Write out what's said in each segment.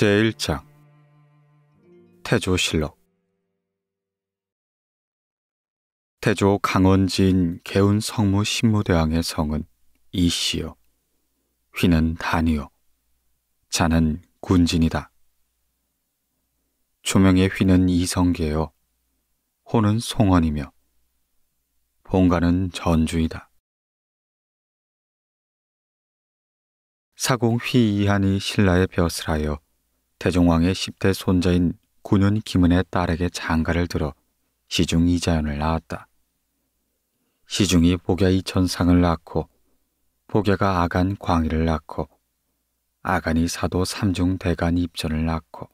제1장 태조실록 태조 강원지인 개운 성무 신무대왕의 성은 이씨요 휘는 단이요 자는 군진이다 조명의 휘는 이성계요 호는 송원이며 본가는 전주이다 사공 휘이한이 신라에 벼슬하여 태종왕의 10대 손자인 군은 김은의 딸에게 장가를 들어 시중 이자연을 낳았다. 시중이 복야 이천상을 낳고 복야가 아간 광희를 낳고 아간이 사도 삼중 대간 입전을 낳고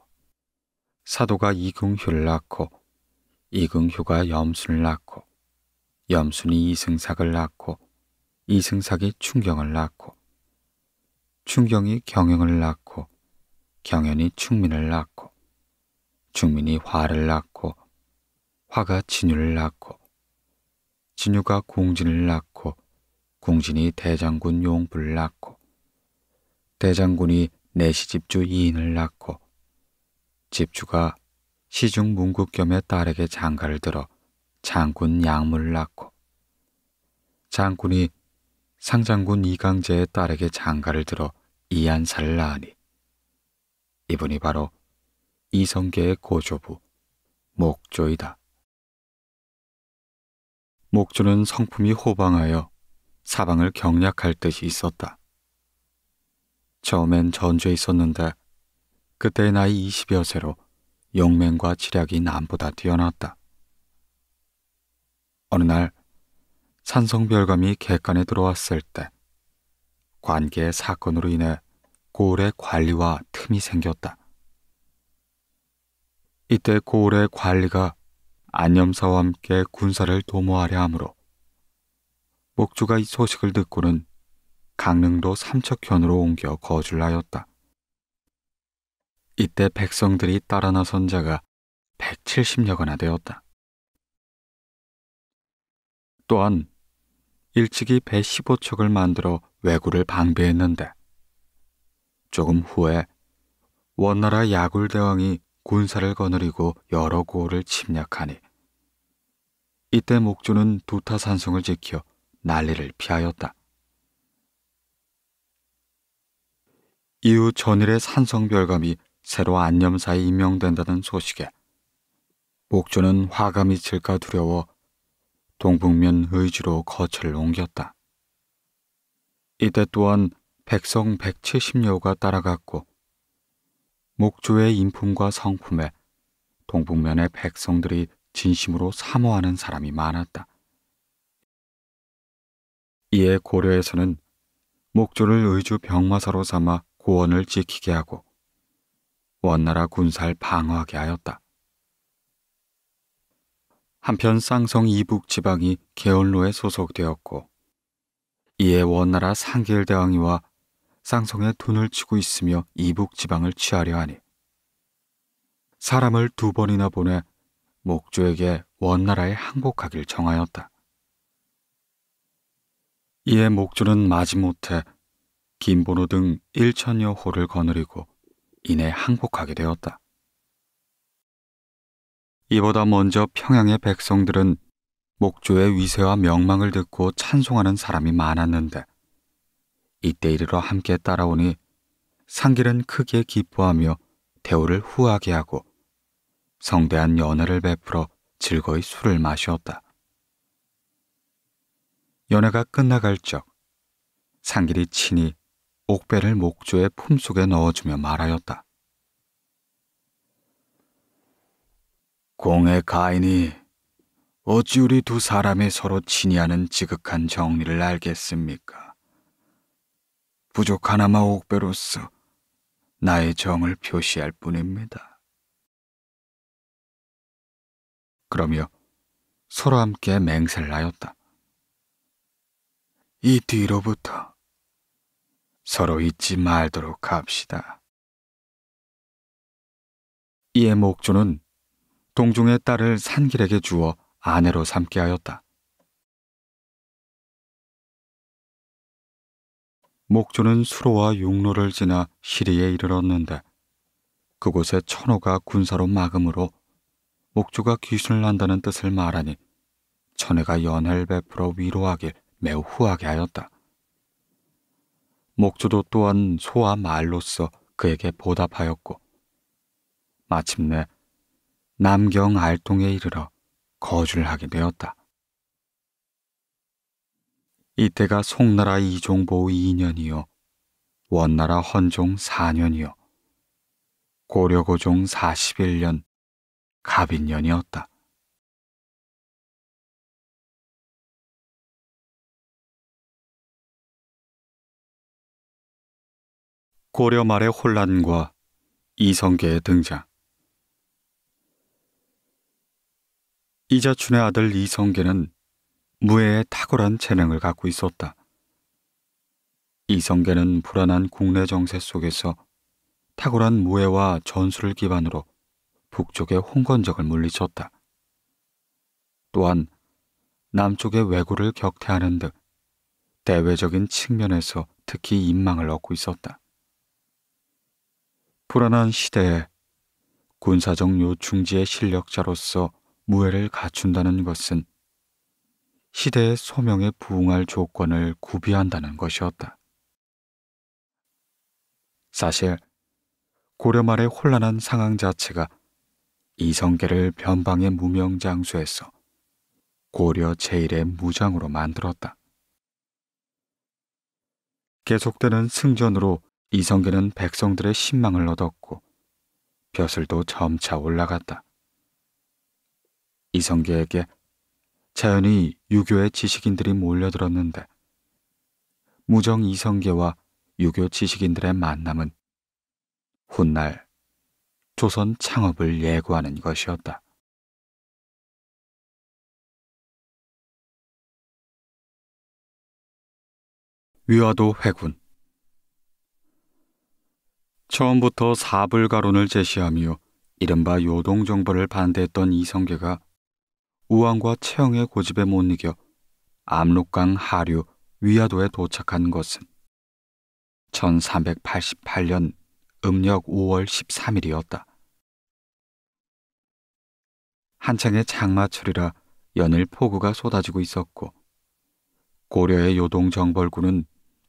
사도가 이긍휴를 낳고 이긍휴가 염순을 낳고 염순이 이승삭을 낳고 이승삭이 충경을 낳고 충경이 경영을 낳고 경연이 충민을 낳고 충민이 화를 낳고 화가 진유를 낳고 진유가 공진을 낳고 공진이 대장군 용부를 낳고 대장군이 내시집주 이인을 낳고 집주가 시중 문국겸의 딸에게 장가를 들어 장군 양무를 낳고 장군이 상장군 이강재의 딸에게 장가를 들어 이한사를 낳으니 이분이 바로 이성계의 고조부 목조이다. 목조는 성품이 호방하여 사방을 경략할 듯이 있었다. 처음엔 전주에 있었는데 그때의 나이 20여 세로 용맹과 치략이 남보다 뛰어났다. 어느 날 산성별감이 객관에 들어왔을 때 관계의 사건으로 인해 고을의 관리와 틈이 생겼다. 이때 고을의 관리가 안염사와 함께 군사를 도모하려 하므로 목주가 이 소식을 듣고는 강릉도 삼척현으로 옮겨 거주를 하였다. 이때 백성들이 따라 나선 자가 170여가나 되었다. 또한 일찍이 배 15척을 만들어 왜구를 방비했는데 조금 후에 원나라 야굴 대왕이 군사를 거느리고 여러 고을을 침략하니 이때 목주는 두타 산성을 지켜 난리를 피하였다. 이후 전일의 산성별감이 새로 안념사에 임명된다는 소식에 목주는 화가 미칠까 두려워 동북면 의주로 거처를 옮겼다. 이때 또한 백성 170여가 따라갔고 목조의 인품과 성품에 동북면의 백성들이 진심으로 사모하는 사람이 많았다. 이에 고려에서는 목조를 의주 병마사로 삼아 고원을 지키게 하고 원나라 군사를 방어하게 하였다. 한편 쌍성 이북 지방이 개원로에 소속되었고 이에 원나라 상길대왕이와 쌍성에 돈을 치고 있으며 이북 지방을 취하려 하니 사람을 두 번이나 보내 목조에게 원나라에 항복하길 정하였다. 이에 목조는 마지못해 김보노 등 1천여 호를 거느리고 이내 항복하게 되었다. 이보다 먼저 평양의 백성들은 목조의 위세와 명망을 듣고 찬송하는 사람이 많았는데 이때 이르러 함께 따라오니 상길은 크게 기뻐하며 대우를 후하게 하고 성대한 연애를 베풀어 즐거이 술을 마셨다 연애가 끝나갈 적 상길이 친히 옥배를 목조의 품속에 넣어주며 말하였다. 공의 가인이 어찌 우리 두사람의 서로 친히하는 지극한 정리를 알겠습니까? 부족 하나마 옥배로서 나의 정을 표시할 뿐입니다. 그러며 서로 함께 맹세를 하였다. 이 뒤로부터 서로 잊지 말도록 합시다. 이에 목조는 동종의 딸을 산길에게 주어 아내로 삼게 하였다. 목조는 수로와 육로를 지나 시리에 이르렀는데 그곳에 천호가 군사로 막음으로 목조가 귀신을 한다는 뜻을 말하니 천혜가연회 베풀어 위로하길 매우 후하게 하였다. 목조도 또한 소와 말로서 그에게 보답하였고 마침내 남경 알동에 이르러 거주를 하게 되었다. 이때가 송나라 이종보 2년이요. 원나라 헌종 4년이요. 고려고종 41년, 갑인년이었다. 고려 말의 혼란과 이성계의 등장. 이자춘의 아들 이성계는 무예의 탁월한 재능을 갖고 있었다. 이성계는 불안한 국내 정세 속에서 탁월한 무예와 전술을 기반으로 북쪽의 홍건적을 물리쳤다. 또한 남쪽의 왜구를 격퇴하는 등 대외적인 측면에서 특히 인망을 얻고 있었다. 불안한 시대에 군사적 요충지의 실력자로서 무예를 갖춘다는 것은 시대의 소명에 부응할 조건을 구비한다는 것이었다. 사실 고려 말의 혼란한 상황 자체가 이성계를 변방의 무명장수에서 고려 제일의 무장으로 만들었다. 계속되는 승전으로 이성계는 백성들의 신망을 얻었고 벼슬도 점차 올라갔다. 이성계에게 자연히 유교의 지식인들이 몰려들었는데 무정 이성계와 유교 지식인들의 만남은 훗날 조선 창업을 예고하는 것이었다. 위화도 회군 처음부터 사불가론을 제시하며 이른바 요동정벌을 반대했던 이성계가 우왕과 체형의 고집에 못 이겨 압록강 하류 위아도에 도착한 것은 1388년 음력 5월 13일이었다. 한창의 장마철이라 연일 폭우가 쏟아지고 있었고 고려의 요동 정벌군은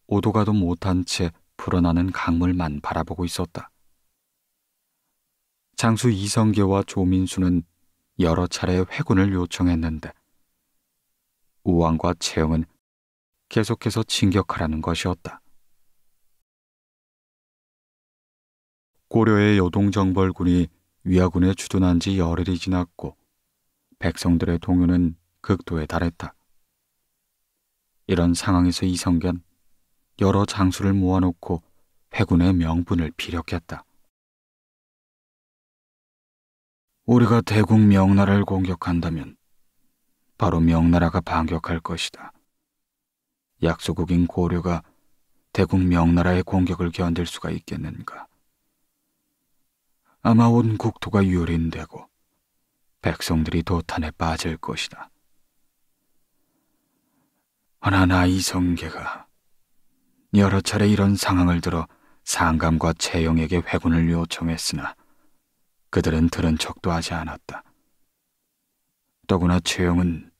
오도가도 못한 채 불어나는 강물만 바라보고 있었다. 장수 이성계와 조민수는 여러 차례 회군을 요청했는데 우왕과 채영은 계속해서 진격하라는 것이었다. 고려의 요동정벌군이 위화군에 주둔한 지 열흘이 지났고 백성들의 동요는 극도에 달했다. 이런 상황에서 이성견 여러 장수를 모아놓고 회군의 명분을 비력했다. 우리가 대국 명나라를 공격한다면 바로 명나라가 반격할 것이다. 약소국인 고려가 대국 명나라의 공격을 견딜 수가 있겠는가? 아마 온 국토가 유린되고 백성들이 도탄에 빠질 것이다. 하나나 이성계가 여러 차례 이런 상황을 들어 상감과 채영에게 회군을 요청했으나 그들은 들은 척도 하지 않았다. 더구나 채영은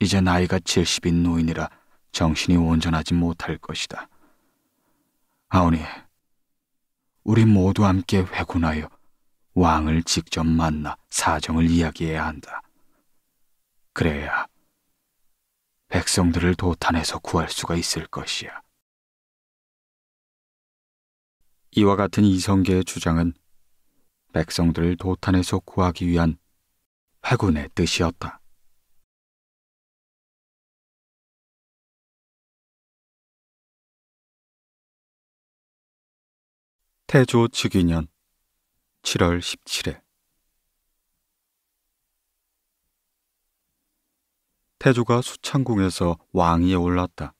이제 나이가 70인 노인이라 정신이 온전하지 못할 것이다. 아오니, 우리 모두 함께 회군하여 왕을 직접 만나 사정을 이야기해야 한다. 그래야 백성들을 도탄에서 구할 수가 있을 것이야. 이와 같은 이성계의 주장은 백성들을 도탄에서 구하기 위한 회군의 뜻이었다. 태조 즉위년 7월 17일 태조가 수창궁에서 왕위에 올랐다.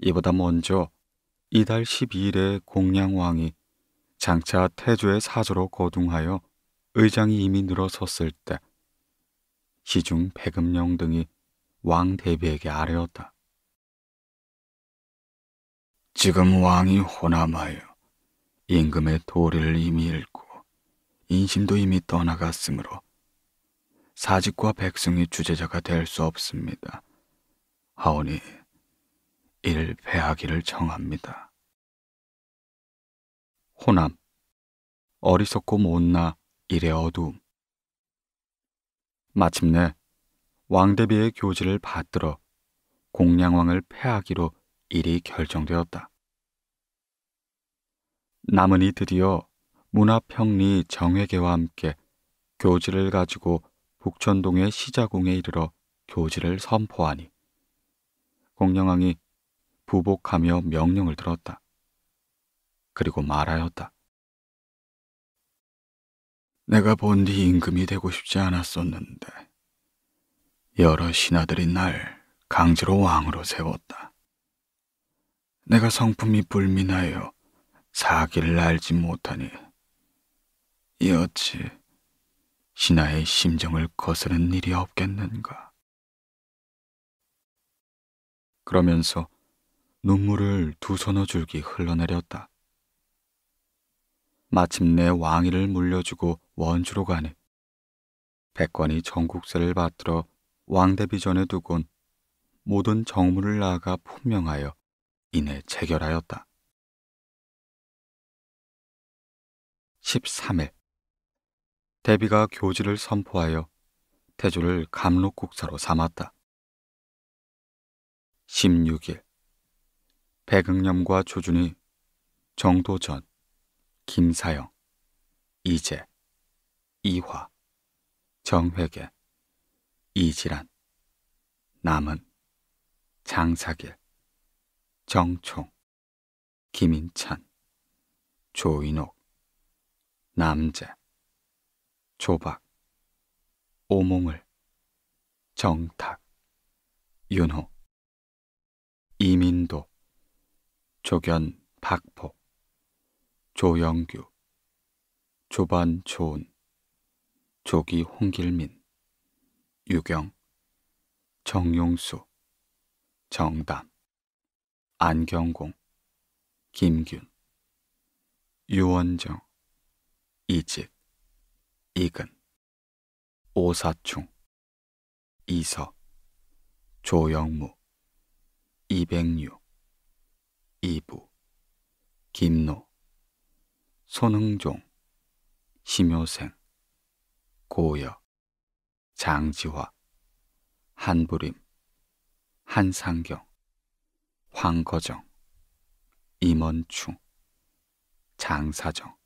이보다 먼저 이달 12일에 공양왕이 장차 태조의 사조로 거둥하여 의장이 이미 늘어섰을 때 시중 백음령 등이 왕 대비에게 아뢰었다. 지금 왕이 호남하여 임금의 도리를 이미 잃고 인심도 이미 떠나갔으므로 사직과 백성이 주제자가 될 수 없습니다. 하오니 일를하기를 청합니다. 호남 어리석고 못나 이래 어두움 마침내 왕대비의 교지를 받들어 공양왕을 패하기로 일이 결정되었다. 남은이 드디어 문화평리 정회계와 함께 교지를 가지고 북천동의 시자궁에 이르러 교지를 선포하니 공양왕이 부복하며 명령을 들었다. 그리고 말하였다. 내가 본디 임금이 되고 싶지 않았었는데 여러 신하들이 날 강제로 왕으로 세웠다. 내가 성품이 불민하여 사기를 알지 못하니 이어찌 신하의 심정을 거스른 일이 없겠는가. 그러면서 눈물을 두 서너 줄기 흘러내렸다. 마침내 왕위를 물려주고 원주로 가네. 백관이 전국세를 받들어 왕대비 전에 두곤 모든 정물을 나아가 품명하여 이내 체결하였다. 13일 대비가 교지를 선포하여 태조를 감록국사로 삼았다. 16일 백응념과 조준이 정도전 김사영, 이재, 이화, 정회계, 이지란, 남은, 장사길, 정총, 김인찬, 조인옥, 남재, 조박, 오몽을, 정탁, 윤호, 이민도, 조견, 박포, 조영규, 조반 조은, 조기 홍길민, 유경, 정용수, 정담, 안경공, 김균, 유원정, 이집, 이근, 오사충, 이서 조영무, 이백류, 이부, 김노, 손흥종, 심효생, 고여, 장지화, 한부림, 한상경, 황거정, 임원충, 장사정,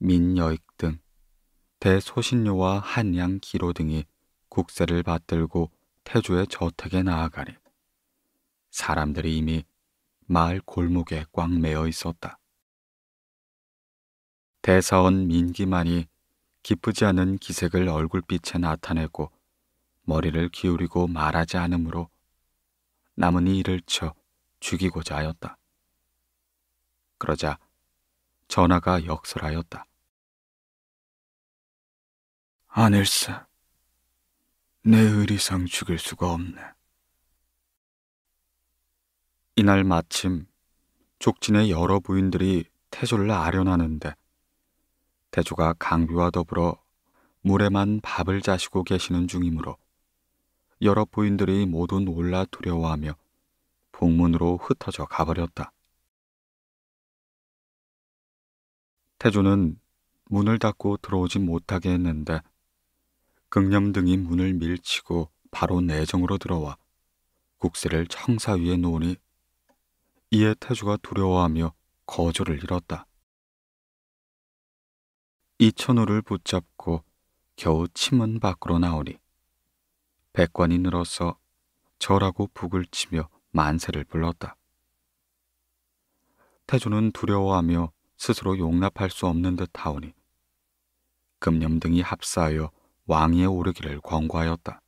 민여익 등 대소신료와 한양 기로 등이 국세를 받들고 태조의 저택에 나아가리 사람들이 이미 마을 골목에 꽉매어 있었다. 대사원 민기만이 기쁘지 않은 기색을 얼굴빛에 나타내고 머리를 기울이고 말하지 않으므로 남은이 이를 쳐 죽이고자 하였다. 그러자 전하가 역설하였다. 아닐세. 내 의리상 죽일 수가 없네. 이날 마침 족진의 여러 부인들이 태조를 아련하는데 대조가 강비와 더불어 물에만 밥을 자시고 계시는 중이므로 여러 부인들이 모두 놀라 두려워하며 북문으로 흩어져 가버렸다. 태조는 문을 닫고 들어오지 못하게 했는데 극념 등이 문을 밀치고 바로 내정으로 들어와 국세를 청사 위에 놓으니 이에 태조가 두려워하며 거조를 잃었다. 이천호를 붙잡고 겨우 침은 밖으로 나오니 백관이 늘어서 절하고 북을 치며 만세를 불렀다. 태조는 두려워하며 스스로 용납할 수 없는 듯 하오니 금념 등이 합사하여 왕위에 오르기를 권고하였다.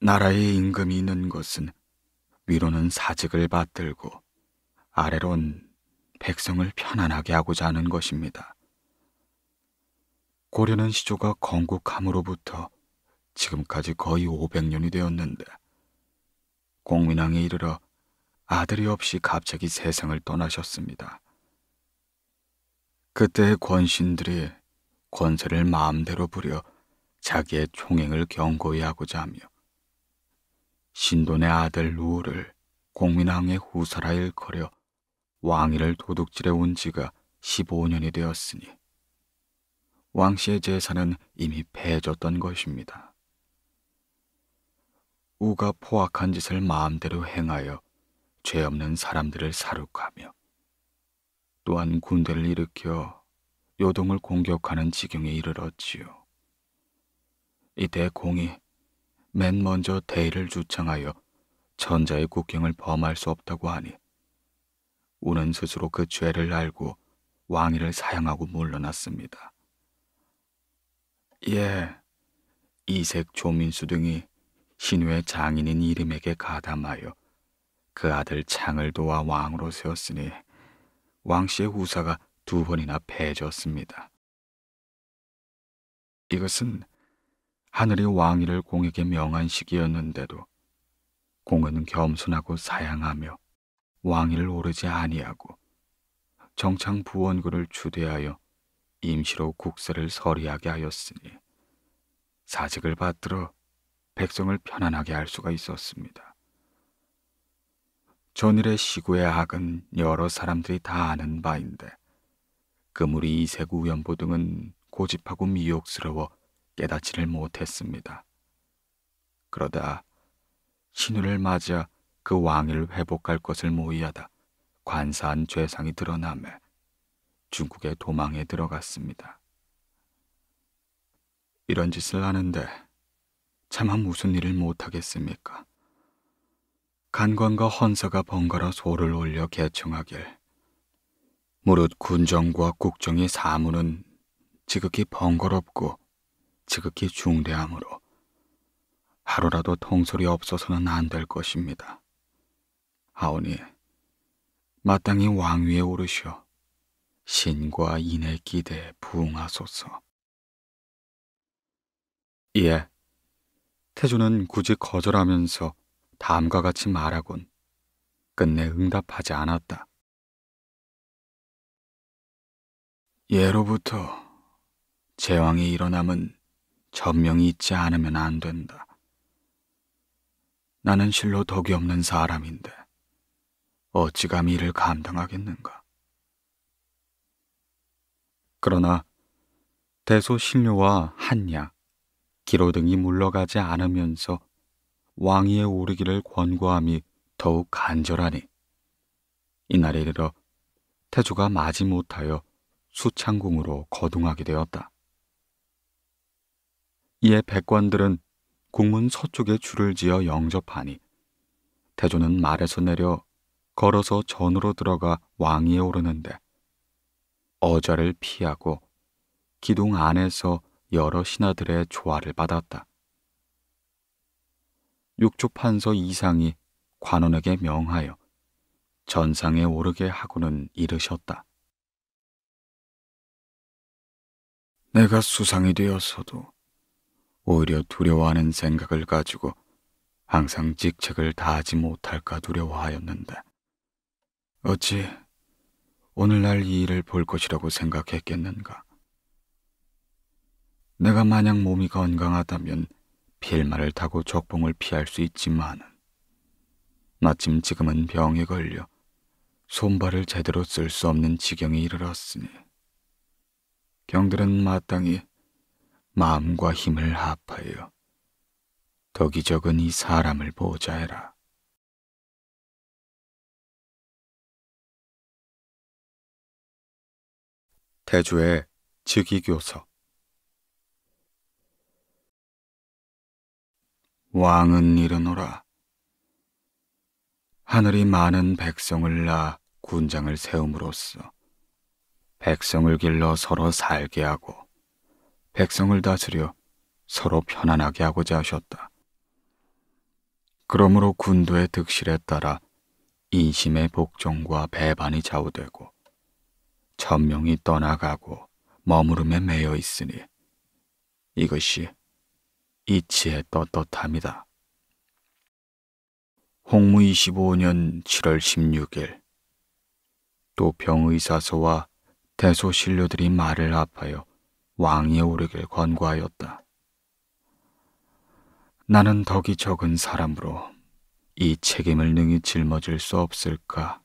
나라의 임금이 있는 것은 위로는 사직을 받들고 아래로는 백성을 편안하게 하고자 하는 것입니다. 고려는 시조가 건국함으로부터 지금까지 거의 500년이 되었는데 공민왕에 이르러 아들이 없이 갑자기 세상을 떠나셨습니다. 그때의 권신들이 권세를 마음대로 부려 자기의 총행을 경고히 하고자 하며 신돈의 아들 루우를 공민왕의 후사라 일컬여 왕위를 도둑질해 온 지가 15년이 되었으니 왕씨의 재산은 이미 패해졌던 것입니다. 우가 포악한 짓을 마음대로 행하여 죄 없는 사람들을 사륙하며 또한 군대를 일으켜 요동을 공격하는 지경에 이르렀지요. 이때 공이 맨 먼저 대의를 주창하여 천자의 국경을 범할 수 없다고 하니 우는 스스로 그 죄를 알고 왕위를 사양하고 물러났습니다. 예, 이색 조민수 등이 신우의 장인인 이름에게 가담하여 그 아들 창을 도와 왕으로 세웠으니 왕씨의 우사가 두 번이나 패졌습니다 이것은 하늘이 왕위를 공에게 명한 시기였는데도 공은 겸손하고 사양하며 왕위를 오르지 아니하고 정창 부원군을 주대하여 임시로 국세를 서리하게 하였으니 사직을 받들어 백성을 편안하게 할 수가 있었습니다. 전일의 시구의 악은 여러 사람들이 다 아는 바인데 그물이 이세구 우연보 등은 고집하고 미혹스러워 깨닫지를 못했습니다. 그러다 신우를 맞아 그 왕위를 회복할 것을 모의하다 관사한 죄상이 드러나며 중국의 도망에 들어갔습니다. 이런 짓을 하는데 차마 무슨 일을 못하겠습니까? 간관과 헌사가 번갈아 소를 올려 개청하길 무릇 군정과 국정의 사무는 지극히 번거롭고 지극히 중대함으로 하루라도 통솔이 없어서는 안 될 것입니다. 아오니 마땅히 왕위에 오르시어 신과 인의 기대에 부응하소서. 이에 태조는 굳이 거절하면서 다음과 같이 말하곤 끝내 응답하지 않았다. 예로부터 제왕의 일어남은 전명이 있지 않으면 안 된다. 나는 실로 덕이 없는 사람인데 어찌 감히 이를 감당하겠는가. 그러나 대소 신료와 한야, 기로 등이 물러가지 않으면서 왕위에 오르기를 권고함이 더욱 간절하니 이날에 이르러 태조가 마지 못하여 수창궁으로 거둥하게 되었다. 이에 백관들은 국문 서쪽에 줄을 지어 영접하니 태조는 말에서 내려 걸어서 전으로 들어가 왕위에 오르는데 어좌를 피하고 기둥 안에서 여러 신하들의 조화를 받았다. 육축 판서 이상이 관원에게 명하여 전상에 오르게 하고는 이르셨다. 내가 수상이 되었어도 오히려 두려워하는 생각을 가지고 항상 직책을 다하지 못할까 두려워하였는데 어찌 오늘날 이 일을 볼 것이라고 생각했겠는가. 내가 만약 몸이 건강하다면 필마를 타고 적봉을 피할 수 있지만은 마침 지금은 병에 걸려 손발을 제대로 쓸 수 없는 지경에 이르렀으니 경들은 마땅히 마음과 힘을 합하여 덕이 적은 이 사람을 보호자해라. 대주의 즉위교서 왕은 일어노라. 하늘이 많은 백성을 낳아 군장을 세움으로써 백성을 길러 서로 살게 하고 백성을 다스려 서로 편안하게 하고자 하셨다. 그러므로 군도의 득실에 따라 인심의 복종과 배반이 좌우되고 천명이 떠나가고 머무름에 매여 있으니 이것이 이치의 떳떳함이다. 홍무 25년 7월 16일 또 병의사서와 대소신료들이 말을 합하여 왕에 오르길 권고하였다. 나는 덕이 적은 사람으로 이 책임을 능히 짊어질 수 없을까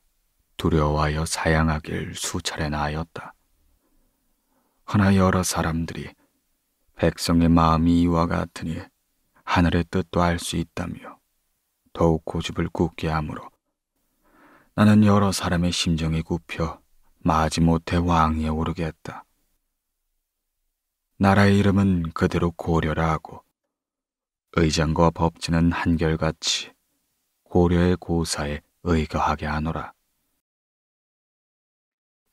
두려워하여 사양하길 수차례나 하였다. 허나 여러 사람들이 백성의 마음이 이와 같으니 하늘의 뜻도 알 수 있다며 더욱 고집을 굳게 하므로 나는 여러 사람의 심정이 굽혀 마지못해 왕위에 오르게했다 나라의 이름은 그대로 고려라 하고 의장과 법치는 한결같이 고려의 고사에 의거하게 하노라.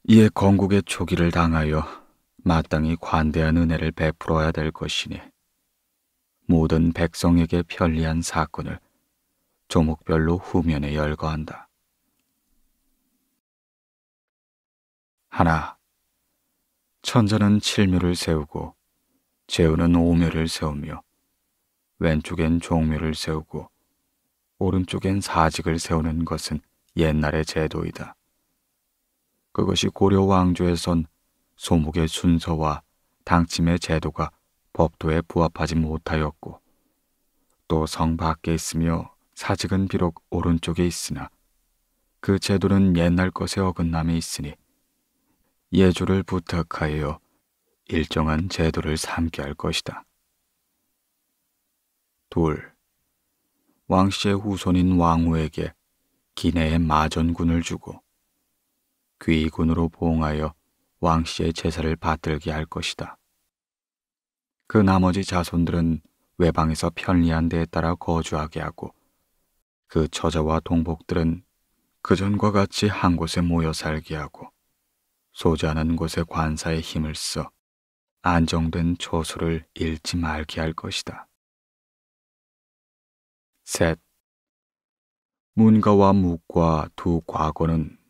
이에 건국의 초기를 당하여 마땅히 관대한 은혜를 베풀어야 될 것이니 모든 백성에게 편리한 사건을 조목별로 후면에 열거한다. 하나, 천자는 칠묘를 세우고 재우는 오묘를 세우며 왼쪽엔 종묘를 세우고 오른쪽엔 사직을 세우는 것은 옛날의 제도이다. 그것이 고려 왕조에선 소목의 순서와 당침의 제도가 법도에 부합하지 못하였고 또 성 밖에 있으며 사직은 비록 오른쪽에 있으나 그 제도는 옛날 것에 어긋남이 있으니 예조를 부탁하여 일정한 제도를 삼게 할 것이다. 둘. 왕씨의 후손인 왕후에게 기내의 마전군을 주고 귀군으로 보응하여 왕씨의 제사를 받들게 할 것이다. 그 나머지 자손들은 외방에서 편리한 데에 따라 거주하게 하고 그 처자와 동복들은 그전과 같이 한 곳에 모여 살게 하고 소자는 곳에 관사의 힘을 써 안정된 초수를 잃지 말게 할 것이다. 셋. 문과와 묵과 두 과거는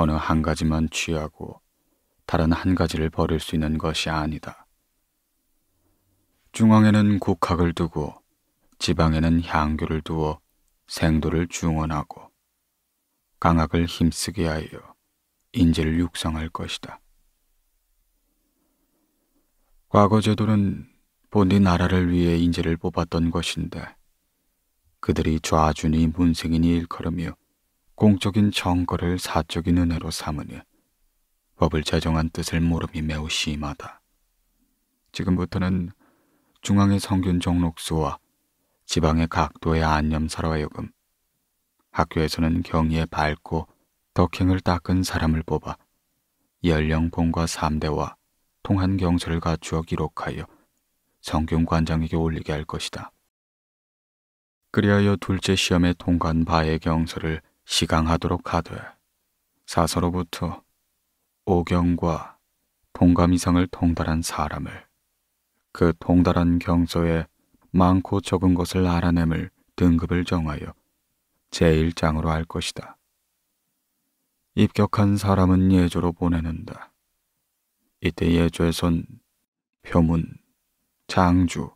어느 한 가지만 취하고 다른 한 가지를 버릴 수 있는 것이 아니다. 중앙에는 국학을 두고 지방에는 향교를 두어 생도를 중원하고 강학을 힘쓰게 하여 인재를 육성할 것이다. 과거 제도는 본디 나라를 위해 인재를 뽑았던 것인데 그들이 좌준이 문생인이 일컬으며 공적인 정거를 사적인 은혜로 삼으니 법을 제정한 뜻을 모름이 매우 심하다. 지금부터는 중앙의 성균 종록수와 지방의 각도의 안념사로 하여금 학교에서는 경의에 밝고 덕행을 닦은 사람을 뽑아 연령봉과 3대와 통한 경서를 갖추어 기록하여 성균관장에게 올리게 할 것이다. 그리하여 둘째 시험에 통관 바의 경서를 시강하도록 하되 사서로부터 오경과 동감 이상을 통달한 사람을 그 통달한 경서에 많고 적은 것을 알아냄을 등급을 정하여 제1장으로 할 것이다. 입격한 사람은 예조로 보내는다. 이때 예조에선 표문, 장주,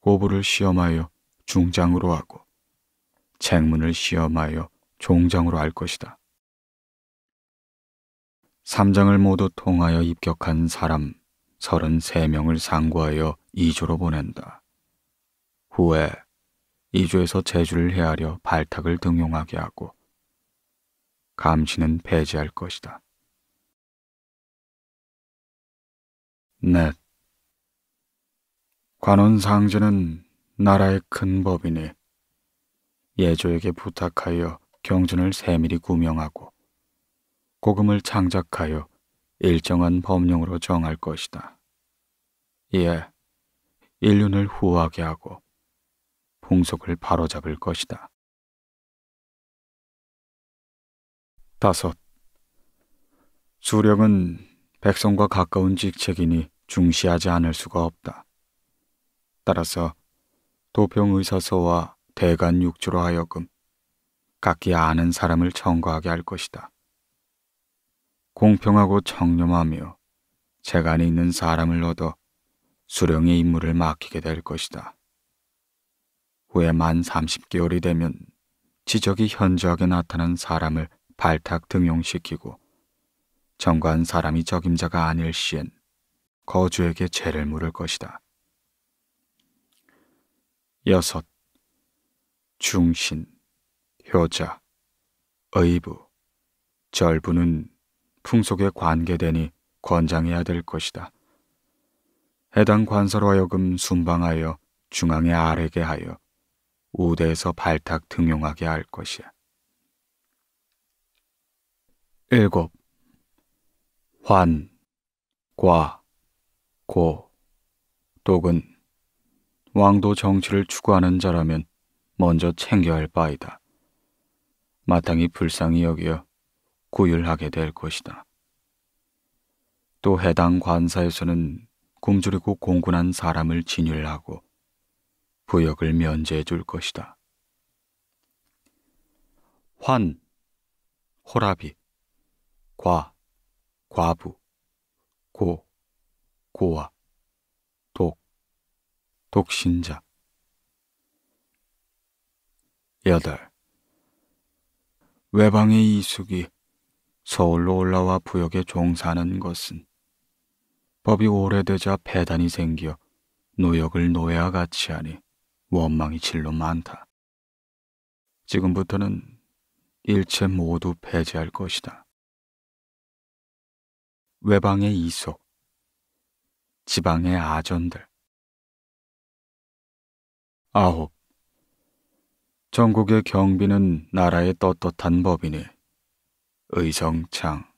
고부를 시험하여 중장으로 하고 책문을 시험하여 종장으로 알 것이다. 3장을 모두 통하여 입격한 사람 33명을 상고하여 2조로 보낸다. 후에 2조에서 제주를 헤아려 발탁을 등용하게 하고 감시는 폐지할 것이다. 넷. 관원상제는 나라의 큰 법이니 예조에게 부탁하여 경준을 세밀히 구명하고 고금을 창작하여 일정한 법령으로 정할 것이다. 이에 인륜을 후하게 하고 풍속을 바로잡을 것이다. 다섯. 수령은 백성과 가까운 직책이니 중시하지 않을 수가 없다. 따라서 도평의사서와 대간육주로 하여금 각기 아는 사람을 청구하게 할 것이다. 공평하고 청렴하며 재간이 있는 사람을 얻어 수령의 임무를 맡기게 될 것이다. 후에 만 30개월이 되면 지적이 현저하게 나타난 사람을 발탁 등용시키고 정관 사람이 적임자가 아닐 시엔 거주에게 죄를 물을 것이다. 여섯 중신 효자, 의부, 절부는 풍속에 관계되니 권장해야 될 것이다. 해당 관서로 하여금 순방하여 중앙에 아래게 하여 우대에서 발탁 등용하게 할 것이야. 일곱 환, 과, 고, 독은 왕도 정치를 추구하는 자라면 먼저 챙겨야 할 바이다. 마땅히 불쌍히 여기어 구휼하게 될 것이다. 또 해당 관사에서는 굶주리고 공군한 사람을 진율하고 부역을 면제해 줄 것이다. 환, 호라비, 과, 과부, 고, 고아, 독, 독신자. 여덟. 외방의 이숙이 서울로 올라와 부역에 종사하는 것은 법이 오래되자 배단이 생겨 노역을 노예와 같이 하니 원망이 질로 많다. 지금부터는 일체 모두 배제할 것이다. 외방의 이속, 지방의 아전들 아홉, 전국의 경비는 나라의 떳떳한 법이니 의정창,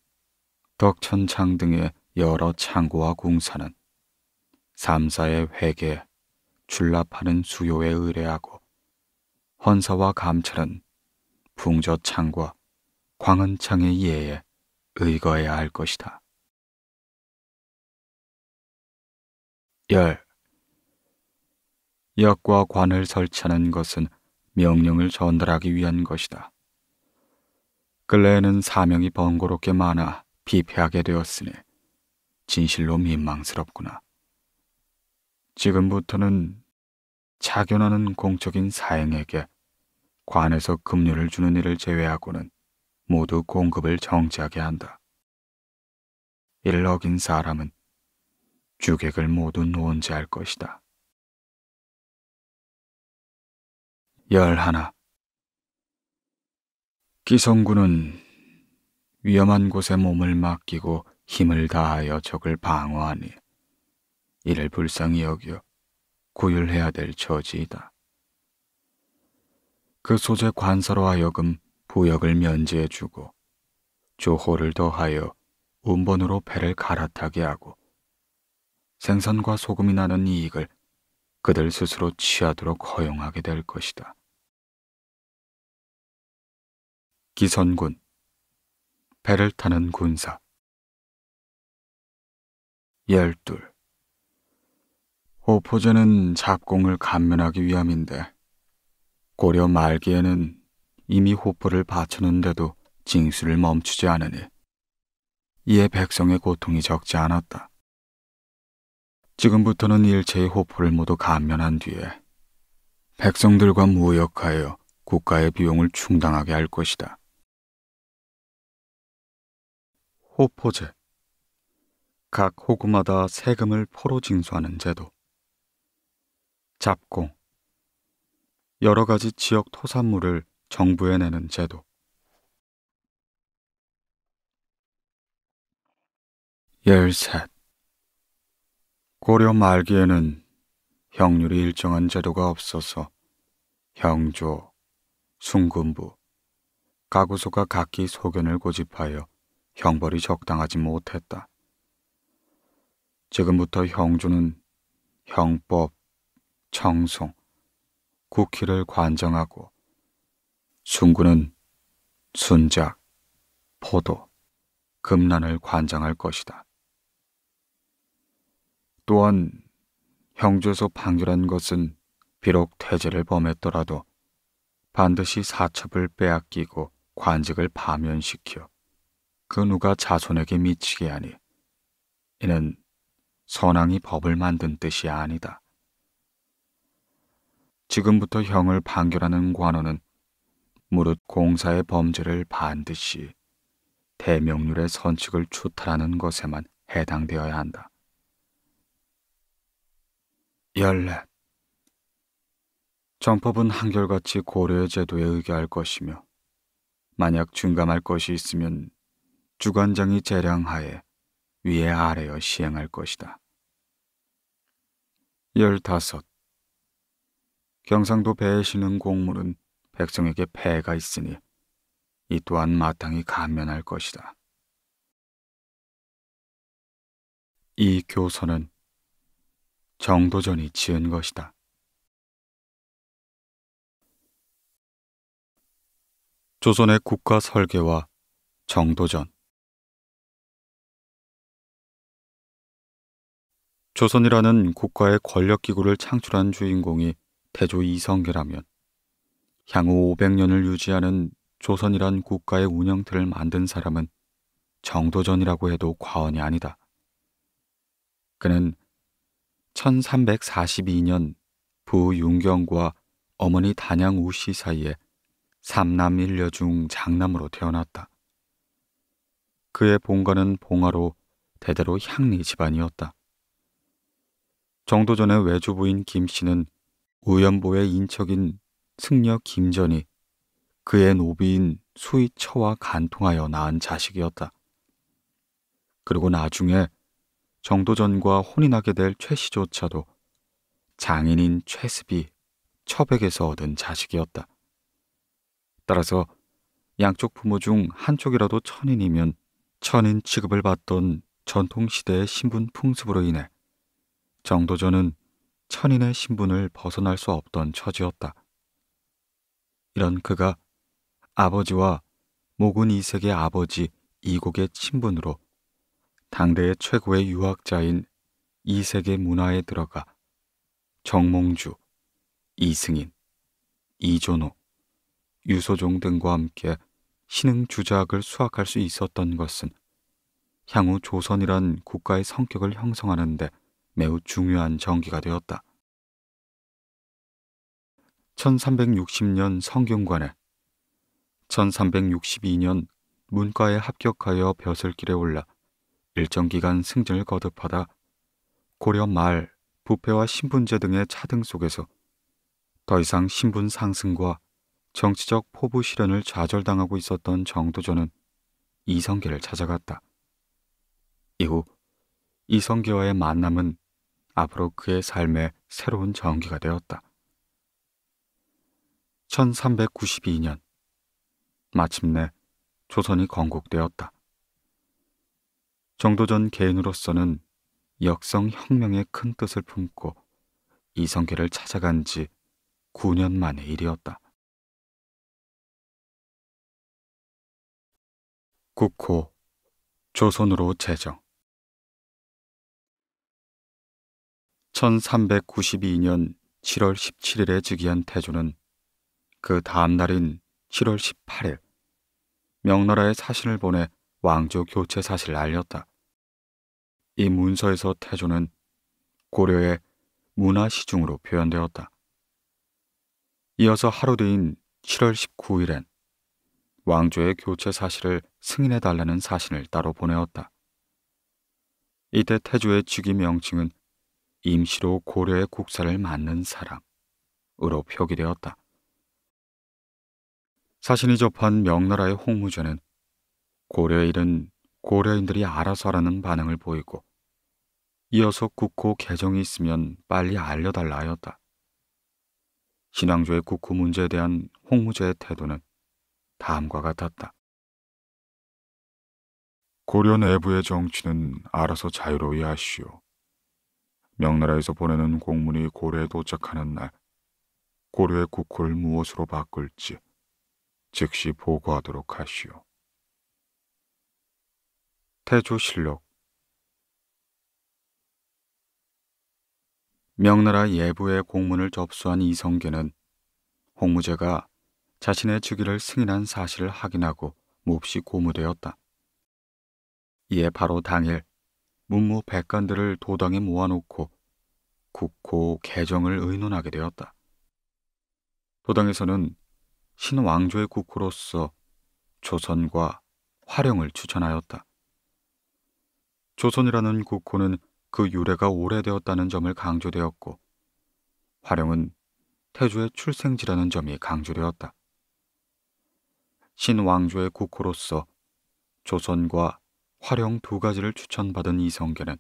덕천창 등의 여러 창고와 공사는 삼사의 회계, 출납하는 수요에 의뢰하고 헌사와 감찰은 풍저창과 광은창의 예에 의거해야 할 것이다. 열 역과 관을 설치하는 것은 명령을 전달하기 위한 것이다. 근래에는 사명이 번거롭게 많아 피폐하게 되었으니 진실로 민망스럽구나. 지금부터는 착연하는 공적인 사행에게 관에서 급료를 주는 일을 제외하고는 모두 공급을 정지하게 한다. 이를 어긴 사람은 주객을 모두 놓은 지할 것이다. 열하나 기성군은 위험한 곳에 몸을 맡기고 힘을 다하여 적을 방어하니 이를 불쌍히 여겨 구휼해야 될 처지이다. 그 소재 관서로 하여금 부역을 면제해주고 조호를 더하여 운번으로 배를 갈아타게 하고 생선과 소금이 나는 이익을 그들 스스로 취하도록 허용하게 될 것이다. 기선군 배를 타는 군사 열둘 호포제는 잡공을 감면하기 위함인데 고려 말기에는 이미 호포를 바쳤는데도 징수를 멈추지 않으니 이에 백성의 고통이 적지 않았다. 지금부터는 일체의 호포를 모두 감면한 뒤에 백성들과 무역하여 국가의 비용을 충당하게 할 것이다. 호포제 각 호구마다 세금을 포로 징수하는 제도 잡공 여러 가지 지역 토산물을 정부에 내는 제도 열셋 고려 말기에는 형률이 일정한 제도가 없어서 형조, 순군부, 가구소가 각기 소견을 고집하여 형벌이 적당하지 못했다. 지금부터 형주는 형법, 청송, 국희를 관정하고 순구는 순작, 포도, 금란을 관장할 것이다. 또한 형주에서 방결한 것은 비록 태제를 범했더라도 반드시 사첩을 빼앗기고 관직을 파면시켜 그 누가 자손에게 미치게 하니 이는 선왕이 법을 만든 뜻이 아니다. 지금부터 형을 판결하는 관원은 무릇 공사의 범죄를 반드시 대명률의 선칙을 추탈하는 것에만 해당되어야 한다. 열넷 정법은 한결같이 고려의 제도에 의거할 것이며 만약 중감할 것이 있으면 주관장이 재량하에 위에 아래여 시행할 것이다. 열다섯 경상도 배에 시는 곡물은 백성에게 폐해가 있으니 이 또한 마땅히 감면할 것이다. 이 교서는 정도전이 지은 것이다. 조선의 국가 설계와 정도전 조선이라는 국가의 권력기구를 창출한 주인공이 태조 이성계라면 향후 500년을 유지하는 조선이란 국가의 운영틀을 만든 사람은 정도전이라고 해도 과언이 아니다. 그는 1342년 부 윤경과 어머니 단양 우씨 사이에 삼남 일녀 중 장남으로 태어났다. 그의 본가는 봉화로 대대로 향리 집안이었다. 정도 전에 외주부인 김 씨는 우연보의 인척인 승려 김전이 그의 노비인 수의처와 간통하여 낳은 자식이었다. 그리고 나중에 정도전과 혼인하게 될 최씨조차도 장인인 최습이 처백에서 얻은 자식이었다. 따라서 양쪽 부모 중 한쪽이라도 천인이면 천인 취급을 받던 전통시대의 신분 풍습으로 인해 정도전은 천인의 신분을 벗어날 수 없던 처지였다. 이런 그가 아버지와 모군 이색의 아버지 이곡의 친분으로 당대의 최고의 유학자인 이색의 문화에 들어가 정몽주, 이승인, 이존호, 유소종 등과 함께 신흥 주작을 수확할수 있었던 것은 향후 조선이란 국가의 성격을 형성하는데 매우 중요한 전기가 되었다. 1360년 성균관에 1362년 문과에 합격하여 벼슬길에 올라 일정 기간 승진을 거듭하다 고려 말 부패와 신분제 등의 차등 속에서 더 이상 신분 상승과 정치적 포부 실현을 좌절당하고 있었던 정도전은 이성계를 찾아갔다. 이후 이성계와의 만남은 앞으로 그의 삶의 새로운 전기가 되었다. 1392년 마침내 조선이 건국되었다. 정도전 개인으로서는 역성 혁명의 큰 뜻을 품고 이성계를 찾아간 지 9년 만의 일이었다. 국호 조선으로 제정 1392년 7월 17일에 즉위한 태조는 그 다음 날인 7월 18일 명나라에 사신을 보내 왕조 교체 사실을 알렸다. 이 문서에서 태조는 고려의 문화시중으로 표현되었다. 이어서 하루 뒤인 7월 19일엔 왕조의 교체 사실을 승인해달라는 사신을 따로 보내었다. 이때 태조의 즉위 명칭은 임시로 고려의 국사를 맡는 사람으로 표기되었다. 사신이 접한 명나라의 홍무전은 고려의 일은 고려인들이 알아서 하라는 반응을 보이고 이어서 국호 개정이 있으면 빨리 알려달라 하였다. 신앙조의 국호 문제에 대한 홍무제의 태도는 다음과 같았다. 고려 내부의 정치는 알아서 자유로이 하시오. 명나라에서 보내는 공문이 고려에 도착하는 날 고려의 국호를 무엇으로 바꿀지 즉시 보고하도록 하시오. 태조실록 명나라 예부의 공문을 접수한 이성계는 홍무제가 자신의 즉위를 승인한 사실을 확인하고 몹시 고무되었다. 이에 바로 당일 문무 백관들을 도당에 모아놓고 국호 개정을 의논하게 되었다. 도당에서는 신왕조의 국호로서 조선과 화령을 추천하였다. 조선이라는 국호는 그 유래가 오래되었다는 점을 강조되었고 화령은 태조의 출생지라는 점이 강조되었다. 신왕조의 국호로서 조선과 화용두 가지를 추천받은 이성계는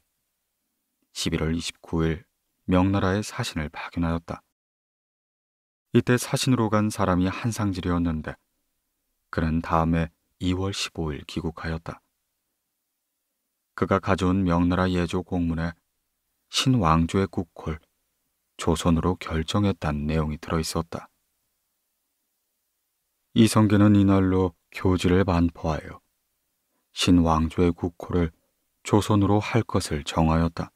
11월 29일 명나라의 사신을 파견하였다. 이때 사신으로 간 사람이 한상질이었는데 그는 다음에 2월 15일 귀국하였다. 그가 가져온 명나라 예조 공문에 신왕조의 국홀 조선으로 결정했다는 내용이 들어있었다. 이성계는 이날로 교지를 반포하여 신왕조의 국호를 조선으로 할 것을 정하였다.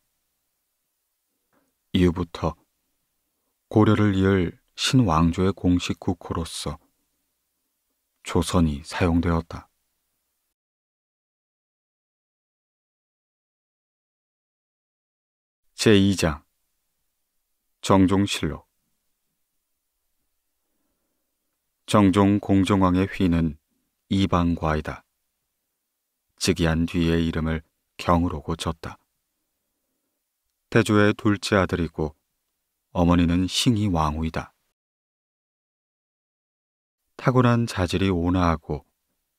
이후부터 고려를 이을 신왕조의 공식 국호로서 조선이 사용되었다. 제2장 정종실록 정종 공정왕의 휘는 이방과이다. 즉위한 뒤에 이름을 경으로고 쳤다 태조의 둘째 아들이고 어머니는 싱이 왕후이다. 타고난 자질이 온화하고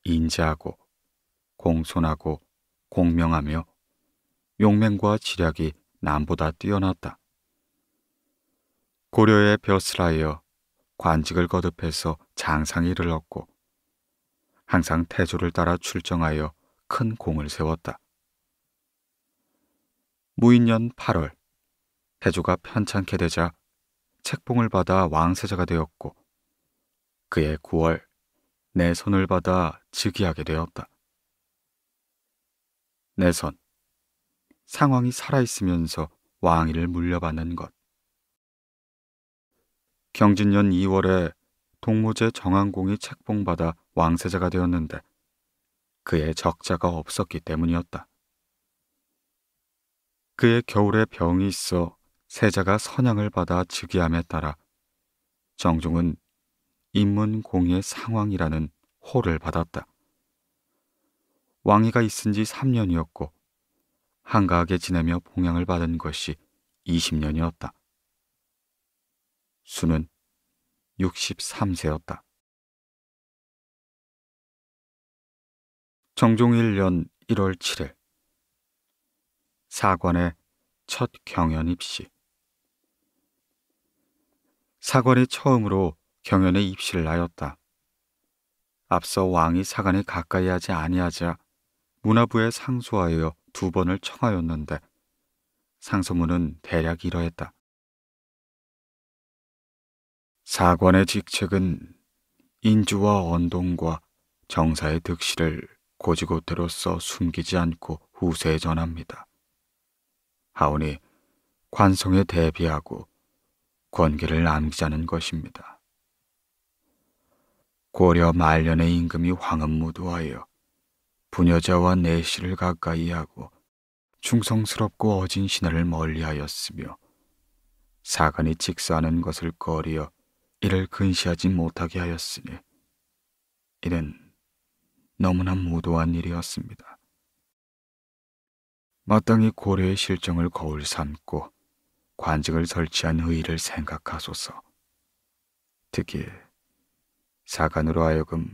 인자하고 공손하고 공명하며 용맹과 지략이 남보다 뛰어났다. 고려의 벼슬하여 관직을 거듭해서 장상이를 얻고 항상 태조를 따라 출정하여 큰 공을 세웠다. 무인년 8월 태조가 편찮게 되자 책봉을 받아 왕세자가 되었고 그해 9월 내 손을 받아 즉위하게 되었다. 내 손, 상황이 살아있으면서 왕위를 물려받는 것 경진년 2월에 동무제 정한공이 책봉받아 왕세자가 되었는데 그의 적자가 없었기 때문이었다. 그의 겨울에 병이 있어 세자가 선양을 받아 즉위함에 따라 정종은 인문공의 상황이라는 호를 받았다. 왕위가 있은 지 3년이었고 한가하게 지내며 봉양을 받은 것이 20년이었다. 수는 63세였다. 정종1년 1월 7일 사관의 첫 경연 입시 사관이 처음으로 경연에 입시를 하였다. 앞서 왕이 사관이 가까이 하지 아니하자 문화부에 상소하여 두 번을 청하였는데 상소문은 대략 이러했다. 사관의 직책은 인주와 언동과 정사의 득실을 고지고대로서 숨기지 않고 후세에 전합니다. 하오니 관성에 대비하고 권계를 남기자는 것입니다. 고려 말년의 임금이 황음무도하여 부녀자와 내시를 가까이 하고 충성스럽고 어진 신하를 멀리하였으며 사간이 직사하는 것을 거리어 이를 근시하지 못하게 하였으니 이는 너무나 무도한 일이었습니다. 마땅히 고려의 실정을 거울 삼고 관직을 설치한 의의를 생각하소서. 특히 사관으로 하여금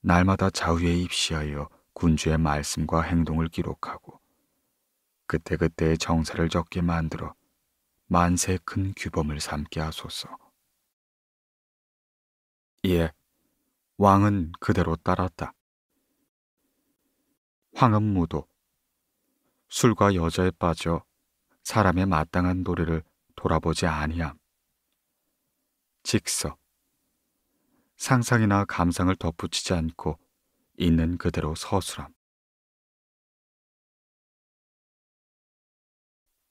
날마다 자위에 입시하여 군주의 말씀과 행동을 기록하고 그때그때의 정사를 적게 만들어 만세큰 규범을 삼게 하소서. 이 예, 왕은 그대로 따랐다. 황음무도 술과 여자에 빠져 사람의 마땅한 도리를 돌아보지 아니함. 직서 상상이나 감상을 덧붙이지 않고 있는 그대로 서술함.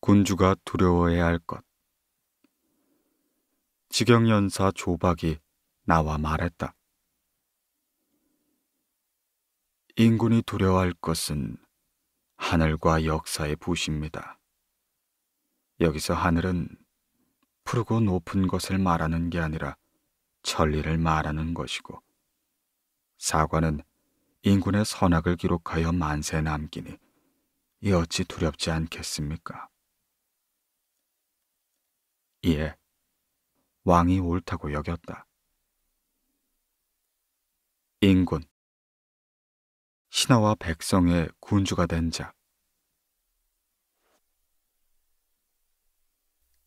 군주가 두려워해야 할 것. 직영연사 조박이 나와 말했다. 인군이 두려워할 것은 하늘과 역사의 부시입니다. 여기서 하늘은 푸르고 높은 것을 말하는 게 아니라 천리를 말하는 것이고 사관은 인군의 선악을 기록하여 만세 남기니 이 어찌 두렵지 않겠습니까? 이에 왕이 옳다고 여겼다. 인군 신하와 백성의 군주가 된 자.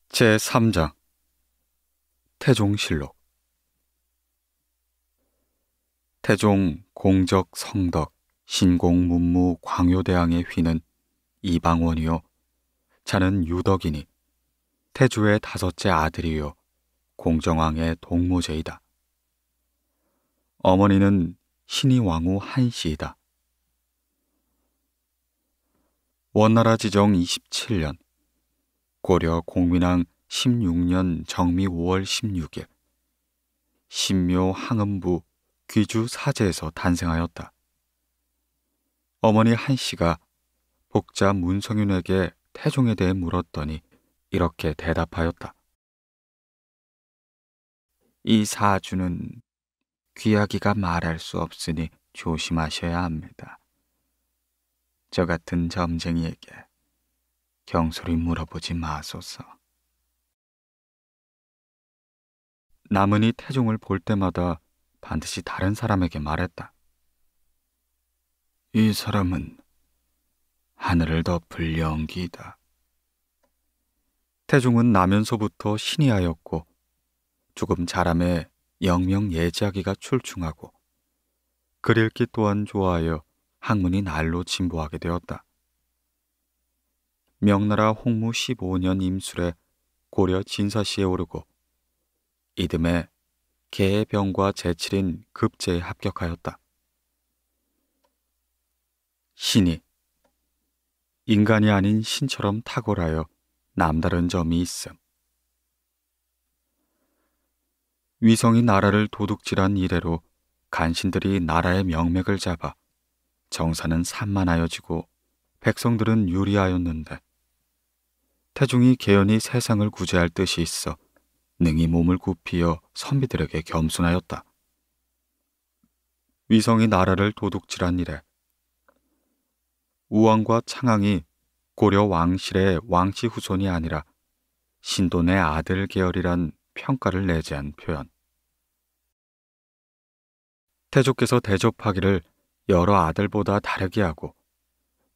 제3장 태종실록 태종 공적 성덕 신공 문무 광요대왕의 휘는 이방원이요 자는 유덕이니 태주의 다섯째 아들이요 공정왕의 동모제이다 어머니는 신이 왕후 한씨이다 원나라 지정 27년 고려 공민왕 16년 정미 5월 16일 신묘 항음부 귀주 사제에서 탄생하였다. 어머니 한씨가 복자 문성윤에게 태종에 대해 물었더니 이렇게 대답하였다. 이 사주는 귀하기가 말할 수 없으니 조심하셔야 합니다. 저 같은 점쟁이에게 경솔히 물어보지 마소서. 남은 이 태종을 볼 때마다 반드시 다른 사람에게 말했다. 이 사람은 하늘을 덮을 연기이다. 태종은 나면서부터 신이 하였고 조금 자람에 영명예지하기가 출중하고 글읽기 또한 좋아하여 학문이 날로 진보하게 되었다. 명나라 홍무 15년 임술에 고려 진사시에 오르고 이듬해 개의 병과 제칠인 급제에 합격하였다. 신이 인간이 아닌 신처럼 탁월하여 남다른 점이 있음. 위성이 나라를 도둑질한 이래로 간신들이 나라의 명맥을 잡아 정사는 산만하여지고 백성들은 유리하였는데 태중이 개연히 세상을 구제할 뜻이 있어 능히 몸을 굽히어 선비들에게 겸손하였다. 위성이 나라를 도둑질한 이래 우왕과 창왕이 고려 왕실의 왕씨 후손이 아니라 신돈의 아들 계열이란 평가를 내재한 표현. 태조께서 대접하기를 여러 아들보다 다르게 하고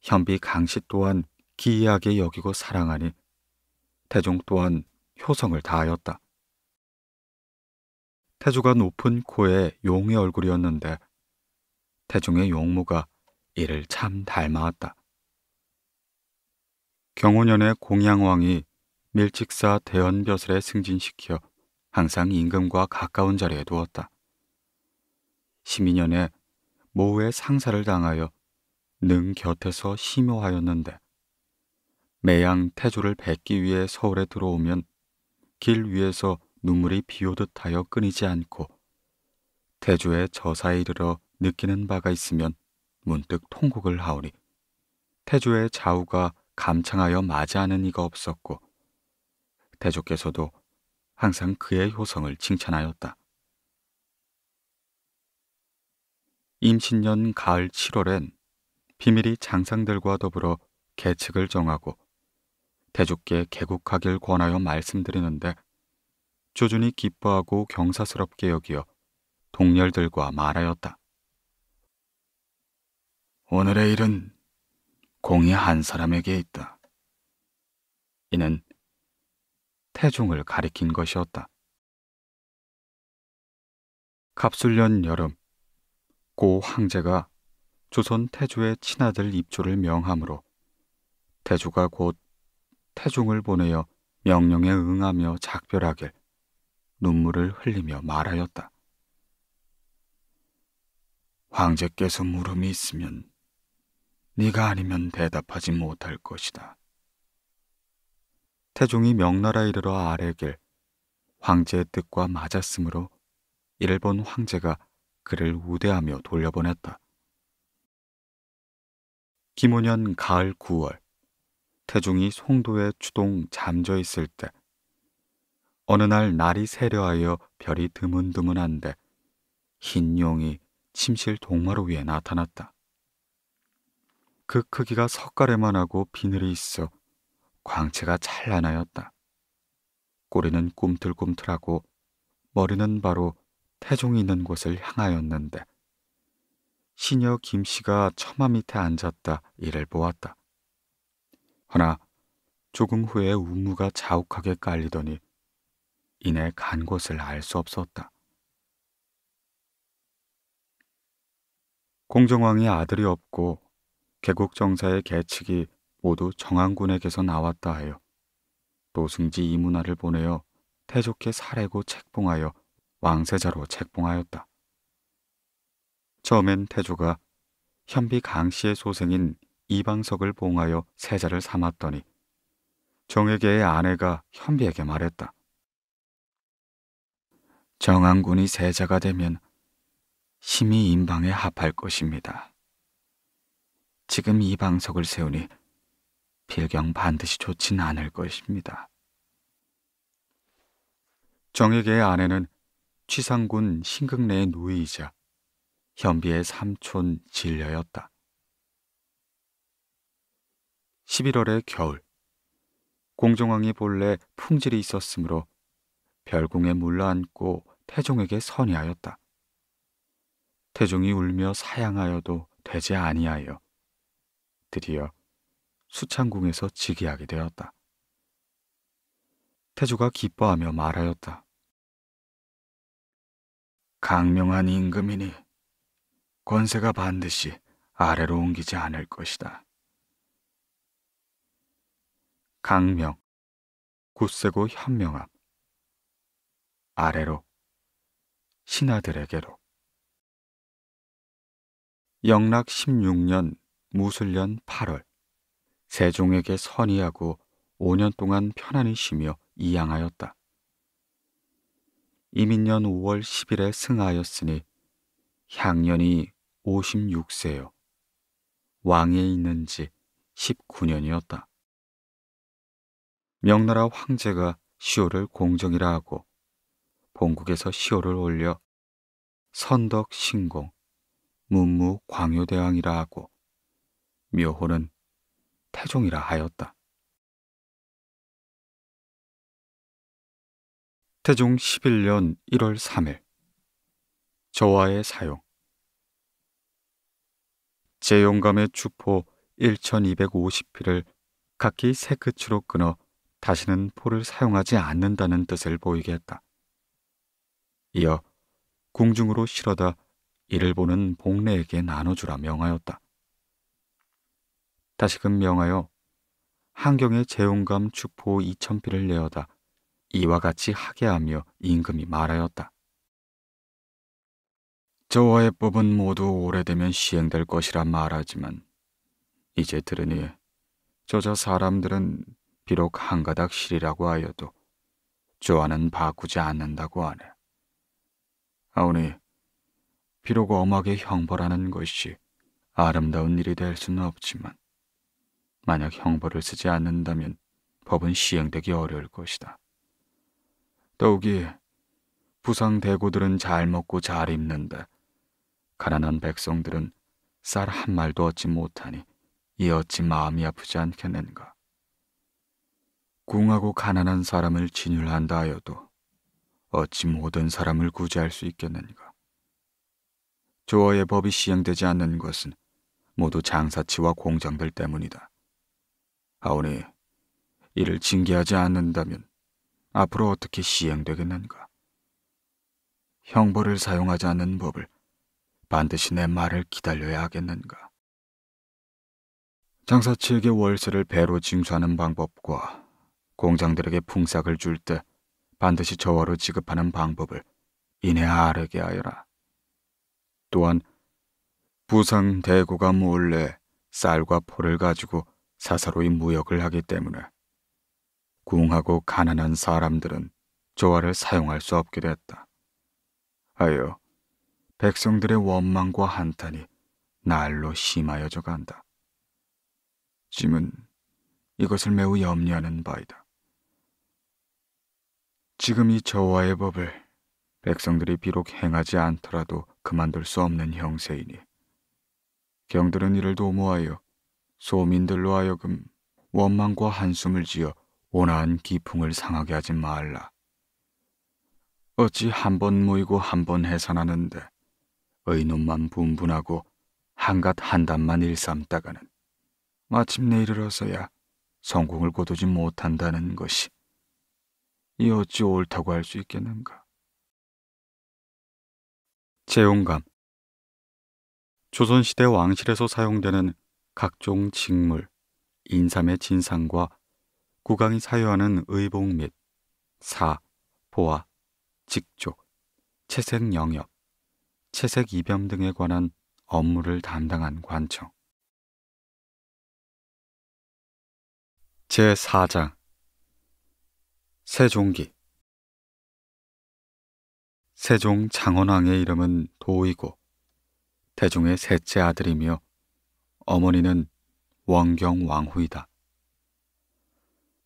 현비 강씨 또한 기이하게 여기고 사랑하니 태종 또한 효성을 다하였다. 태조가 높은 코에 용의 얼굴이었는데 태종의 용무가 이를 참 닮아왔다. 경호년의 공양왕이 밀직사 대연벼슬에 승진시켜 항상 임금과 가까운 자리에 두었다. 12년에 모의 상사를 당하여 능 곁에서 심요하였는데 매양 태조를 뵙기 위해 서울에 들어오면 길 위에서 눈물이 비오듯 하여 끊이지 않고 태조의 저사에 이르러 느끼는 바가 있으면 문득 통곡을 하오니 태조의 좌우가 감창하여 맞이하는 이가 없었고 태조께서도 항상 그의 효성을 칭찬하였다. 임신년 가을 7월엔 비밀이 장상들과 더불어 계측을 정하고 대주께 개국하길 권하여 말씀드리는데 조준이 기뻐하고 경사스럽게 여기어 동렬들과 말하였다. 오늘의 일은 공이 한 사람에게 있다. 이는 태종을 가리킨 것이었다. 갑술년 여름 고 황제가 조선 태조의 친아들 입조를 명함으로 태조가 곧태종을 보내어 명령에 응하며 작별하길 눈물을 흘리며 말하였다. 황제께서 물음이 있으면 네가 아니면 대답하지 못할 것이다. 태종이 명나라 이르러 아래길 황제의 뜻과 맞았으므로 일본 황제가 그를 우대하며 돌려보냈다. 김우년 가을 9월 태중이 송도에 추동 잠져 있을 때 어느 날 날이 세려하여 별이 드문드문한데 흰 용이 침실 동마루 위에 나타났다. 그 크기가 석가래만 하고 비늘이 있어 광채가 찬란하였다. 꼬리는 꿈틀꿈틀하고 머리는 바로 태종이 있는 곳을 향하였는데 시녀 김씨가 처마 밑에 앉았다 이를 보았다. 허나 조금 후에 우무가 자욱하게 깔리더니 이내 간 곳을 알 수 없었다. 공정왕이 아들이 없고 개국정사의 계측이 모두 정안군에게서 나왔다 하여 노승지 이문화를 보내어 태족께사례고 책봉하여 왕세자로 책봉하였다. 처음엔 태조가 현비 강씨의 소생인 이방석을 봉하여 세자를 삼았더니 정에게의 아내가 현비에게 말했다. 정왕군이 세자가 되면 심히 인방에 합할 것입니다. 지금 이방석을 세우니 필경 반드시 좋진 않을 것입니다. 정에게의 아내는 취상군 신극내의 누이이자 현비의 삼촌 진려였다. 11월의 겨울 공종왕이 본래 풍질이 있었으므로 별궁에 물러앉고 태종에게 선의하였다. 태종이 울며 사양하여도 되지 아니하여 드디어 수창궁에서 즉위하게 되었다. 태조가 기뻐하며 말하였다. 강명한 임금이니 권세가 반드시 아래로 옮기지 않을 것이다. 강명, 굳세고 현명함. 아래로, 신하들에게로. 영락 16년 무술년 8월, 세종에게 선의하고 5년 동안 편안히 쉬며 이양하였다. 이민년 5월 10일에 승하였으니 향년이 56세요. 왕에 있는 지 19년이었다. 명나라 황제가 시호를 공정이라 하고 본국에서 시호를 올려 선덕 신공, 문무 광요대왕이라 하고 묘호는 태종이라 하였다. 태종 11년 1월 3일 저와의 사용 제용감의 주포 1250피를 각기 새 끝으로 끊어 다시는 포를 사용하지 않는다는 뜻을 보이게 했다. 이어 궁중으로 실어다 이를 보는 복례에게 나눠주라 명하였다. 다시금 명하여 한경의 재용감 주포 2000피를 내어다 이와 같이 하게 하며 임금이 말하였다. 저와의 법은 모두 오래되면 시행될 것이라 말하지만 이제 들으니 저자 사람들은 비록 한 가닥 실이라고 하여도 조화는 바꾸지 않는다고 하네. 아오니 비록 엄하게 형벌하는 것이 아름다운 일이 될 수는 없지만 만약 형벌을 쓰지 않는다면 법은 시행되기 어려울 것이다. 더욱이 부상 대고들은 잘 먹고 잘 입는다. 가난한 백성들은 쌀 한 말도 얻지 못하니 이 어찌 마음이 아프지 않겠는가. 궁하고 가난한 사람을 진율한다 하여도 어찌 모든 사람을 구제할 수 있겠는가. 조어의 법이 시행되지 않는 것은 모두 장사치와 공장들 때문이다. 하오니 이를 징계하지 않는다면 앞으로 어떻게 시행되겠는가? 형벌을 사용하지 않는 법을 반드시 내 말을 기다려야 하겠는가? 장사치에게 월세를 배로 징수하는 방법과 공장들에게 풍삭을 줄 때 반드시 저월로 지급하는 방법을 이내 아르게 하여라. 또한 부상 대구가 몰래 쌀과 포를 가지고 사사로이 무역을 하기 때문에 궁하고 가난한 사람들은 조화를 사용할 수 없게 됐다. 하여 백성들의 원망과 한탄이 날로 심하여져 간다. 짐은 이것을 매우 염려하는 바이다. 지금 이 저와의 법을 백성들이 비록 행하지 않더라도 그만둘 수 없는 형세이니 경들은 이를 도모하여 소민들로 하여금 원망과 한숨을 지어 온화한 기풍을 상하게 하지 말라. 어찌 한 번 모이고 한 번 해산하는데 의논만 분분하고 한갓 한담만 일삼다가는 마침내 이르러서야 성공을 거두지 못한다는 것이 이 어찌 옳다고 할 수 있겠는가. 재용감 조선시대 왕실에서 사용되는 각종 직물, 인삼의 진상과 구강이 사유하는 의복 및 사, 보아, 직조 채색 영역, 채색 이변 등에 관한 업무를 담당한 관청. 제4장 세종기 세종 장원왕의 이름은 도이고 대종의 셋째 아들이며 어머니는 원경 왕후이다.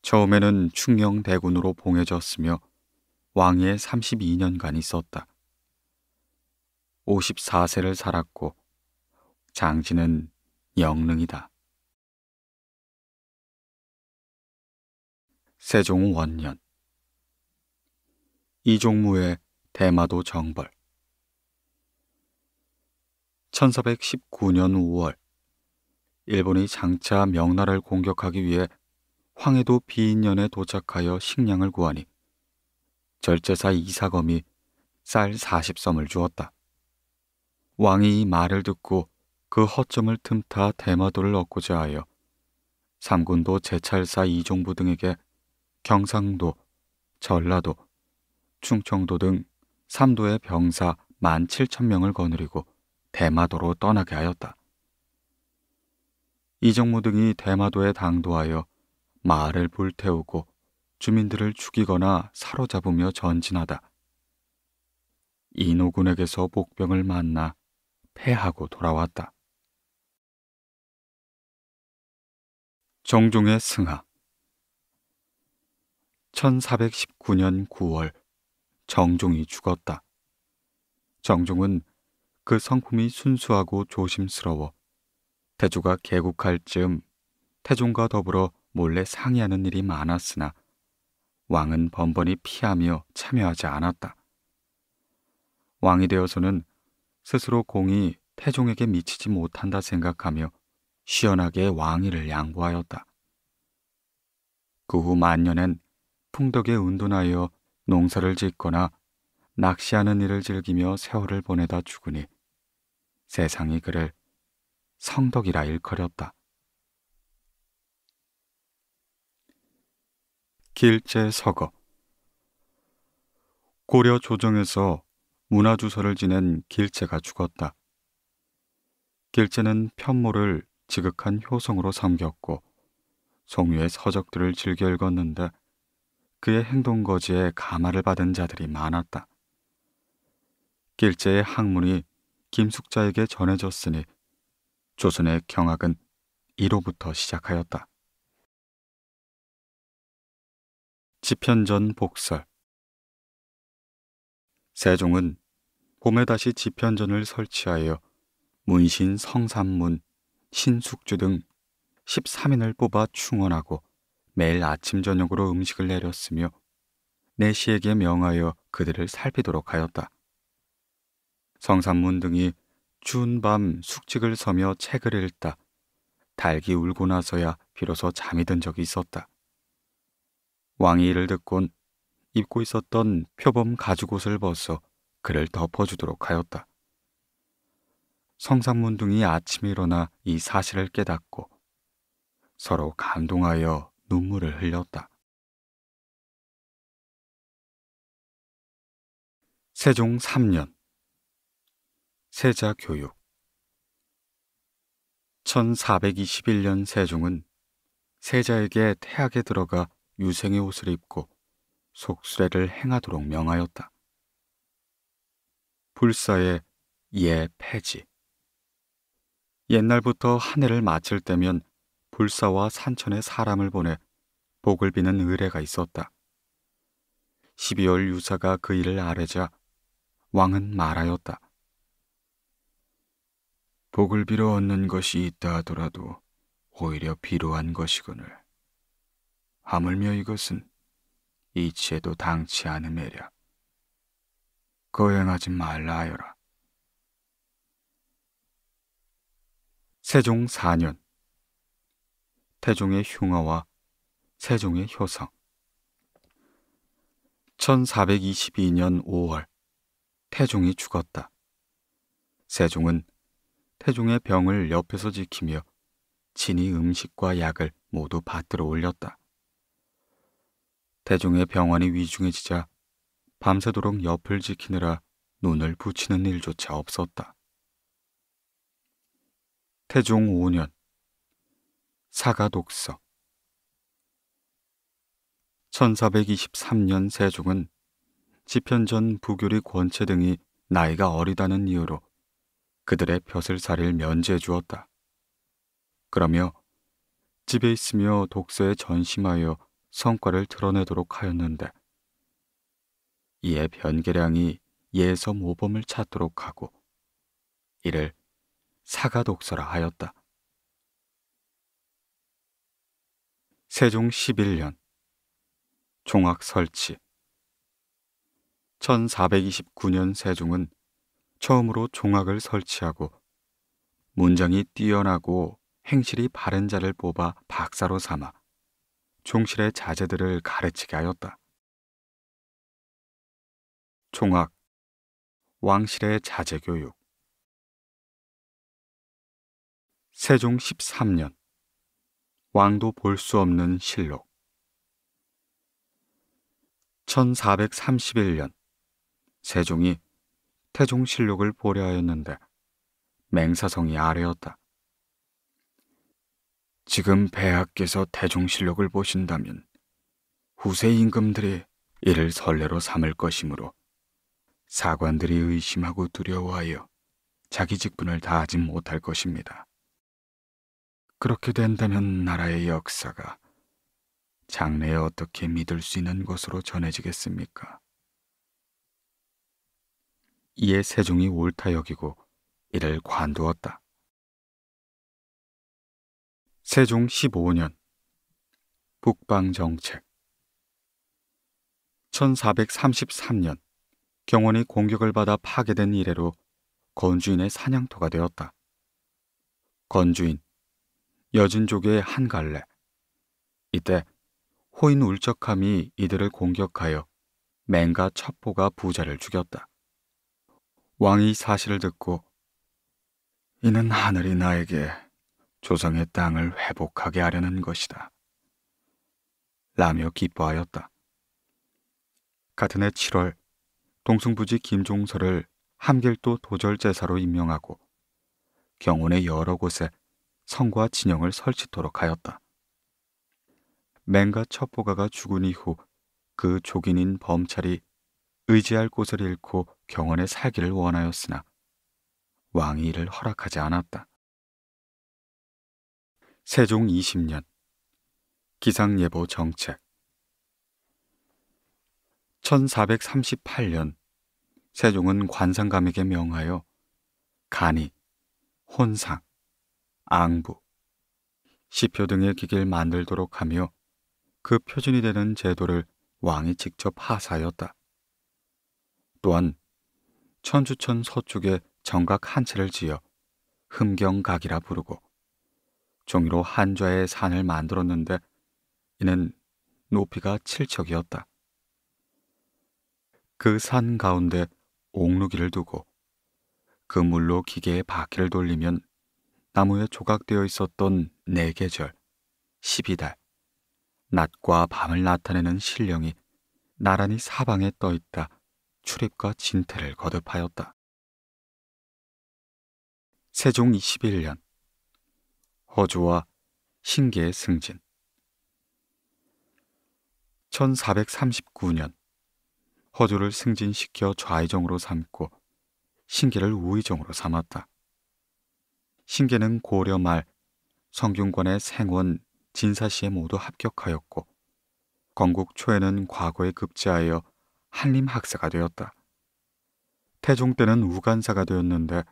처음에는 충녕 대군으로 봉해졌으며 왕위에 32년간 있었다. 54세를 살았고 장진은 영릉이다. 세종 원년 이종무의 대마도 정벌 1419년 5월 일본이 장차 명나라를 공격하기 위해 황해도 비인년에 도착하여 식량을 구하니 절제사 이사검이 쌀 40섬을 주었다. 왕이 이 말을 듣고 그 허점을 틈타 대마도를 얻고자 하여 삼군도 제찰사 이종부 등에게 경상도, 전라도, 충청도 등삼도의 병사 1만 7천 명을 거느리고 대마도로 떠나게 하였다. 이종무 등이 대마도에 당도하여 마을을 불태우고 주민들을 죽이거나 사로잡으며 전진하다. 이노군에게서 복병을 만나 패하고 돌아왔다. 정종의 승하 1419년 9월 정종이 죽었다. 정종은 그 성품이 순수하고 조심스러워 태조가 개국할 즈음 태종과 더불어 몰래 상의하는 일이 많았으나 왕은 번번이 피하며 참여하지 않았다. 왕이 되어서는 스스로 공이 태종에게 미치지 못한다 생각하며 시원하게 왕위를 양보하였다. 그 후 만년엔 풍덕에 운둔하여 농사를 짓거나 낚시하는 일을 즐기며 세월을 보내다 죽으니 세상이 그를 성덕이라 일컬였다. 길제 서거 고려 조정에서 문화주서를 지낸 길제가 죽었다. 길제는 편모를 지극한 효성으로 삼겼고 송유의 서적들을 즐겨 읽었는데 그의 행동거지에 가마를 받은 자들이 많았다. 길제의 학문이 김숙자에게 전해졌으니 조선의 경악은 이로부터 시작하였다. 지편전 복설 세종은 봄에 다시 지편전을 설치하여 문신 성삼문, 신숙주 등 13인을 뽑아 충원하고 매일 아침 저녁으로 음식을 내렸으며 내시에게 명하여 그들을 살피도록 하였다. 성삼문 등이 준밤 숙직을 서며 책을 읽다 달기 울고 나서야 비로소 잠이 든 적이 있었다. 왕이 이를 듣곤 입고 있었던 표범 가죽옷을 벗어 그를 덮어주도록 하였다. 성삼문둥이 아침에 일어나 이 사실을 깨닫고 서로 감동하여 눈물을 흘렸다. 세종 3년 세자 교육 1421년 세종은 세자에게 태학에 들어가 유생의 옷을 입고 속수레를 행하도록 명하였다. 불사의 예 폐지 옛날부터 한 해를 마칠 때면 불사와 산천에 사람을 보내 복을 비는 의례가 있었다. 12월 유사가 그 일을 아뢰자 왕은 말하였다. 복을 빌어 얻는 것이 있다 하더라도 오히려 비로한 것이거늘. 하물며 이것은 이치에도 당치 않음이랴. 거행하지 말라 하여라. 세종 4년 태종의 흉어와 세종의 효성 1422년 5월 태종이 죽었다. 세종은 태종의 병을 옆에서 지키며 진이 음식과 약을 모두 받들어 올렸다. 대중의 병원이 위중해지자 밤새도록 옆을 지키느라 눈을 붙이는 일조차 없었다. 태종 5년 사가 독서 1423년 세종은 집현전 부교리 권체 등이 나이가 어리다는 이유로 그들의 벼슬살이를 면제해 주었다. 그러며 집에 있으며 독서에 전심하여 성과를 드러내도록 하였는데 이에 변계량이 예서모범을 찾도록 하고 이를 사가독서라 하였다. 세종 11년 종학 설치 1429년 세종은 처음으로 종학을 설치하고 문장이 뛰어나고 행실이 바른 자를 뽑아 박사로 삼아 종실의 자제들을 가르치게 하였다. 종학 왕실의 자제교육 세종 13년 왕도 볼 수 없는 실록 1431년 세종이 태종실록을 보려 하였는데 맹사성이 아래였다. 지금 배하께서 대종실록을 보신다면 후세 임금들이 이를 선례로 삼을 것이므로 사관들이 의심하고 두려워하여 자기 직분을 다하지 못할 것입니다. 그렇게 된다면 나라의 역사가 장래에 어떻게 믿을 수 있는 것으로 전해지겠습니까? 이에 세종이 옳다 여기고 이를 관두었다. 세종 15년 북방정책 1433년 경원이 공격을 받아 파괴된 이래로 건주인의 사냥터가 되었다. 건주인, 여진족의 한 갈래. 이때 호인 울적함이 이들을 공격하여 맹가 첩보가 부자를 죽였다. 왕이 사실을 듣고 이는 하늘이 나에게 조상의 땅을 회복하게 하려는 것이다. 라며 기뻐하였다. 같은 해 7월 동승부지 김종서를 함길도 도절제사로 임명하고 경원의 여러 곳에 성과 진영을 설치토록 하였다. 맹가 첩보가가 죽은 이후 그 조기인 범찰이 의지할 곳을 잃고 경원에 살기를 원하였으나 왕이 이를 허락하지 않았다. 세종 20년 기상예보 정책 1438년 세종은 관상감에게 명하여 간이, 혼상, 앙부, 시표 등의 기계를 만들도록 하며 그 표준이 되는 제도를 왕이 직접 하사였다. 또한 천주천 서쪽에 정각 한 채를 지어 흠경각이라 부르고 종이로 한좌의 산을 만들었는데 이는 높이가 칠척이었다그 산 가운데 옥루기를 두고 그 물로 기계의 바퀴를 돌리면 나무에 조각되어 있었던 네 계절, 12달, 낮과 밤을 나타내는 신령이 나란히 사방에 떠 있다 출입과 진퇴를 거듭하였다. 세종 21년 허주와 신계의 승진 1439년 허주를 승진시켜 좌의정으로 삼고 신계를 우의정으로 삼았다. 신계는 고려 말 성균관의 생원 진사시에 모두 합격하였고 건국 초에는 과거에 급제하여 한림학사가 되었다. 태종 때는 우간사가 되었는데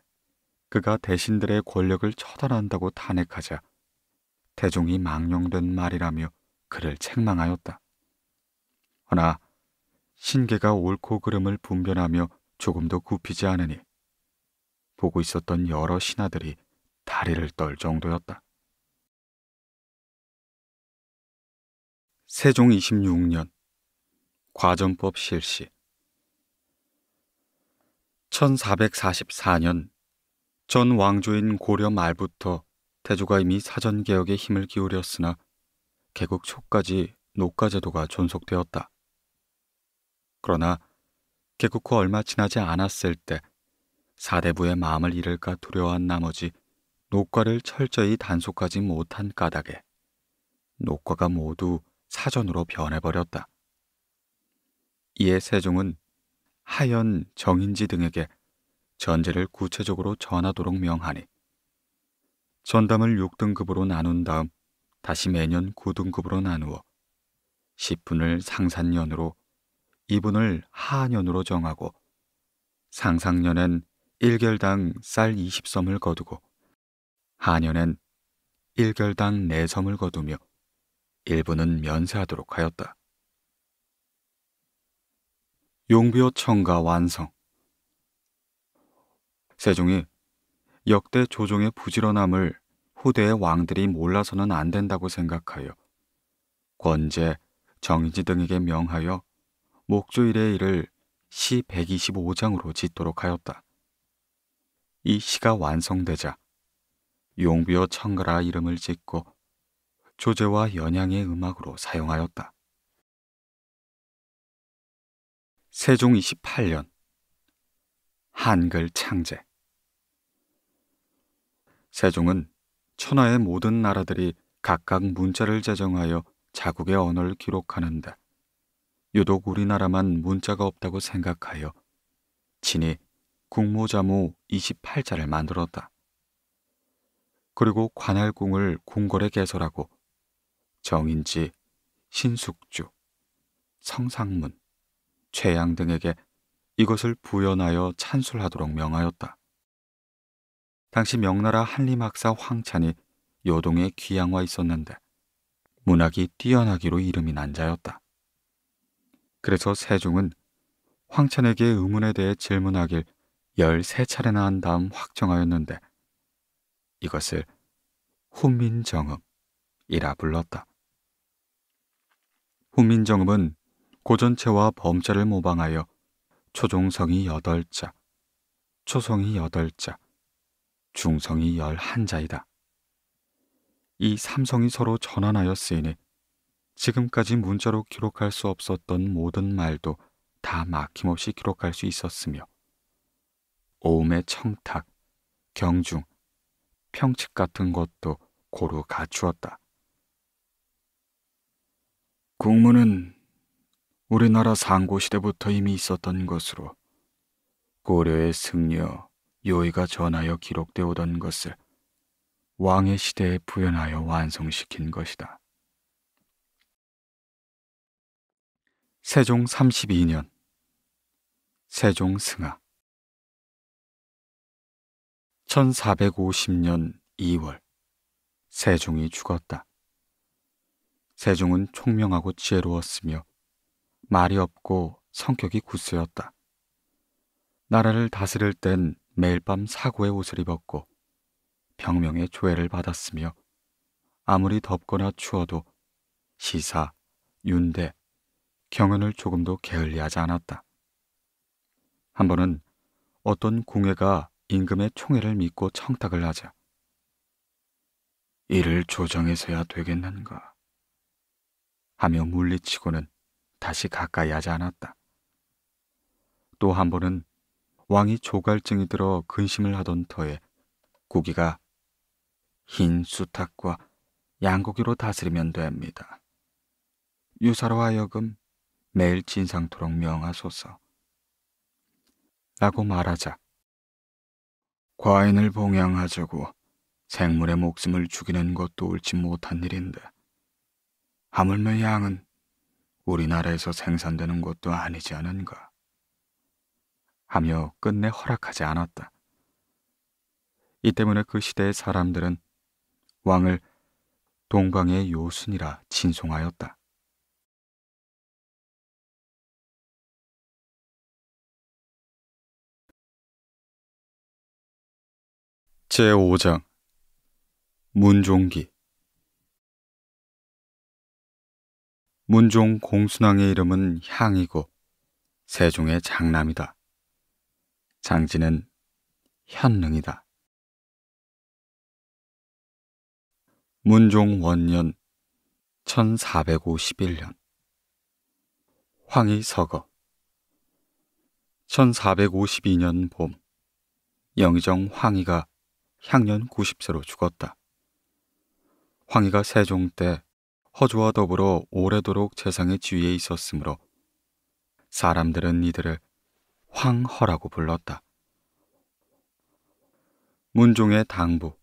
그가 대신들의 권력을 처단한다고 탄핵하자 대종이 망령된 말이라며 그를 책망하였다. 허나 신계가 옳고 그름을 분별하며 조금도 굽히지 않으니 보고 있었던 여러 신하들이 다리를 떨 정도였다. 세종 26년 과전법 실시 1444년 전 왕조인 고려 말부터 태조가 이미 사전개혁에 힘을 기울였으나 개국 초까지 노가제도가 존속되었다. 그러나 개국 후 얼마 지나지 않았을 때 사대부의 마음을 잃을까 두려워한 나머지 노과를 철저히 단속하지 못한 까닭에 노과가 모두 사전으로 변해버렸다. 이에 세종은 하연, 정인지 등에게 전제를 구체적으로 전하도록 명하니 전담을 6등급으로 나눈 다음 다시 매년 9등급으로 나누어 10분을 상산년으로 2분을 하년으로 정하고 상상년엔 1결당 쌀 20섬을 거두고 하년엔 1결당 4섬을 거두며 일부는 면세하도록 하였다. 용비어 청가 완성 세종이 역대 조종의 부지런함을 후대의 왕들이 몰라서는 안 된다고 생각하여 권제, 정인지 등에게 명하여 목조일의 일을 시 125장으로 짓도록 하였다. 이 시가 완성되자 용비어 청가라 이름을 짓고 조제와 연양의 음악으로 사용하였다. 세종 28년 한글 창제 세종은 천하의 모든 나라들이 각각 문자를 제정하여 자국의 언어를 기록하는데 유독 우리나라만 문자가 없다고 생각하여 진이 국모자무 28자를 만들었다. 그리고 관할궁을 궁궐에 개설하고 정인지, 신숙주, 성상문, 최양 등에게 이것을 부연하여 찬술하도록 명하였다. 당시 명나라 한림학사 황찬이 요동에 귀양와 있었는데 문학이 뛰어나기로 이름이 난 자였다. 그래서 세종은 황찬에게 의문에 대해 질문하길 13차례나 한 다음 확정하였는데 이것을 훈민정음이라 불렀다. 훈민정음은 고전체와 범자를 모방하여 초종성이 여덟자 초성이 여덟자 중성이 열한 자이다. 이 삼성이 서로 전환하였으이니 지금까지 문자로 기록할 수 없었던 모든 말도 다 막힘없이 기록할 수 있었으며 오음의 청탁, 경중, 평측 같은 것도 고루 갖추었다. 국문은 우리나라 상고시대부터 이미 있었던 것으로 고려의 승려 요이가 전하여 기록되오던 것을 왕의 시대에 부연하여 완성시킨 것이다. 세종 32년 세종 승하 1450년 2월 세종이 죽었다. 세종은 총명하고 지혜로웠으며 말이 없고 성격이 구스였다. 나라를 다스릴 땐 매일 밤 사고의 옷을 입었고 병명의 조회를 받았으며 아무리 덥거나 추워도 시사, 윤대, 경연을 조금도 게을리하지 않았다. 한 번은 어떤 공예가 임금의 총애를 믿고 청탁을 하자. 이를 조정해서야 되겠는가 하며 물리치고는 다시 가까이 하지 않았다. 또 한 번은 왕이 조갈증이 들어 근심을 하던 터에 고기가 흰 수탉과 양고기로 다스리면 됩니다. 유사로 하여금 매일 진상토록 명하소서. 라고 말하자 과인을 봉양하자고 생물의 목숨을 죽이는 것도 옳지 못한 일인데 하물며 양은 우리나라에서 생산되는 것도 아니지 않은가. 하며 끝내 허락하지 않았다. 이 때문에 그 시대의 사람들은 왕을 동방의 요순이라 진송하였다. 제5장 문종기 문종 공순왕의 이름은 향이고 세종의 장남이다. 장지는 현능이다. 문종 원년 1451년 황희 서거 1452년 봄 영의정 황희가 향년 90세로 죽었다. 황희가 세종 때 허주와 더불어 오래도록 재상의 지위에 있었으므로 사람들은 이들을 황허라고 불렀다. 문종의 당부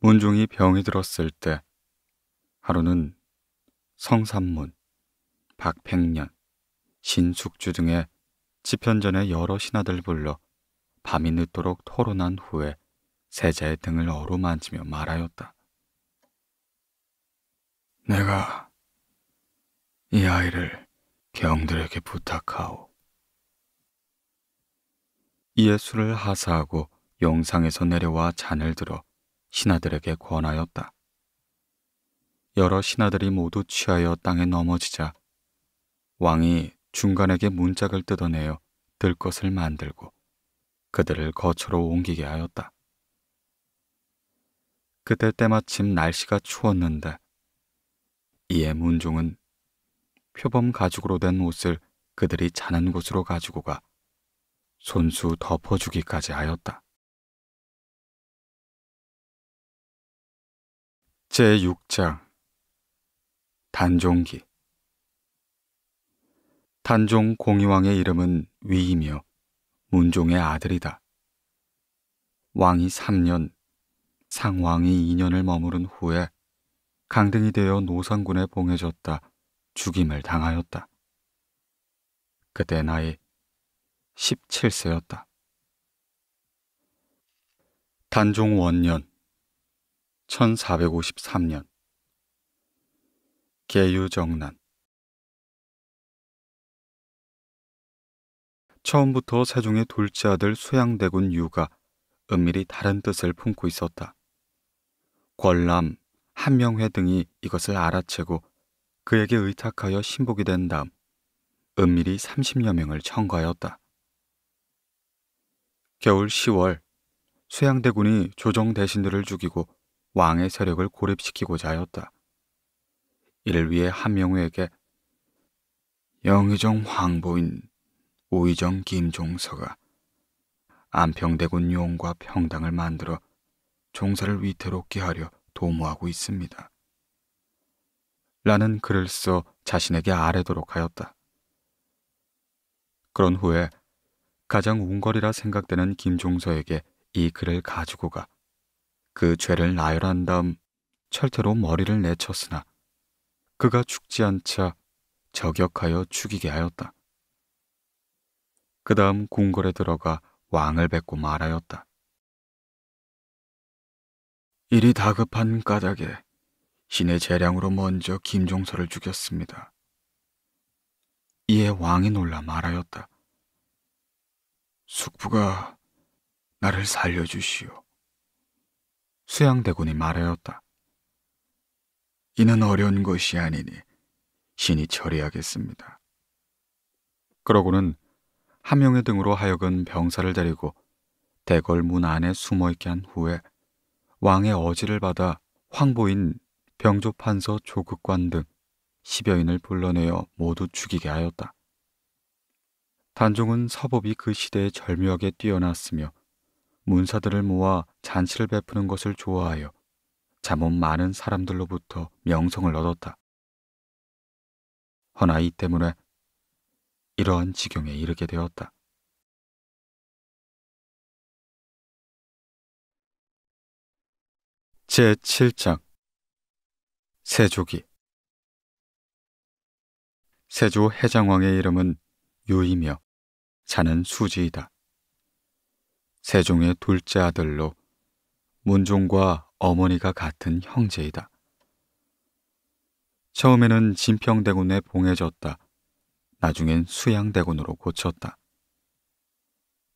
문종이 병이 들었을 때 하루는 성삼문, 박팽년, 신숙주 등의 집현전의 여러 신하들 불러 밤이 늦도록 토론한 후에 세자의 등을 어루만지며 말하였다. 내가 이 아이를 병들에게 부탁하오. 예수를 하사하고 영상에서 내려와 잔을 들어 신하들에게 권하였다. 여러 신하들이 모두 취하여 땅에 넘어지자 왕이 중간에게 문짝을 뜯어내어 들 것을 만들고 그들을 거처로 옮기게 하였다. 그때 때마침 날씨가 추웠는데 이에 문종은 표범 가죽으로 된 옷을 그들이 자는 곳으로 가지고 가 손수 덮어주기까지 하였다. 제6장 단종기 단종 공의왕의 이름은 위이며 문종의 아들이다. 왕이 3년, 상왕이 2년을 머무른 후에 강등이 되어 노선군에 봉해졌다. 죽임을 당하였다. 그때 나이 17세였다. 단종 원년 1453년 계유정난 처음부터 세종의 둘째 아들 수양대군 유가 은밀히 다른 뜻을 품고 있었다. 권람, 한명회 등이 이것을 알아채고 그에게 의탁하여 신복이 된 다음 은밀히 30여 명을 청구하였다. 겨울 10월 수양대군이 조정 대신들을 죽이고 왕의 세력을 고립시키고자 하였다. 이를 위해 한명우에게 영의정 황보인, 오의정 김종서가 안평대군 용과 평당을 만들어 종사를 위태롭게 하려 도모하고 있습니다. 라는 글을 써 자신에게 아뢰도록 하였다. 그런 후에 가장 웅걸이라 생각되는 김종서에게 이 글을 가지고 가 그 죄를 나열한 다음 철퇴로 머리를 내쳤으나 그가 죽지 않자 저격하여 죽이게 하였다. 그 다음 궁궐에 들어가 왕을 뵙고 말하였다. 일이 다급한 까닭에 신의 재량으로 먼저 김종서를 죽였습니다. 이에 왕이 놀라 말하였다. 숙부가 나를 살려주시오. 수양대군이 말하였다. 이는 어려운 것이 아니니 신이 처리하겠습니다. 그러고는 함영회 등으로 하여금 병사를 데리고 대궐 문 안에 숨어 있게 한 후에 왕의 어지를 받아 황보인 병조판서 조극관 등십여인을 불러내어 모두 죽이게 하였다. 단종은 사법이 그 시대에 절묘하게 뛰어났으며 문사들을 모아 잔치를 베푸는 것을 좋아하여 잠언 많은 사람들로부터 명성을 얻었다. 허나 이 때문에 이러한 지경에 이르게 되었다. 제7장 세조기 세조 해장왕의 이름은 유이며 자는 수지이다. 세종의 둘째 아들로 문종과 어머니가 같은 형제이다. 처음에는 진평대군에 봉해졌다. 나중엔 수양대군으로 고쳤다.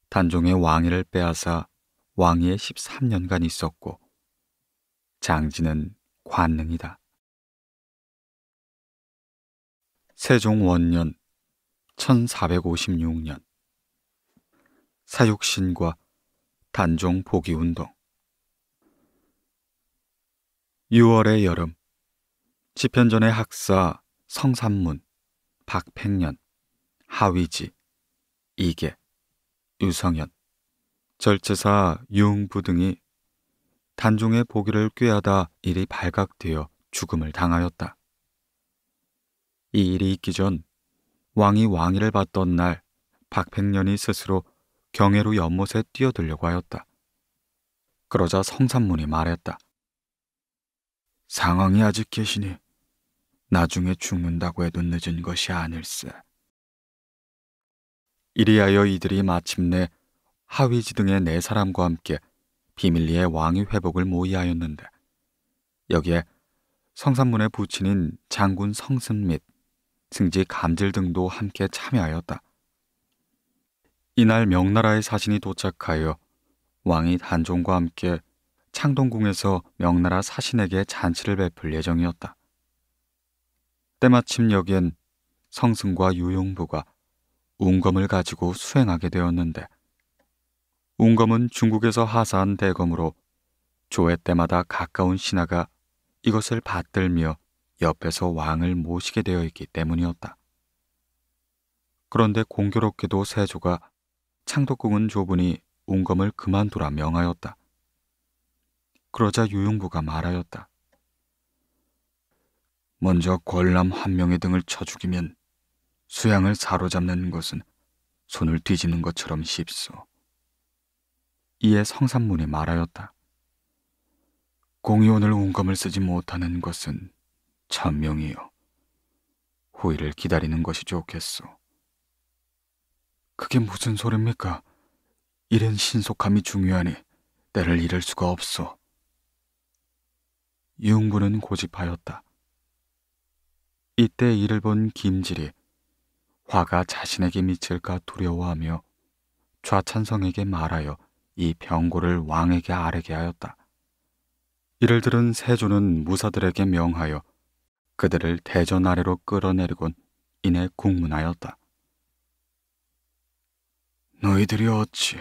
단종의 왕위를 빼앗아 왕위에 13년간 있었고 장지는 관능이다. 세종 원년 1456년 사육신과 단종 포기운동 6월의 여름 집현전의 학사 성삼문, 박팽년, 하위지, 이계, 유성현, 절제사 유흥부 등이 단종의 보기를 꾀하다 일이 발각되어 죽음을 당하였다. 이 일이 있기 전 왕이 왕위를 받던 날 박백년이 스스로 경해로 연못에 뛰어들려고 하였다. 그러자 성산문이 말했다. 상황이 아직 계시니 나중에 죽는다고 해도 늦은 것이 아닐세. 이리하여 이들이 마침내 하위지 등의 네 사람과 함께 비밀리에 왕위 회복을 모의하였는데 여기에 성산문의 부친인 장군 성승 및 승지 감질 등도 함께 참여하였다. 이날 명나라의 사신이 도착하여 왕이 단종과 함께 창동궁에서 명나라 사신에게 잔치를 베풀 예정이었다. 때마침 여기엔 성승과 유용부가 웅검을 가지고 수행하게 되었는데 웅검은 중국에서 하사한 대검으로 조회 때마다 가까운 신하가 이것을 받들며 옆에서 왕을 모시게 되어 있기 때문이었다. 그런데 공교롭게도 세조가 창덕궁은 좁으니 웅검을 그만두라 명하였다. 그러자 유용부가 말하였다. 먼저 권람 한 명의 등을 쳐 죽이면 수양을 사로잡는 것은 손을 뒤집는 것처럼 쉽소. 이에 성산문이 말하였다. 공이 오늘 운검을 쓰지 못하는 것은 천명이요. 호의를 기다리는 것이 좋겠소. 그게 무슨 소립니까? 이은 신속함이 중요하니 때를 잃을 수가 없소. 융부는 고집하였다. 이때 이를 본 김질이 화가 자신에게 미칠까 두려워하며 좌찬성에게 말하여 이 병고를 왕에게 아뢰게 하였다. 이를 들은 세조는 무사들에게 명하여 그들을 대전 아래로 끌어내리곤 이내 국문하였다. 너희들이 어찌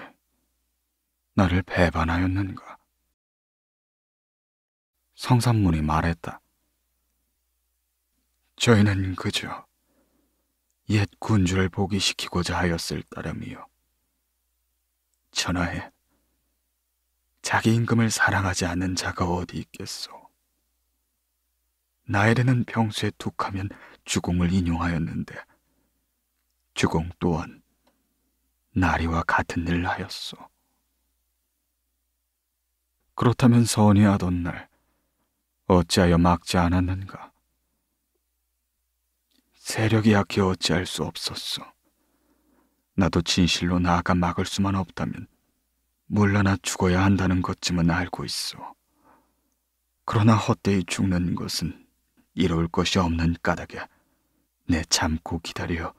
나를 배반하였는가? 성산문이 말했다. 저희는 그저 옛 군주를 복귀시키고자 하였을 따름이요. 천하에 자기 임금을 사랑하지 않는 자가 어디 있겠소. 나에에는 평소에 툭하면 주공을 인용하였는데 주공 또한 나리와 같은 일을 하였소. 그렇다면 선의하던 날 어찌하여 막지 않았는가? 세력이 약해 어찌할 수 없었어. 나도 진실로 나아가 막을 수만 없다면 물러나 죽어야 한다는 것쯤은 알고 있어. 그러나 헛되이 죽는 것은 이로울 것이 없는 까닭에 내 참고 기다려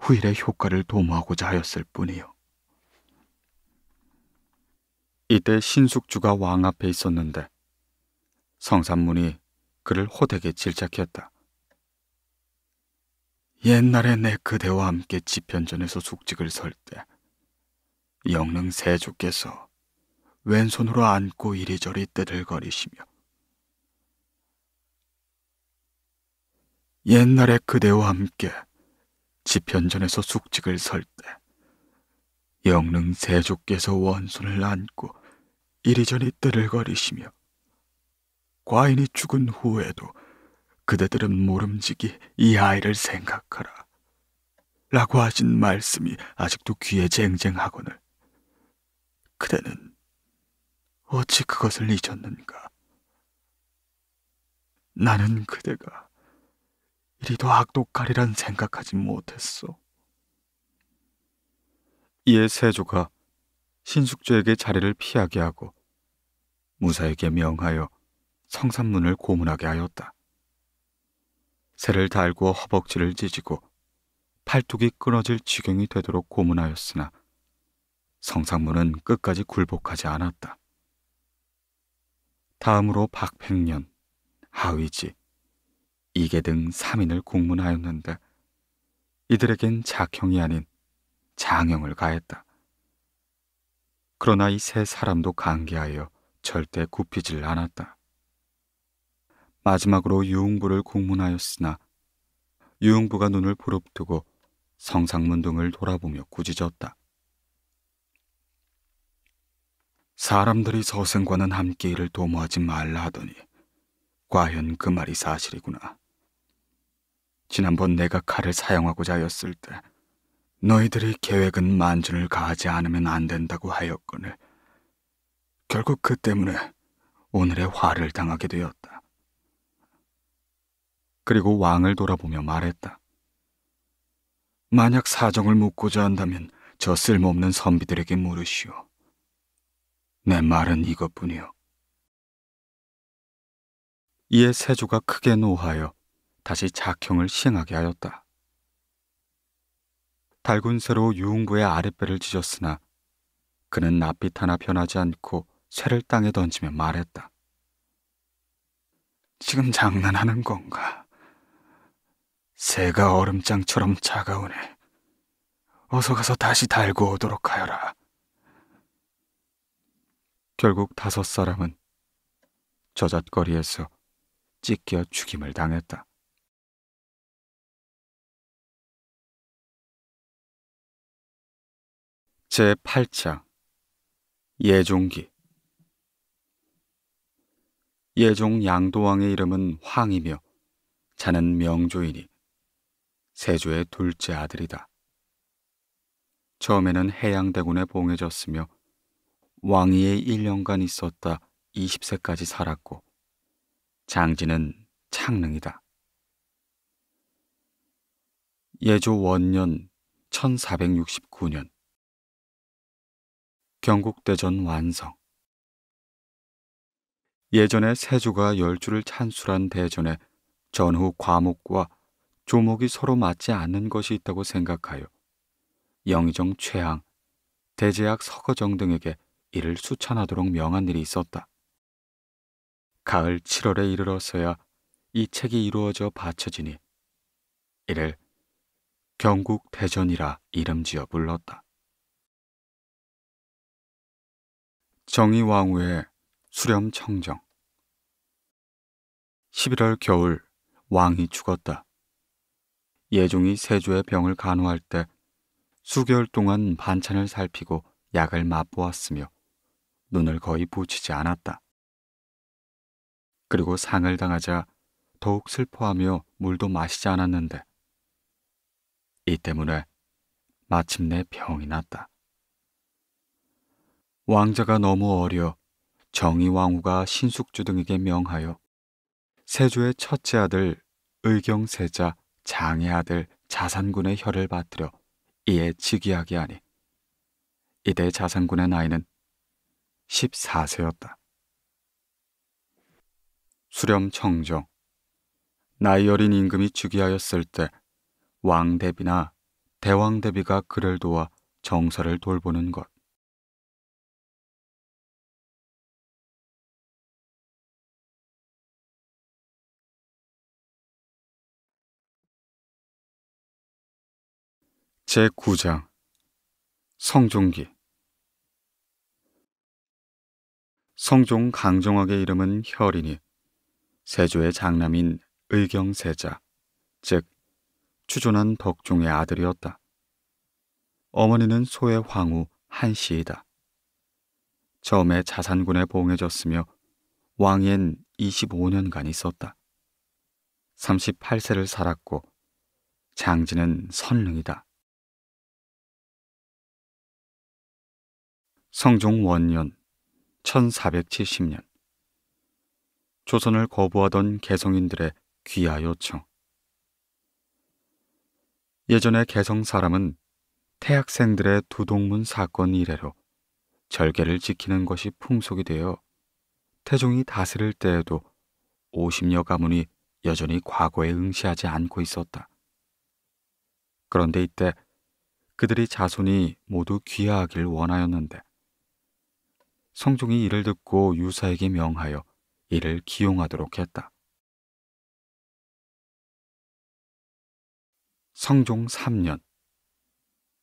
후일의 효과를 도모하고자 하였을 뿐이요. 이때 신숙주가 왕 앞에 있었는데 성삼문이 그를 호되게 질책했다. 옛날에 내 그대와 함께 지편전에서 숙직을 설 때 영릉 세주께서 왼손으로 안고 이리저리 뜨들거리시며 옛날에 그대와 함께 집현전에서 숙직을 설 때 영릉 세조께서 원손을 안고 이리저리 뜨을거리시며 과인이 죽은 후에도 그대들은 모름지기 이 아이를 생각하라 라고 하신 말씀이 아직도 귀에 쟁쟁하거늘 그대는 어찌 그것을 잊었는가 나는 그대가 이리도 악독하리란 생각하지 못했소. 이에 세조가 신숙주에게 자리를 피하게 하고 무사에게 명하여 성산문을 고문하게 하였다. 새를 달고 허벅지를 찢고 팔뚝이 끊어질 지경이 되도록 고문하였으나 성상문은 끝까지 굴복하지 않았다. 다음으로 박팽년, 하위지 이계 등 3인을 공문하였는데 이들에겐 작형이 아닌 장형을 가했다. 그러나 이 세 사람도 강기하여 절대 굽히질 않았다. 마지막으로 유흥부를 공문하였으나 유흥부가 눈을 부릅뜨고 성상문 등을 돌아보며 꾸짖었다. 사람들이 서생과는 함께 일을 도모하지 말라 하더니 과연 그 말이 사실이구나. 지난번 내가 칼을 사용하고자 하였을 때너희들의 계획은 만전을 가하지 않으면 안 된다고 하였거늘 결국 그 때문에 오늘의 화를 당하게 되었다. 그리고 왕을 돌아보며 말했다. 만약 사정을 묻고자 한다면 저 쓸모없는 선비들에게 물으시오. 내 말은 이것뿐이요. 이에 세조가 크게 노하여 다시 작형을 시행하게 하였다. 달군새로 유흥부의 아랫배를 찢었으나 그는 낯빛 하나 변하지 않고 쇠를 땅에 던지며 말했다. 지금 장난하는 건가? 새가 얼음장처럼 차가우네. 어서 가서 다시 달고 오도록 하여라. 결국 다섯 사람은 저잣거리에서 찢겨 죽임을 당했다. 제8장 예종기 예종 양도왕의 이름은 황이며 자는 명조이니 세조의 둘째 아들이다. 처음에는 해양대군에 봉해졌으며 왕위에 1년간 있었다 20세까지 살았고 장지는 창릉이다. 예조 원년 1469년 경국대전 완성 예전에 세조가 열주를 찬술한 대전에 전후 과목과 조목이 서로 맞지 않는 것이 있다고 생각하여 영의정 최항, 대제학 서거정 등에게 이를 수찬하도록 명한 일이 있었다. 가을 7월에 이르러서야 이 책이 이루어져 받쳐지니 이를 경국 대전이라 이름 지어 불렀다. 정의왕후의 수렴청정 11월 겨울 왕이 죽었다. 예종이 세조의 병을 간호할 때 수개월 동안 반찬을 살피고 약을 맛보았으며 눈을 거의 보치지 않았다. 그리고 상을 당하자 더욱 슬퍼하며 물도 마시지 않았는데 이 때문에 마침내 병이 났다. 왕자가 너무 어려 정의왕후가 신숙주 등에게 명하여 세조의 첫째 아들 의경세자 장의 아들 자산군의 혀를 받들여 이에 즉위하게 하니 이대 자산군의 나이는 14세였다. 수렴 청정 나이 어린 임금이 즉위하였을 때 왕대비나 대왕대비가 그를 도와 정서를 돌보는 것 제9장 성종기 성종 강종학의 이름은 혈이니 세조의 장남인 의경세자 즉 추존한 덕종의 아들이었다. 어머니는 소의 황후 한씨이다. 처음에 자산군에 봉해졌으며 왕위엔 25년간 있었다. 38세를 살았고 장지는 선릉이다. 성종 원년 1470년 조선을 거부하던 개성인들의 귀하 요청 예전의 개성 사람은 태학생들의 두동문 사건 이래로 절개를 지키는 것이 풍속이 되어 태종이 다스릴 때에도 50여 가문이 여전히 과거에 응시하지 않고 있었다. 그런데 이때 그들이 자손이 모두 귀하하길 원하였는데 성종이 이를 듣고 유사에게 명하여 이를 기용하도록 했다. 성종 3년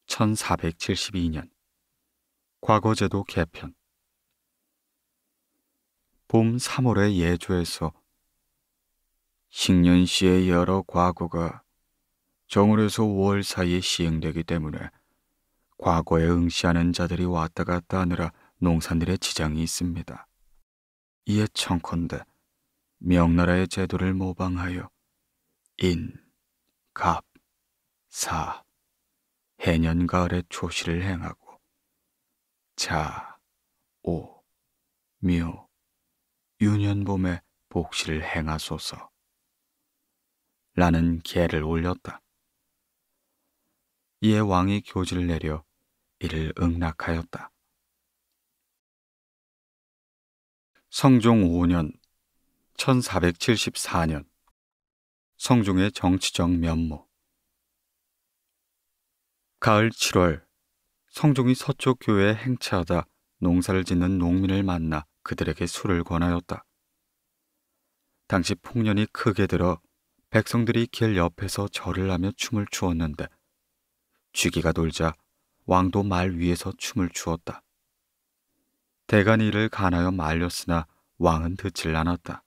1472년 과거제도 개편 봄 3월의 예조에서 식년시의 여러 과거가 정월에서 5월 사이에 시행되기 때문에 과거에 응시하는 자들이 왔다 갔다 하느라 농산일에 지장이 있습니다. 이에 청컨대 명나라의 제도를 모방하여 인, 갑, 사, 해년 가을에 초시를 행하고 자, 오, 묘, 유년봄에 복시를 행하소서. 라는 계를 올렸다. 이에 왕이 교지를 내려 이를 응낙하였다. 성종 5년 1474년 성종의 정치적 면모 가을 7월 성종이 서쪽 교회에 행차하다 농사를 짓는 농민을 만나 그들에게 술을 권하였다. 당시 풍년이 크게 들어 백성들이 길 옆에서 절을 하며 춤을 추었는데 쥐기가 돌자 왕도 말 위에서 춤을 추었다. 대간이 를 간하여 말렸으나 왕은 듣질 않았다.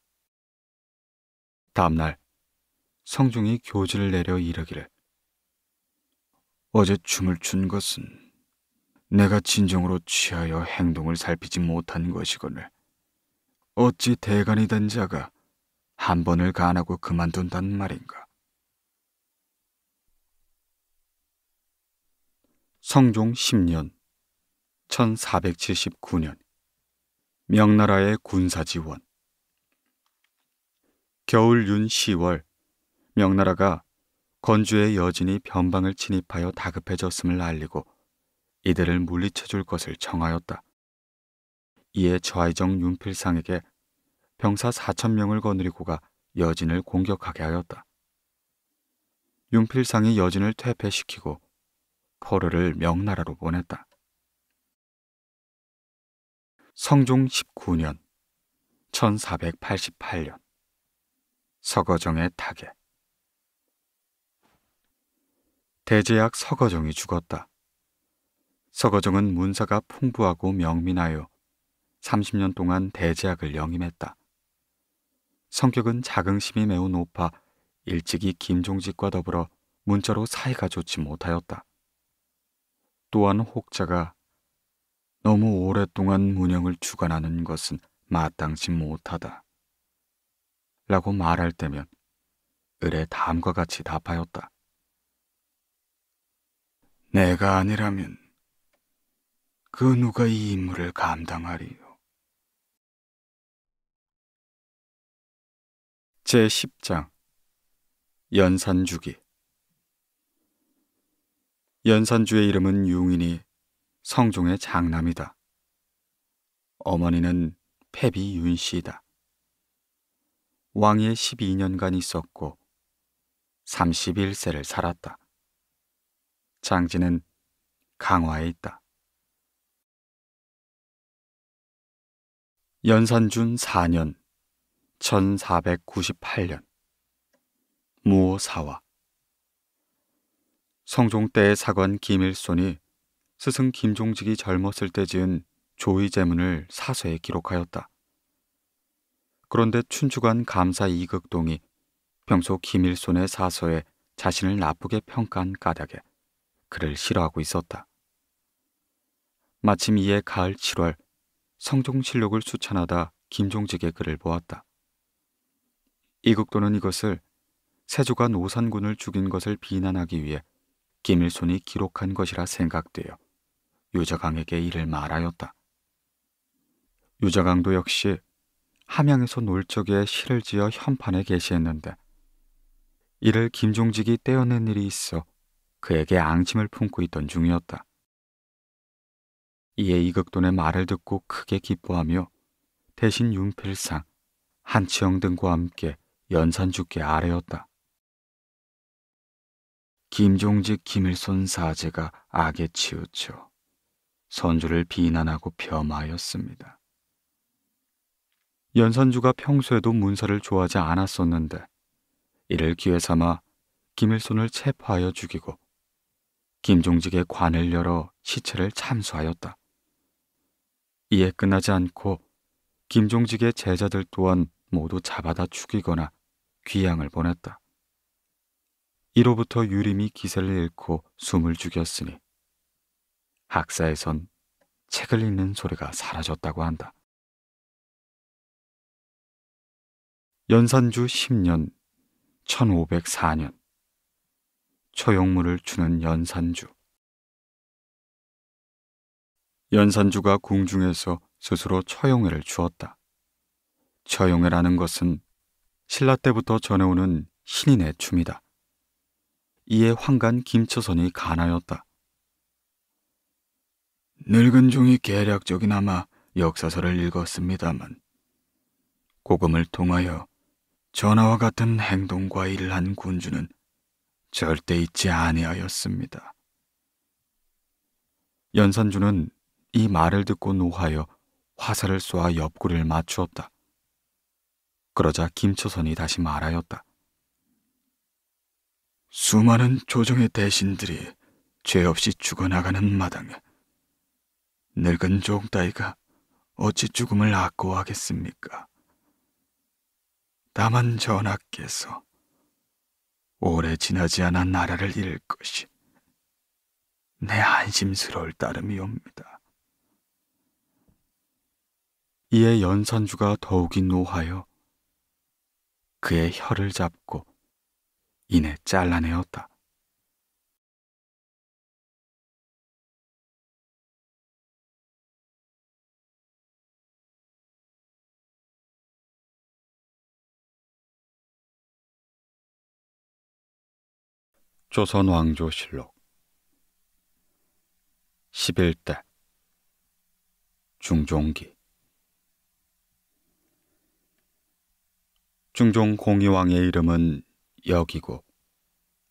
다음날 성중이 교지를 내려 이르기를 어제 춤을 춘 것은 내가 진정으로 취하여 행동을 살피지 못한 것이거늘 어찌 대간이 된 자가 한 번을 간하고 그만둔단 말인가 성종 10년 1479년 명나라의 군사 지원 겨울 윤 10월 명나라가 건주의 여진이 변방을 진입하여 다급해졌음을 알리고 이들을 물리쳐줄 것을 정하였다. 이에 좌이정 윤필상에게 병사 4천 명을 거느리고가 여진을 공격하게 하였다. 윤필상이 여진을 퇴폐시키고 포르를 명나라로 보냈다. 성종 19년 1488년 서거정의 타계 대제학 서거정이 죽었다. 서거정은 문사가 풍부하고 명민하여 30년 동안 대제학을 영임했다. 성격은 자긍심이 매우 높아 일찍이 김종직과 더불어 문자로 사이가 좋지 못하였다. 또한 혹자가 너무 오랫동안 운영을 주관하는 것은 마땅치 못하다. 라고 말할 때면 을의 다음과 같이 답하였다. 내가 아니라면 그 누가 이 임무를 감당하리요. 제10장 연산주기 연산주의 이름은 융인이 성종의 장남이다. 어머니는 패비 윤 씨이다. 왕위에 12년간 있었고 31세를 살았다. 장지는 강화에 있다. 연산준 4년 1498년 무오사화 성종 때의 사관 김일손이 스승 김종직이 젊었을 때 지은 조의제문을 사서에 기록하였다. 그런데 춘추관 감사 이극동이 평소 김일손의 사서에 자신을 나쁘게 평가한 까닭에 그를 싫어하고 있었다. 마침 이에 가을 7월 성종실록을 수찬하다 김종직의 글을 보았다. 이극도는 이것을 세조가 노산군을 죽인 것을 비난하기 위해 김일손이 기록한 것이라 생각되어 유자강에게 이를 말하였다. 유자강도 역시 함양에서 놀 적에 시를 지어 현판에 게시했는데 이를 김종직이 떼어낸 일이 있어 그에게 앙심을 품고 있던 중이었다. 이에 이극돈의 말을 듣고 크게 기뻐하며 대신 윤필상, 한치영 등과 함께 연산죽께 아래였다. 김종직 김일손 사제가 악에 치우쳐 선주를 비난하고 폄하였습니다. 연선주가 평소에도 문서를 좋아하지 않았었는데 이를 기회 삼아 김일손을 체포하여 죽이고 김종직의 관을 열어 시체를 참수하였다. 이에 끝나지 않고 김종직의 제자들 또한 모두 잡아다 죽이거나 귀양을 보냈다. 이로부터 유림이 기세를 잃고 숨을 죽였으니 학사에선 책을 읽는 소리가 사라졌다고 한다. 연산주 10년 1504년 초용물을 주는 연산주 연산주가 궁중에서 스스로 처용회를 주었다. 처용회라는 것은 신라 때부터 전해오는 신인의 춤이다. 이에 황간 김처선이 간하였다. 늙은 종이 계략적이나마 역사서를 읽었습니다만 고금을 통하여 전하와 같은 행동과 일을 한 군주는 절대 잊지 아니하였습니다. 연산주는 이 말을 듣고 노하여 화살을 쏘아 옆구리를 맞추었다. 그러자 김초선이 다시 말하였다. 수많은 조정의 대신들이 죄 없이 죽어나가는 마당에 늙은 종 따위가 어찌 죽음을 아고하겠습니까 다만 전하께서 오래 지나지 않아 나라를 잃을 것이 내 안심스러울 따름이옵니다. 이에 연산주가 더욱이 노하여 그의 혀를 잡고 이내 잘라내었다. 조선 왕조실록 11대 중종기 중종 공의왕의 이름은 역이고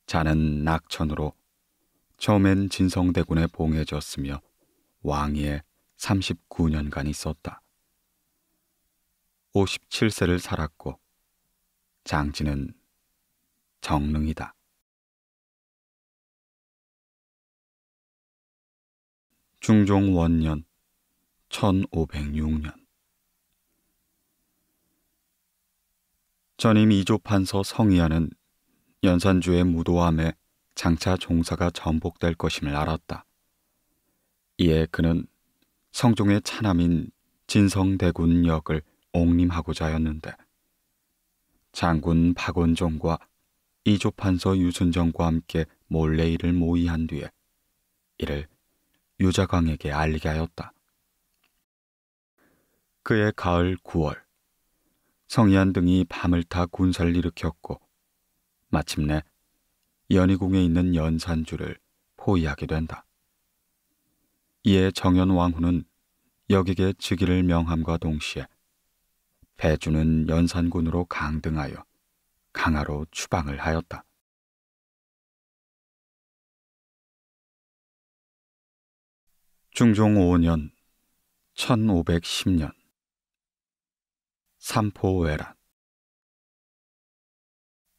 자는 낙천으로 처음엔 진성대군에 봉해졌으며 왕위에 39년간 있었다. 57세를 살았고 장지는 정릉이다. 중종 원년 1506년 전임 이조판서 성이하는 연산주의 무도함에 장차 종사가 전복될 것임을 알았다. 이에 그는 성종의 차남인 진성대군 역을 옹림하고자 하였는데 장군 박원종과 이조판서 유순정과 함께 몰래 이를 모의한 뒤에 이를 유자강에게 알리게 하였다. 그해 가을 9월 성이안 등이 밤을 타 군사를 일으켰고 마침내 연희궁에 있는 연산주를 포위하게 된다. 이에 정현 왕후는 여객의 즉위를 명함과 동시에 배주는 연산군으로 강등하여 강화로 추방을 하였다. 중종 5년 1510년 삼포외란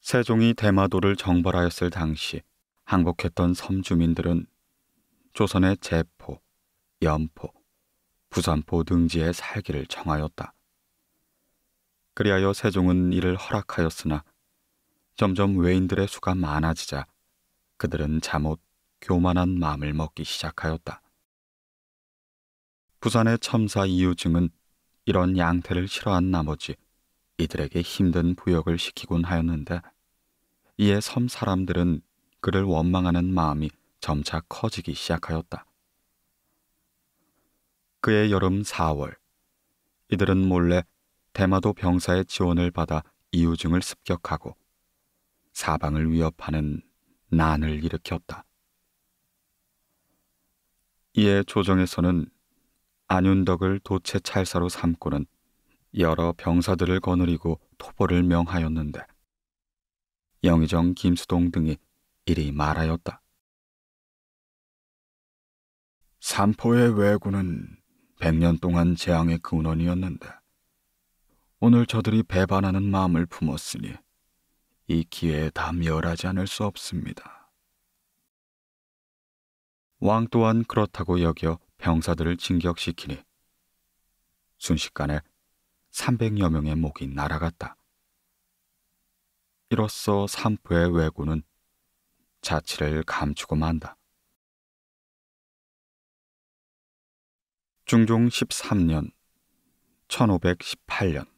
세종이 대마도를 정벌하였을 당시 항복했던 섬 주민들은 조선의 제포, 연포, 부산포 등지에 살기를 청하였다. 그리하여 세종은 이를 허락하였으나 점점 외인들의 수가 많아지자 그들은 잠옷 교만한 마음을 먹기 시작하였다. 부산의 첨사 이유증은 이런 양태를 싫어한 나머지 이들에게 힘든 부역을 시키곤 하였는데 이에 섬 사람들은 그를 원망하는 마음이 점차 커지기 시작하였다. 그의 여름 4월 이들은 몰래 대마도 병사의 지원을 받아 이우증을 습격하고 사방을 위협하는 난을 일으켰다. 이에 조정에서는 안윤덕을 도체 찰사로 삼고는 여러 병사들을 거느리고 토벌을 명하였는데 영의정 김수동 등이 이리 말하였다. 삼포의 왜군은 백년 동안 재앙의 근원이었는데 오늘 저들이 배반하는 마음을 품었으니 이 기회에 다 멸하지 않을 수 없습니다. 왕 또한 그렇다고 여겨 형사들을 진격시키니 순식간에 300여 명의 목이 날아갔다. 이로써 삼부의 왜군은 자취를 감추고 만다. 중종 13년 1518년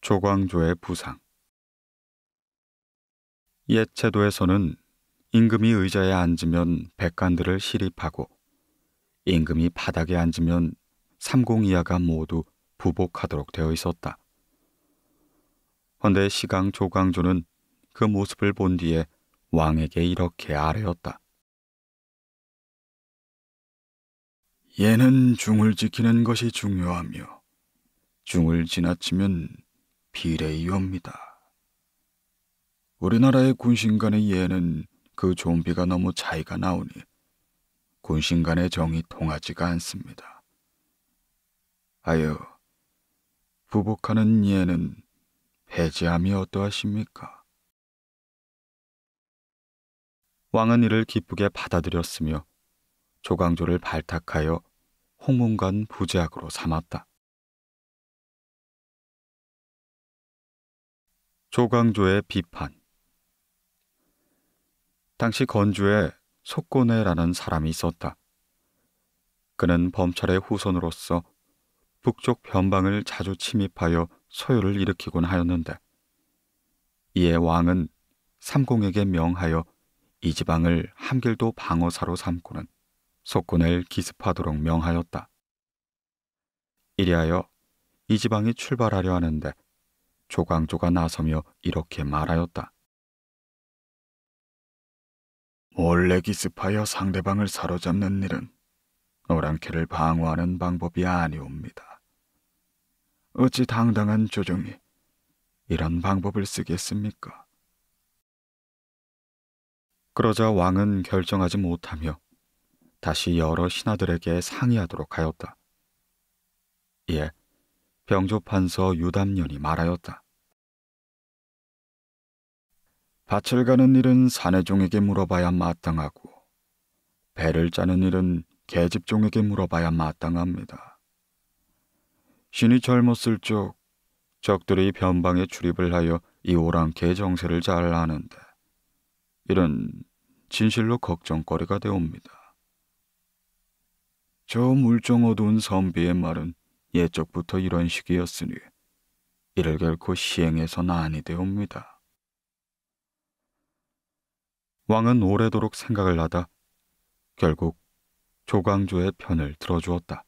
조광조의 부상 옛 제도에서는 임금이 의자에 앉으면 백관들을 시립하고 임금이 바닥에 앉으면 삼공이하가 모두 부복하도록 되어 있었다. 헌데 시강 조광조는 그 모습을 본 뒤에 왕에게 이렇게 아뢰었다. 얘는 중을 지키는 것이 중요하며 중을 지나치면 비례이옵니다. 우리나라의 군신 간의 예는 그 좀비가 너무 차이가 나오니 군신 간의 정이 통하지가 않습니다. 아유, 부복하는 이는 배제함이 어떠하십니까? 왕은 이를 기쁘게 받아들였으며 조광조를 발탁하여 홍문관 부제학으로 삼았다. 조광조의 비판 당시 건주에 속고네라는 사람이 있었다. 그는 범찰의 후손으로서 북쪽 변방을 자주 침입하여 소요를 일으키곤 하였는데 이에 왕은 삼공에게 명하여 이 지방을 함길도 방어사로 삼고는 속군을 기습하도록 명하였다. 이리하여 이 지방이 출발하려 하는데 조광조가 나서며 이렇게 말하였다. 원래 기습하여 상대방을 사로잡는 일은 오랑캐를 방어하는 방법이 아니옵니다. 어찌 당당한 조정이 이런 방법을 쓰겠습니까? 그러자 왕은 결정하지 못하며 다시 여러 신하들에게 상의하도록 하였다. 이에 병조판서 유담년이 말하였다. 밭을 가는 일은 사내종에게 물어봐야 마땅하고 배를 짜는 일은 계집종에게 물어봐야 마땅합니다. 신이 젊었을 적 적들의 변방에 출입을 하여 이 오랑캐의 정세를 잘 아는데 이런 진실로 걱정거리가 되옵니다. 저 물정 어두운 선비의 말은 예적부터 이런 식이었으니 이를 결코 시행해서는 아니 되옵니다. 왕은 오래도록 생각을 하다 결국 조광조의 편을 들어주었다.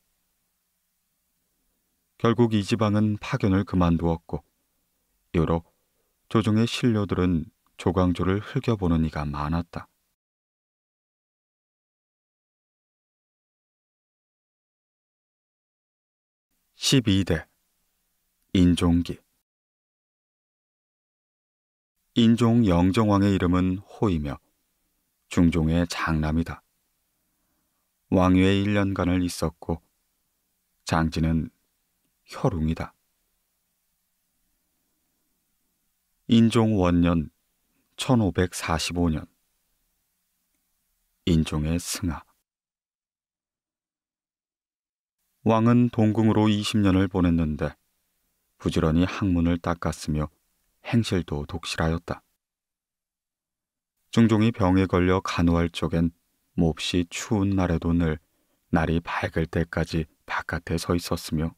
결국 이지방은 파견을 그만두었고 이후로 조정의 신료들은 조광조를 흘겨보는 이가 많았다. 1 2대 인종기 인종 영정왕의 이름은 호이며 중종의 장남이다. 왕위에 1년간을 있었고 장지는 혈웅이다. 인종 원년 1545년 인종의 승하 왕은 동궁으로 20년을 보냈는데 부지런히 학문을 닦았으며 행실도 독실하였다. 중종이 병에 걸려 간호할 적엔 몹시 추운 날에도 늘 날이 밝을 때까지 바깥에 서 있었으며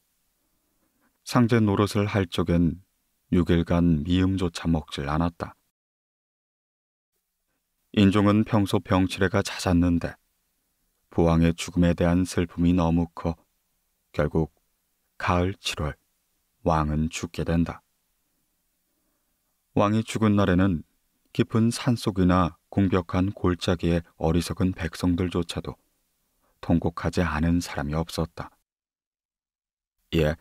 상제 노릇을 할 적엔 6일간 미음조차 먹질 않았다. 인종은 평소 병치레가 잦았는데 부왕의 죽음에 대한 슬픔이 너무 커 결국 가을 7월 왕은 죽게 된다. 왕이 죽은 날에는 깊은 산속이나 공벽한 골짜기의 어리석은 백성들조차도 통곡하지 않은 사람이 없었다. 예,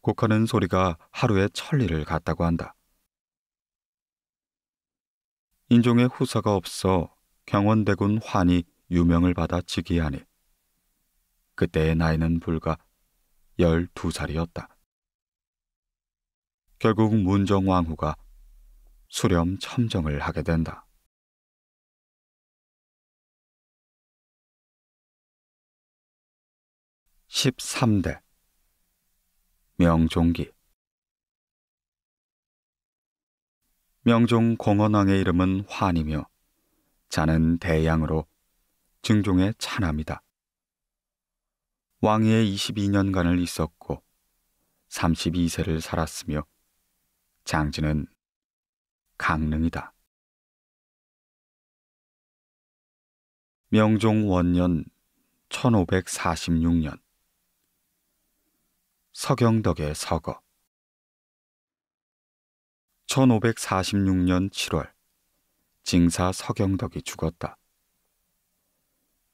곡하는 소리가 하루에 천리를 갔다고 한다. 인종의 후사가 없어 경원대군 환이 유명을 받아 즉위하니 그때의 나이는 불과 12살이었다. 결국 문정왕후가 수렴 첨정을 하게 된다. (13대) 명종기 명종 공원왕의 이름은 환이며 자는 대양으로 증종의 차남이다. 왕위에 22년간을 있었고 32세를 살았으며 장진은 강릉이다. 명종 원년 1546년 서경덕의 서거 1546년 7월 징사 서경덕이 죽었다.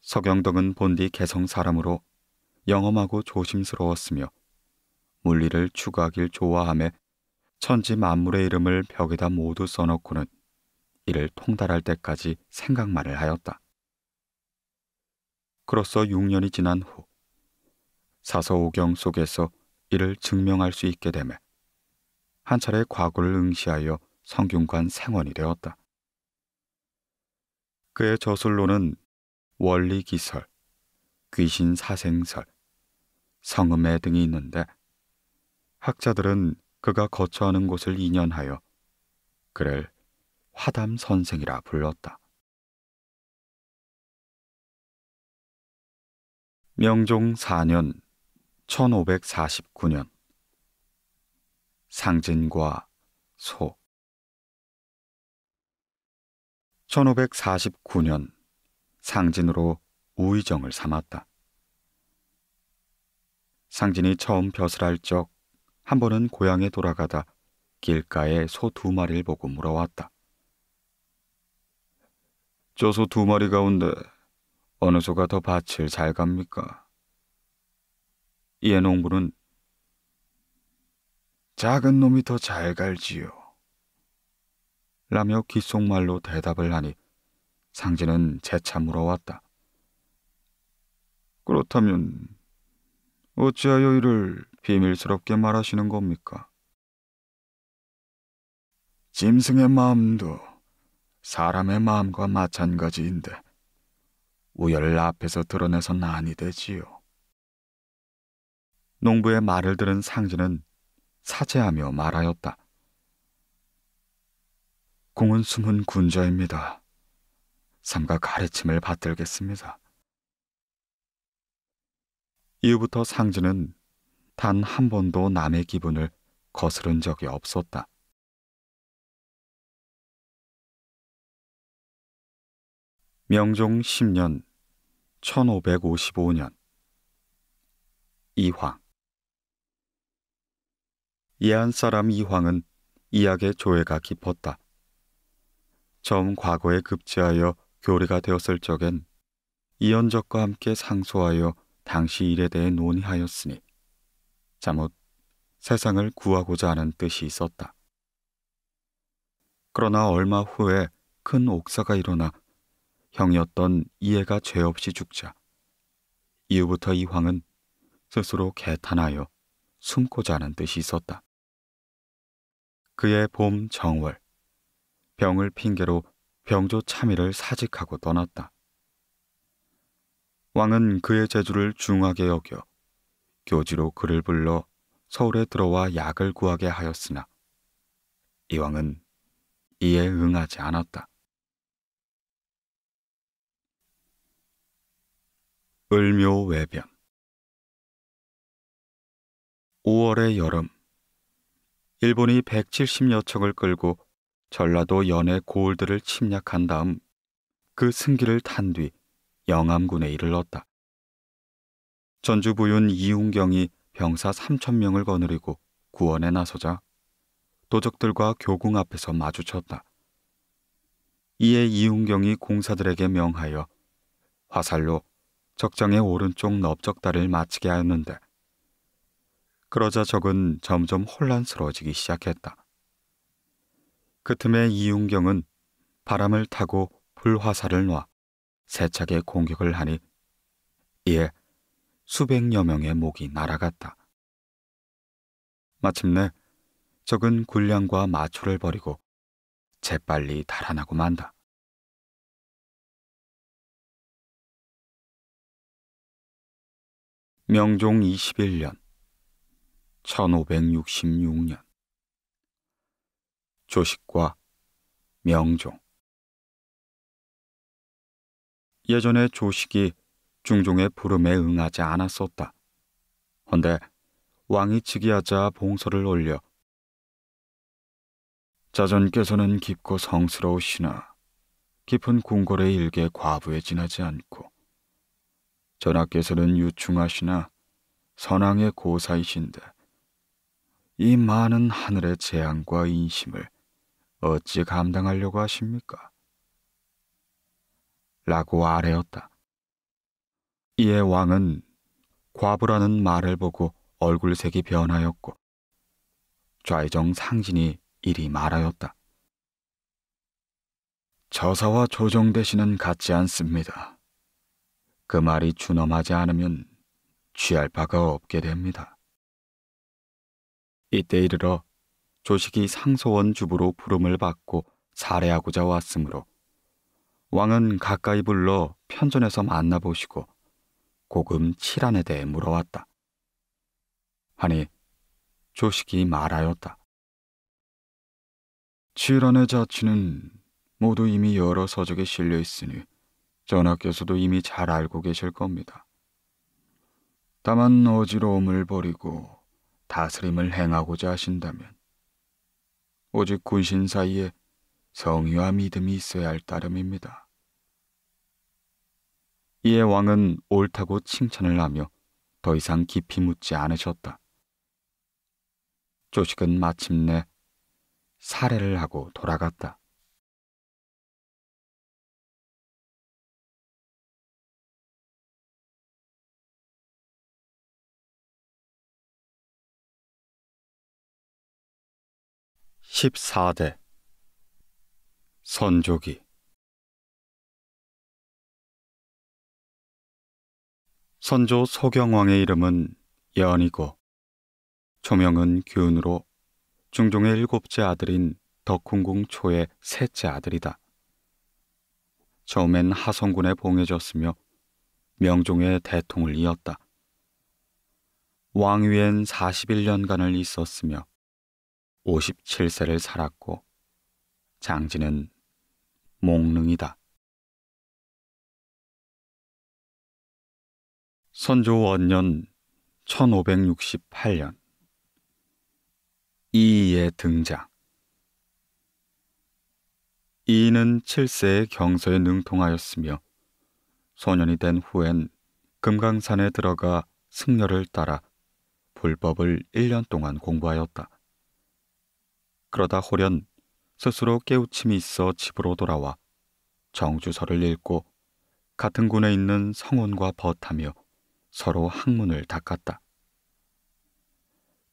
서경덕은 본디 개성 사람으로 영험하고 조심스러웠으며 물리를 추구하길 좋아함에 천지 만물의 이름을 벽에다 모두 써놓고는 이를 통달할 때까지 생각만을 하였다. 그로써 6년이 지난 후 사서오경 속에서 이를 증명할 수 있게 되매 한 차례 과거를 응시하여 성균관 생원이 되었다. 그의 저술로는 원리기설, 귀신사생설, 성음애 등이 있는데 학자들은 그가 거처하는 곳을 인연하여 그를 화담 선생이라 불렀다. 명종 4년 1549년 상진과 소 1549년 상진으로 우의정을 삼았다. 상진이 처음 벼슬할 적한 번은 고향에 돌아가다 길가에 소 두 마리를 보고 물어왔다. 저 소 두 마리 가운데 어느 소가 더 밭을 잘 갑니까? 이에 농부는 작은 놈이 더 잘 갈지요. 라며 귓속말로 대답을 하니 상진은 재차 물어왔다. 그렇다면 어찌하여 이를 비밀스럽게 말하시는 겁니까? 짐승의 마음도 사람의 마음과 마찬가지인데 우열을 앞에서 드러내선 아니 되지요. 농부의 말을 들은 상진은 사죄하며 말하였다. 공은 숨은 군자입니다. 삼가 가르침을 받들겠습니다. 이후부터 상진은 단한 번도 남의 기분을 거스른 적이 없었다. 명종 10년 1555년 이황 예한 사람 이황은 이학의 조예가 깊었다. 점 과거에 급제하여 교리가 되었을 적엔 이연적과 함께 상소하여 당시 일에 대해 논의하였으니 잠옷 세상을 구하고자 하는 뜻이 있었다. 그러나 얼마 후에 큰 옥사가 일어나 형이었던 이해가 죄 없이 죽자 이후부터 이 황은 스스로 개탄하여 숨고자 하는 뜻이 있었다. 그의 봄 정월 병을 핑계로 병조 참의를 사직하고 떠났다. 왕은 그의 재주를 중하게 여겨 교지로 그를 불러 서울에 들어와 약을 구하게 하였으나 이왕은 이에 응하지 않았다. 을묘 외변 5월의 여름 일본이 170여 척을 끌고 전라도 연해 고을들을 침략한 다음 그 승기를 탄 뒤 영암군에 이르렀다. 전주부윤 이웅경이 병사 3천명을 거느리고 구원에 나서자 도적들과 교궁 앞에서 마주쳤다. 이에 이웅경이 공사들에게 명하여 화살로 적장의 오른쪽 넓적다를 마치게 하였는데 그러자 적은 점점 혼란스러워지기 시작했다. 그 틈에 이웅경은 바람을 타고 불화살을 놔 세차게 공격을 하니 이에 수백여 명의 목이 날아갔다. 마침내 적은 군량과 마초를 버리고 재빨리 달아나고 만다. 명종 21년 1566년 조식과 명종 예전에 조식이 중종의 부름에 응하지 않았었다. 헌데 왕이 즉위하자 봉서를 올려 자전께서는 깊고 성스러우시나 깊은 궁궐의 일개 과부에 지나지 않고 전하께서는 유충하시나 선왕의 고사이신데 이 많은 하늘의 재앙과 인심을 어찌 감당하려고 하십니까? 라고 아뢰었다. 이에 왕은 과부라는 말을 보고 얼굴색이 변하였고 좌이정 상진이 이리 말하였다. 저사와 조정 대신은 같지 않습니다. 그 말이 준엄하지 않으면 취할 바가 없게 됩니다. 이때 이르러 조식이 상소원 주부로 부름을 받고 살해하고자 왔으므로 왕은 가까이 불러 편전에서 만나보시고 고금 칠안에 대해 물어왔다. 하니 조식이 말하였다. 칠안의 자취는 모두 이미 여러 서적에 실려 있으니 전하께서도 이미 잘 알고 계실 겁니다. 다만 어지러움을 버리고 다스림을 행하고자 하신다면 오직 군신 사이에 성의와 믿음이 있어야 할 따름입니다. 이에 왕은 옳다고 칭찬을 하며 더 이상 깊이 묻지 않으셨다. 조식은 마침내 사례를 하고 돌아갔다. (14대) 선조기 선조 서경왕의 이름은 연이고 초명은 균으로 중종의 일곱째 아들인 덕훈궁 초의 셋째 아들이다. 처음엔 하성군에 봉해졌으며 명종의 대통을 이었다. 왕위엔 41년간을 있었으며 57세를 살았고 장지는 몽릉이다. 선조 원년 1568년 이의 등장 이는 7세의 경서에 능통하였으며 소년이 된 후엔 금강산에 들어가 승려를 따라 불법을 1년 동안 공부하였다. 그러다 홀연 스스로 깨우침이 있어 집으로 돌아와 정주서를 읽고 같은 군에 있는 성운과 버하며 서로 학문을 닦았다.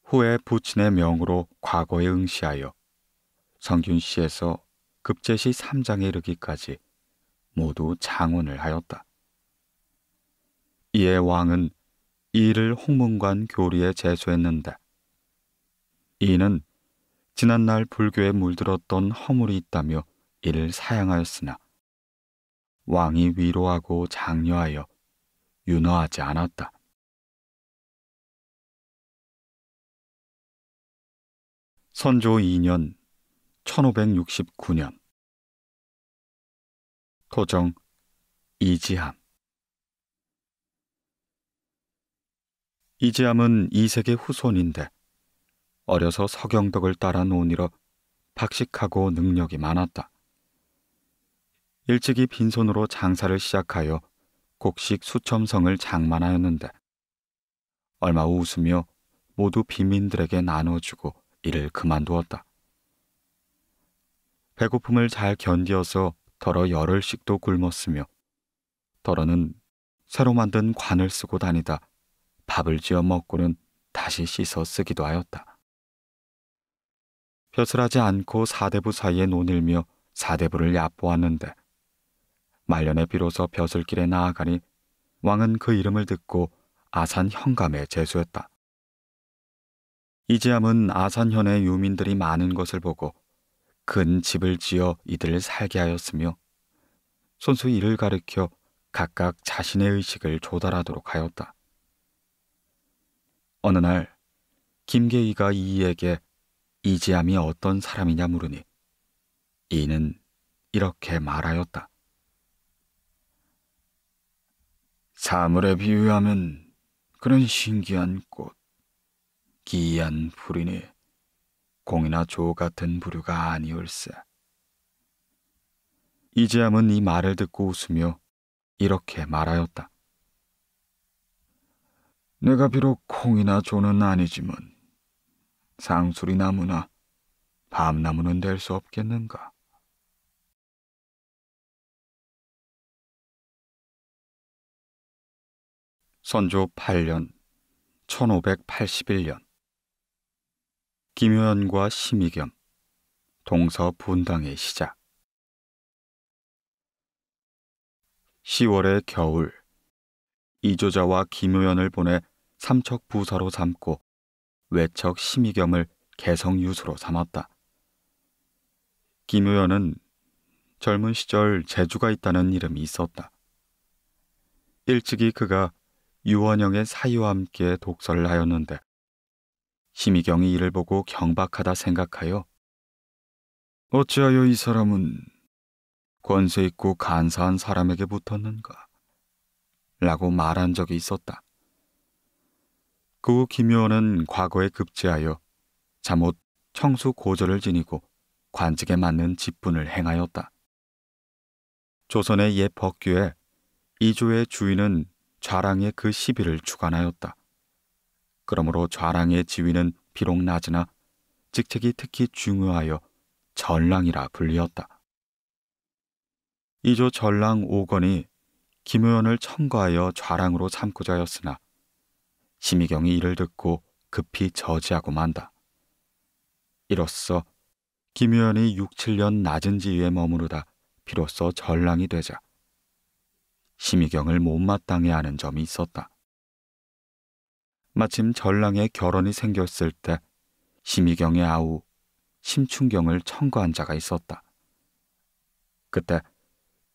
후에 부친의 명으로 과거에 응시하여 성균시에서 급제시 3장에 이르기까지 모두 장원을 하였다. 이에 왕은 이를 홍문관 교리에 제소했는데 이는 지난날 불교에 물들었던 허물이 있다며 이를 사양하였으나 왕이 위로하고 장려하여 윤화하지 않았다. 선조 2년 1569년 토정 이지함 이지함은 이색의 후손인데 어려서 서경덕을 따라 노니러 박식하고 능력이 많았다. 일찍이 빈손으로 장사를 시작하여 곡식 수첨성을 장만하였는데 얼마 후 웃으며 모두 빈민들에게 나눠주고 일을 그만두었다. 배고픔을 잘 견디어서 더러 열흘씩도 굶었으며 더러는 새로 만든 관을 쓰고 다니다 밥을 지어 먹고는 다시 씻어 쓰기도 하였다. 벼슬하지 않고 사대부 사이에 논일며 사대부를 얕보았는데 말년에 비로소 벼슬길에 나아가니 왕은 그 이름을 듣고 아산 현감에 제수했다. 이지함은 아산현의 유민들이 많은 것을 보고 근 집을 지어 이들을 살게 하였으며 손수 이를 가르켜 각각 자신의 의식을 조달하도록 하였다. 어느 날 김계희가 이이에게 이지함이 어떤 사람이냐 물으니 이는 이렇게 말하였다. 사물에 비유하면 그런 신기한 꽃, 기이한 풀이니 공이나 조 같은 부류가 아니올세. 이지암은이 말을 듣고 웃으며 이렇게 말하였다. 내가 비록 콩이나 조는 아니지만 상술이 나무나 밤나무는 될 수 없겠는가? 선조 8년 1581년 김효연과 심의겸 동서 분당의 시작 10월의 겨울 이조자와 김효연을 보내 삼척 부사로 삼고 외척 심의겸을 개성 유수로 삼았다. 김효연은 젊은 시절 재주가 있다는 이름이 있었다. 일찍이 그가 유원영의 사유와 함께 독서를 하였는데 심희경이 이를 보고 경박하다 생각하여 어찌하여 이 사람은 권세 있고 간사한 사람에게 붙었는가 라고 말한 적이 있었다. 그 후 김효원은 과거에 급제하여 잠옷 청수 고절을 지니고 관직에 맞는 직분을 행하였다. 조선의 옛 법규에 이조의 주인은 좌랑의 그 시비를 주관하였다. 그러므로 좌랑의 지위는 비록 낮으나 직책이 특히 중요하여 전랑이라 불리었다. 이조 전랑 5건이 김효연을 청구하여 좌랑으로 삼고자 였으나 심의경이 이를 듣고 급히 저지하고 만다. 이로써 김효연이 6, 7년 낮은 지위에 머무르다 비로소 전랑이 되자 심의경을 못마땅해 하는 점이 있었다. 마침 전랑의 결혼이 생겼을 때 심의경의 아우 심충경을청구한 자가 있었다. 그때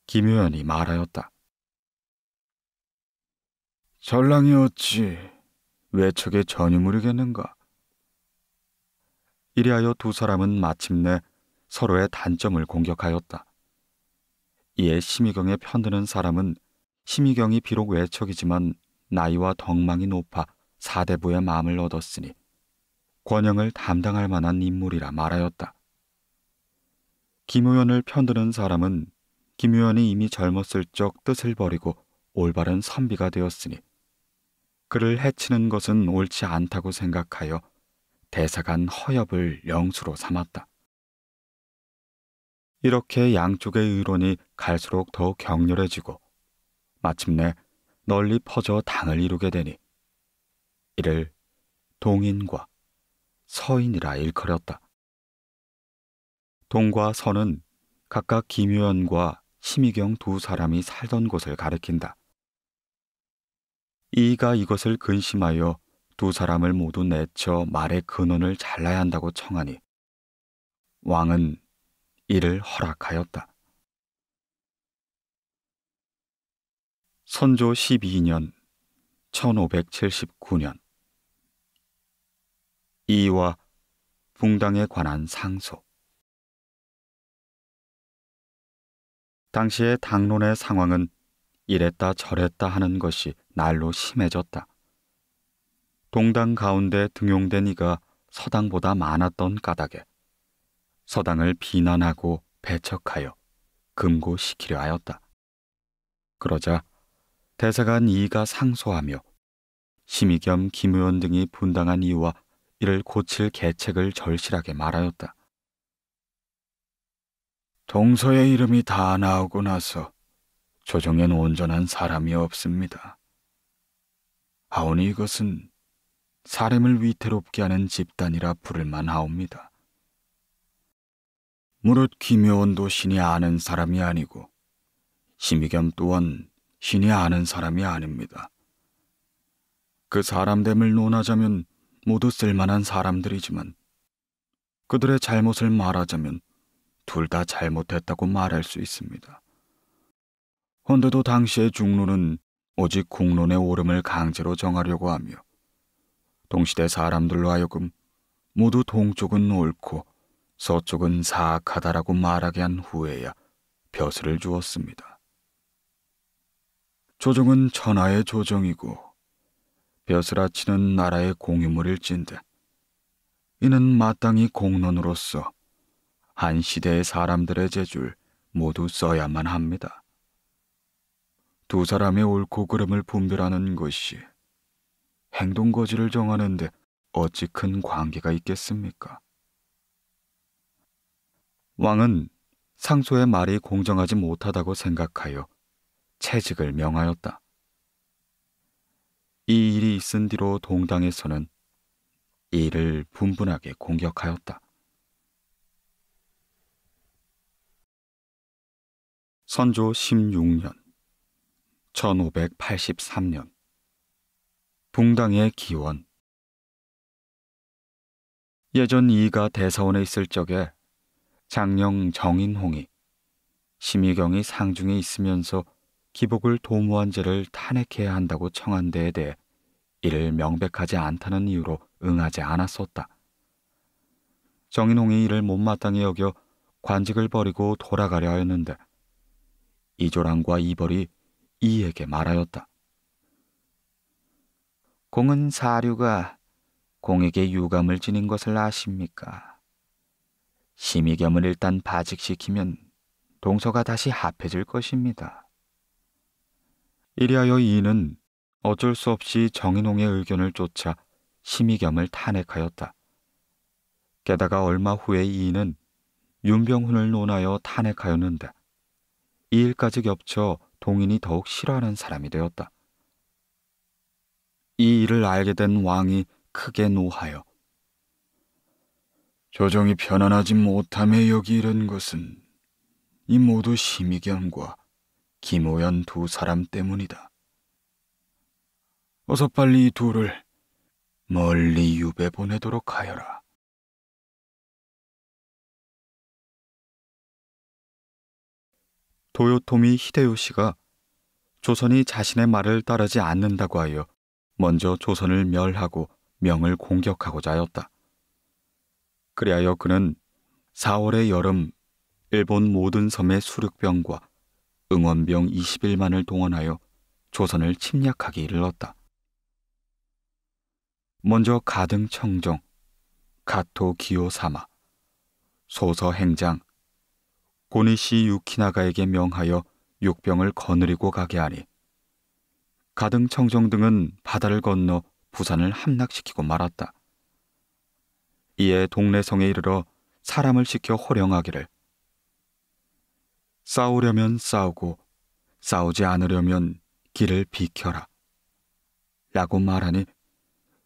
김효연이 말하였다. 전랑이 어찌 외척의 전유물이겠는가? 이리하여 두 사람은 마침내 서로의 단점을 공격하였다. 이에 심의경에 편드는 사람은 심의경이 비록 외척이지만 나이와 덕망이 높아 사대부의 마음을 얻었으니 권영을 담당할 만한 인물이라 말하였다. 김우현을 편드는 사람은 김우현이 이미 젊었을 적 뜻을 버리고 올바른 선비가 되었으니 그를 해치는 것은 옳지 않다고 생각하여 대사관 허엽을 영수로 삼았다. 이렇게 양쪽의 의론이 갈수록 더욱 격렬해지고 마침내 널리 퍼져 당을 이루게 되니 이를 동인과 서인이라 일컬었다. 동과 서는 각각 김효연과 심희경 두 사람이 살던 곳을 가리킨다. 이가 이것을 근심하여 두 사람을 모두 내쳐 말의 근원을 잘라야 한다고 청하니 왕은 이를 허락하였다. 선조 12년 1579년 이와 붕당에 관한 상소 당시의 당론의 상황은 이랬다 저랬다 하는 것이 날로 심해졌다. 동당 가운데 등용된 이가 서당보다 많았던 까닭에 서당을 비난하고 배척하여 금고시키려 하였다. 그러자 대사관 이가 상소하며 심의겸 김의원 등이 분당한 이유와 이를 고칠 계책을 절실하게 말하였다. 동서의 이름이 다 나오고 나서 조정엔 온전한 사람이 없습니다. 아오니 이것은 사람을 위태롭게 하는 집단이라 부를 만하옵니다. 무릇 김효원도 신이 아는 사람이 아니고 심의겸 또한 신이 아는 사람이 아닙니다. 그 사람됨을 논하자면 모두 쓸만한 사람들이지만 그들의 잘못을 말하자면 둘 다 잘못했다고 말할 수 있습니다. 헌데도 당시의 중론은 오직 공론의 오름을 강제로 정하려고 하며 동시대 사람들로 하여금 모두 동쪽은 옳고 서쪽은 사악하다라고 말하게 한 후에야 벼슬을 주었습니다. 조정은 천하의 조정이고 벼슬아치는 나라의 공유물일진데 이는 마땅히 공론으로서 한 시대의 사람들의 재줄 모두 써야만 합니다. 두 사람의 옳고 그름을 분별하는 것이 행동 거지를 정하는데 어찌 큰 관계가 있겠습니까? 왕은 상소의 말이 공정하지 못하다고 생각하여 채직을 명하였다. 이 일이 있은 뒤로 동당에서는 이를 분분하게 공격하였다. 선조 16년 1583년 붕당의 기원 예전 이가 대사원에 있을 적에 장령 정인홍이 심의경이 상중에 있으면서 기복을 도모한 죄를 탄핵해야 한다고 청한 데에 대해 이를 명백하지 않다는 이유로 응하지 않았었다. 정인홍이 이를 못마땅히 여겨 관직을 버리고 돌아가려 하였는데 이조랑과 이벌이 이에게 말하였다. 공은 사류가 공에게 유감을 지닌 것을 아십니까? 심의겸을 일단 바직시키면 동서가 다시 합해질 것입니다. 이리하여 이인은 어쩔 수 없이 정인홍의 의견을 쫓아 심의겸을 탄핵하였다. 게다가 얼마 후에 이인은 윤병훈을 논하여 탄핵하였는데 이 일까지 겹쳐 동인이 더욱 싫어하는 사람이 되었다. 이 일을 알게 된 왕이 크게 노하여 조정이 편안하지 못함에 여기 이른 것은 이 모두 심의겸과 김호연 두 사람 때문이다. 어서 빨리 이 둘을 멀리 유배 보내도록 하여라. 도요토미 히데요시가 조선이 자신의 말을 따르지 않는다고 하여 먼저 조선을 멸하고 명을 공격하고자 하였다. 그리하여 그는 4월의 여름 일본 모든 섬의 수륙병과 응원병 21만을 동원하여 조선을 침략하기 일렀다 먼저 가등 청정, 가토 기요 사마, 소서 행장, 고니시 유키나가에게 명하여 육병을 거느리고 가게 하니 가등 청정 등은 바다를 건너 부산을 함락시키고 말았다. 이에 동네성에 이르러 사람을 시켜 호령하기를 싸우려면 싸우고 싸우지 않으려면 길을 비켜라. 라고 말하니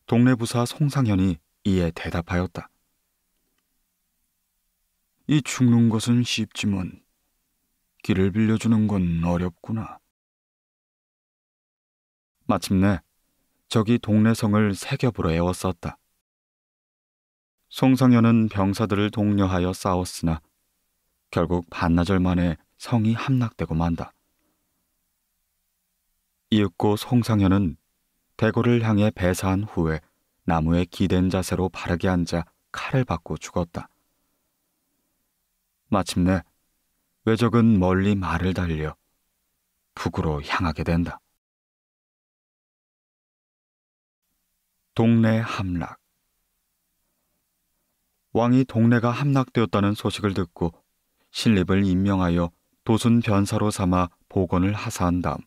동네 부사 송상현이 이에 대답하였다. 이 죽는 것은 쉽지만 길을 빌려주는 건 어렵구나. 마침내 저기 동네 성을 새 겹으로 에웠었다. 송상현은 병사들을 독려하여 싸웠으나 결국 반나절 만에 성이 함락되고 만다. 이윽고 송상현은 대고를 향해 배사한 후에 나무에 기댄 자세로 바르게 앉아 칼을 받고 죽었다. 마침내 외적은 멀리 말을 달려 북으로 향하게 된다. 동네 함락 왕이 동네가 함락되었다는 소식을 듣고 신립을 임명하여 도순 변사로 삼아 복원을 하사한 다음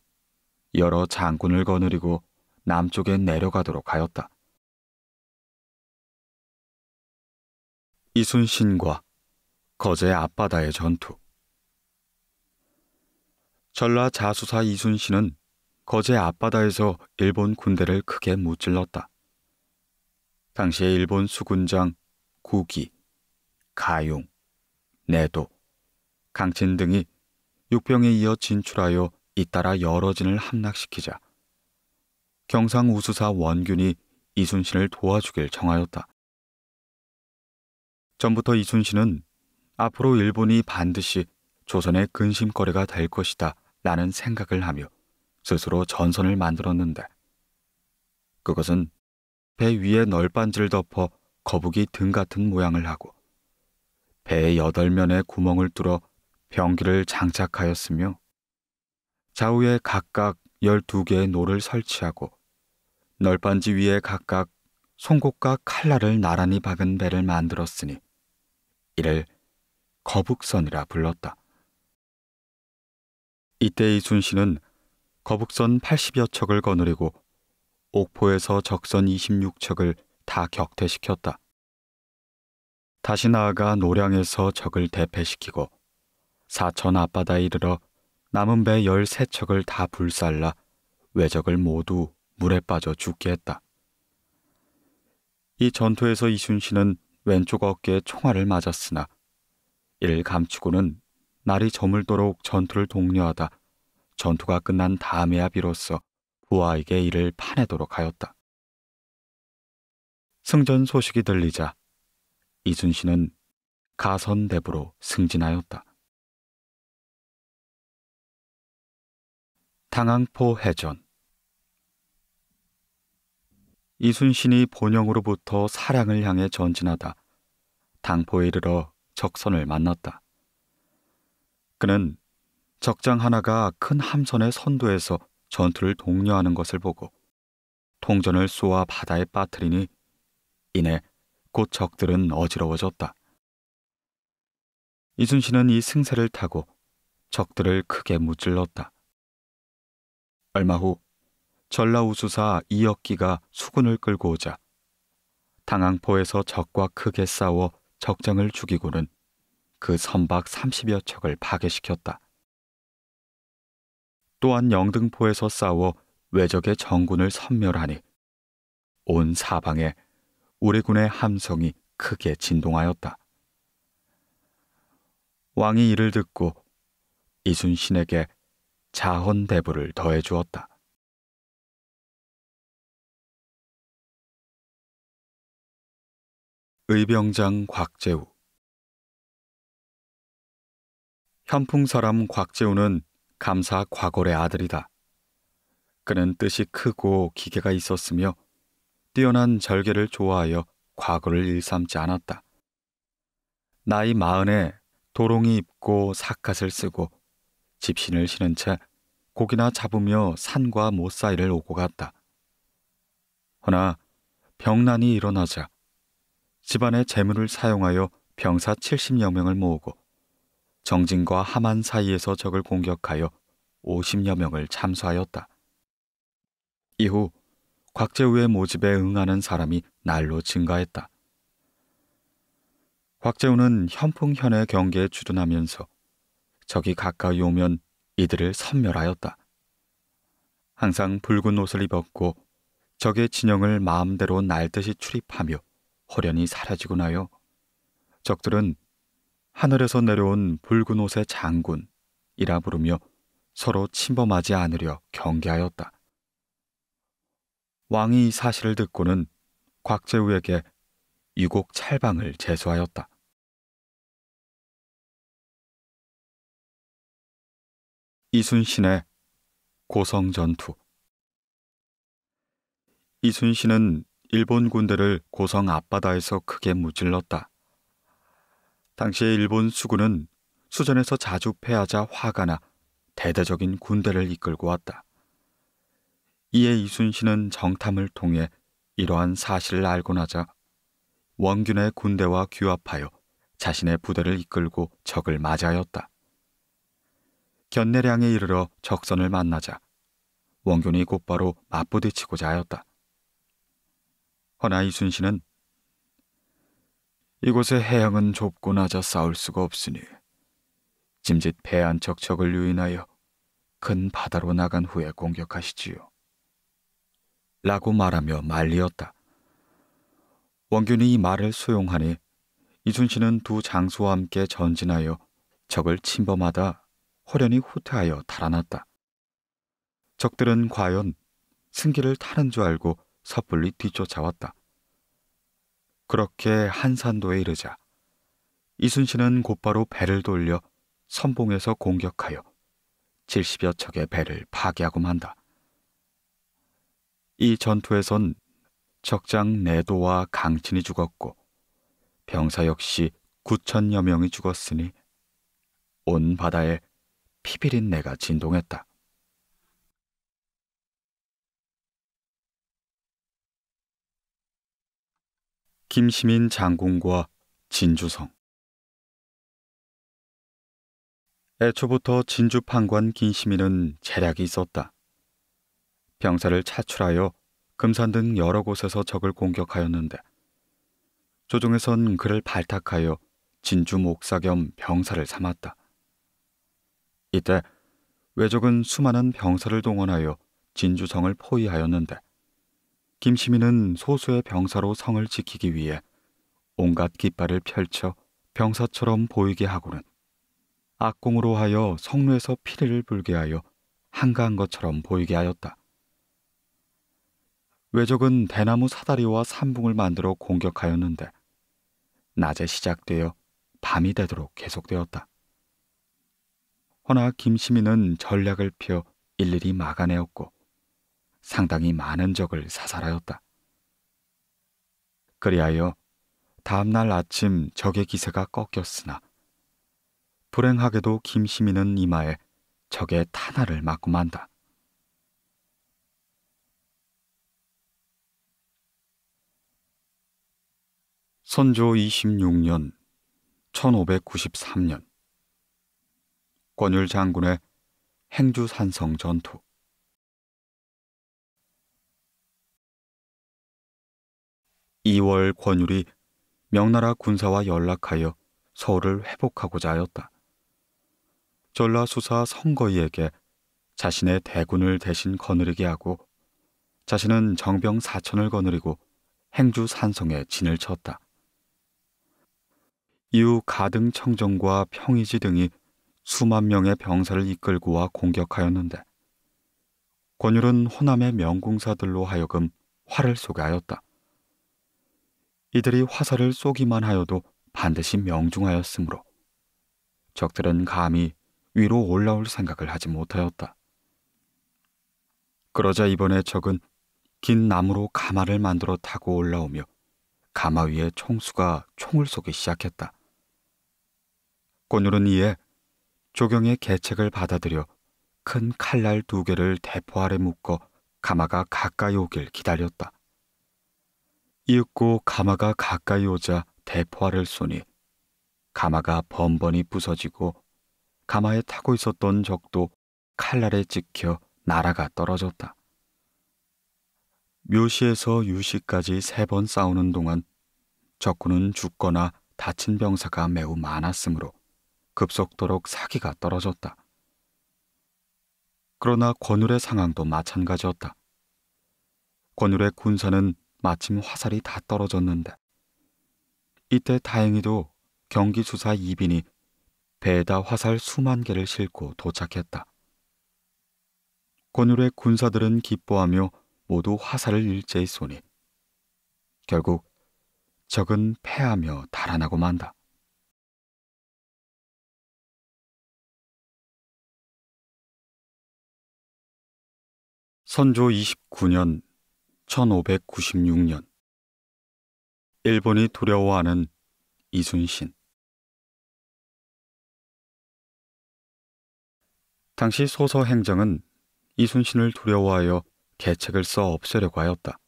여러 장군을 거느리고 남쪽에 내려가도록 하였다. 이순신과 거제 앞바다의 전투 전라 자수사 이순신은 거제 앞바다에서 일본 군대를 크게 무찔렀다. 당시에 일본 수군장 구기, 가용, 내도, 강친 등이 육병에 이어 진출하여 잇따라 여러 진을 함락시키자 경상우수사 원균이 이순신을 도와주길 정하였다. 전부터 이순신은 앞으로 일본이 반드시 조선의 근심거리가 될 것이다 라는 생각을 하며 스스로 전선을 만들었는데 그것은 배 위에 널빤지를 덮어 거북이 등 같은 모양을 하고 배의 여덟 면에 구멍을 뚫어 병기를 장착하였으며 좌우에 각각 12개의 노를 설치하고 널빤지 위에 각각 송곳과 칼날을 나란히 박은 배를 만들었으니 이를 거북선이라 불렀다. 이때 이순 신은 거북선 80여 척을 거느리고 옥포에서 적선 26척을 다 격퇴시켰다. 다시 나아가 노량에서 적을 대패시키고 사천 앞바다에 이르러 남은 배 열세 척을 다 불살라 외적을 모두 물에 빠져 죽게 했다. 이 전투에서 이순신은 왼쪽 어깨에 총알을 맞았으나 이를 감추고는 날이 저물도록 전투를 독려하다 전투가 끝난 다음에야 비로소 부하에게 이를 파내도록 하였다. 승전 소식이 들리자 이순신은 가선대부로 승진하였다. 당항포 해전 이순신이 본영으로부터 사량을 향해 전진하다 당포에 이르러 적선을 만났다. 그는 적장 하나가 큰 함선의 선도에서 전투를 독려하는 것을 보고 통전을 쏘아 바다에 빠뜨리니 이내 곧 적들은 어지러워졌다. 이순신은 이 승세를 타고 적들을 크게 무찔렀다. 얼마 후 전라우수사 이억기가 수군을 끌고 오자 당항포에서 적과 크게 싸워 적장을 죽이고는 그 선박 30여 척을 파괴시켰다. 또한 영등포에서 싸워 외적의 정군을 섬멸하니 온 사방에 우리 군의 함성이 크게 진동하였다. 왕이 이를 듣고 이순신에게 자헌 대부를 더해 주었다. 의병장 곽재우 현풍 사람 곽재우는 감사 곽월의 아들이다. 그는 뜻이 크고 기계가 있었으며 뛰어난 절개를 좋아하여 과거를 일삼지 않았다. 나이 마흔에 도롱이 입고 사갓을 쓰고 집신을 신은 채 고기나 잡으며 산과 못 사이를 오고 갔다. 허나 병난이 일어나자 집안의 재물을 사용하여 병사 70여 명을 모으고 정진과 하만 사이에서 적을 공격하여 50여 명을 참수하였다. 이후 곽재우의 모집에 응하는 사람이 날로 증가했다. 곽재우는 현풍현의 경계에 출연하면서 적이 가까이 오면 이들을 섬멸하였다. 항상 붉은 옷을 입었고 적의 진영을 마음대로 날듯이 출입하며 호련히 사라지고 나요. 적들은 하늘에서 내려온 붉은 옷의 장군이라 부르며 서로 침범하지 않으려 경계하였다. 왕이 이 사실을 듣고는 곽재우에게 유곡 찰방을 제수하였다. 이순신의 고성전투 이순신은 일본 군대를 고성 앞바다에서 크게 무찔렀다. 당시의 일본 수군은 수전에서 자주 패하자 화가 나 대대적인 군대를 이끌고 왔다. 이에 이순신은 정탐을 통해 이러한 사실을 알고 나자 원균의 군대와 규합하여 자신의 부대를 이끌고 적을 맞아였다 견내량에 이르러 적선을 만나자 원균이 곧바로 맞부딪히고자 하였다. 허나 이순신은 이곳의 해양은 좁고 낮아 싸울 수가 없으니 짐짓 배안척척을 유인하여 큰 바다로 나간 후에 공격하시지요. 라고 말하며 말리었다. 원균이 이 말을 수용하니 이순신은 두 장수와 함께 전진하여 적을 침범하다 허련히 후퇴하여 달아났다. 적들은 과연 승기를 타는 줄 알고 섣불리 뒤쫓아왔다. 그렇게 한산도에 이르자 이순신은 곧바로 배를 돌려 선봉에서 공격하여 70여 척의 배를 파괴하고 만다. 이 전투에선 적장 내도와 강친이 죽었고 병사 역시 9천여 명이 죽었으니 온 바다에 피비린내가 진동했다. 김시민 장군과 진주성 애초부터 진주 판관 김시민은 재략이 있었다. 병사를 차출하여 금산 등 여러 곳에서 적을 공격하였는데 조정에선 그를 발탁하여 진주 목사 겸 병사를 삼았다. 이때 외적은 수많은 병사를 동원하여 진주성을 포위하였는데 김시민은 소수의 병사로 성을 지키기 위해 온갖 깃발을 펼쳐 병사처럼 보이게 하고는 악공으로 하여 성루에서 피리를 불게 하여 한가한 것처럼 보이게 하였다. 외적은 대나무 사다리와 산붕을 만들어 공격하였는데 낮에 시작되어 밤이 되도록 계속되었다. 허나 김시민은 전략을 펴 일일이 막아내었고 상당히 많은 적을 사살하였다. 그리하여 다음날 아침 적의 기세가 꺾였으나 불행하게도 김시민은 이마에 적의 탄화를 맞고 만다. 선조 26년 1593년 권율 장군의 행주산성 전투 2월 권율이 명나라 군사와 연락하여 서울을 회복하고자 하였다. 전라수사 성거이에게 자신의 대군을 대신 거느리게 하고 자신은 정병 사천을 거느리고 행주 산성에 진을 쳤다. 이후 가등 청정과 평이지 등이 수만 명의 병사를 이끌고 와 공격하였는데 권율은 호남의 명궁사들로 하여금 화를 쏘게 하였다. 이들이 화살을 쏘기만 하여도 반드시 명중하였으므로 적들은 감히 위로 올라올 생각을 하지 못하였다. 그러자 이번에 적은 긴 나무로 가마를 만들어 타고 올라오며 가마 위에 총수가 총을 쏘기 시작했다. 권율은 이에 조경의 계책을 받아들여 큰 칼날 두 개를 대포 아래 묶어 가마가 가까이 오길 기다렸다. 이윽고 가마가 가까이 오자 대포알을 쏘니 가마가 번번이 부서지고 가마에 타고 있었던 적도 칼날에 찍혀 나라가 떨어졌다. 묘시에서 유시까지 세 번 싸우는 동안 적군은 죽거나 다친 병사가 매우 많았으므로 급속도록 사기가 떨어졌다. 그러나 권율의 상황도 마찬가지였다. 권율의 군사는 마침 화살이 다 떨어졌는데 이때 다행히도 경기수사 이빈이 배에다 화살 수만 개를 싣고 도착했다. 권율의 군사들은 기뻐하며 모두 화살을 일제히 쏘니 결국 적은 패하며 달아나고 만다. 선조 29년 1596년 일본이 두려워하는 이순신 당시 소서 행정은 이순신을 두려워하여 계책을 써 없애려고 하였다.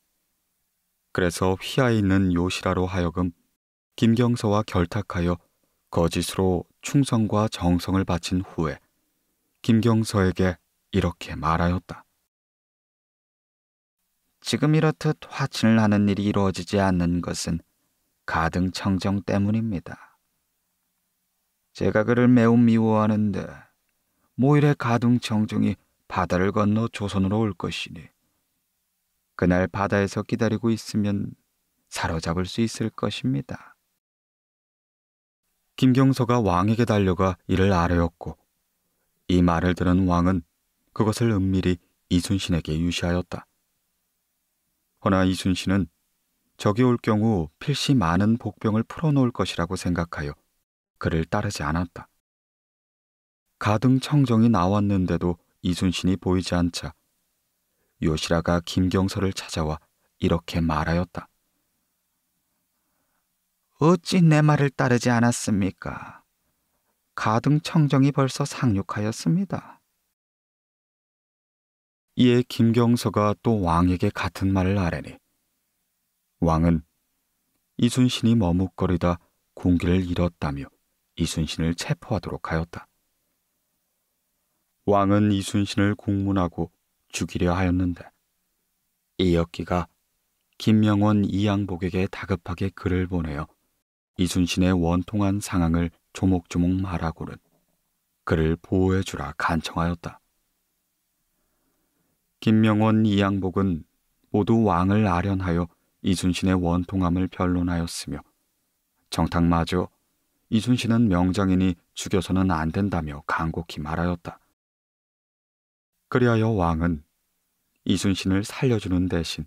그래서 휘하에 있는 요시라로 하여금 김경서와 결탁하여 거짓으로 충성과 정성을 바친 후에 김경서에게 이렇게 말하였다. 지금 이렇듯 화친을 하는 일이 이루어지지 않는 것은 가등청정 때문입니다. 제가 그를 매우 미워하는데 모일의 가등청정이 바다를 건너 조선으로 올 것이니 그날 바다에서 기다리고 있으면 사로잡을 수 있을 것입니다. 김경서가 왕에게 달려가 이를 아뢰었고 이 말을 들은 왕은 그것을 은밀히 이순신에게 유시하였다. 허나 이순 신은 적이 올 경우 필시 많은 복병을 풀어놓을 것이라고 생각하여 그를 따르지 않았다. 가등 청정이 나왔는데도 이순신이 보이지 않자 요시라가 김경서를 찾아와 이렇게 말하였다. 어찌 내 말을 따르지 않았습니까? 가등 청정이 벌써 상륙하였습니다. 이에 김경서가 또 왕에게 같은 말을 하래니 왕은 이순신이 머뭇거리다 공기를 잃었다며 이순신을 체포하도록 하였다. 왕은 이순신을 공문하고 죽이려 하였는데 이역기가 김명원 이양복에게 다급하게 글을 보내어 이순신의 원통한 상황을 조목조목 말하고는 그를 보호해주라 간청하였다. 김명원, 이양복은 모두 왕을 아련하여 이순신의 원통함을 변론하였으며 정탁마저 이순신은 명장인이 죽여서는 안 된다며 간곡히 말하였다. 그리하여 왕은 이순신을 살려주는 대신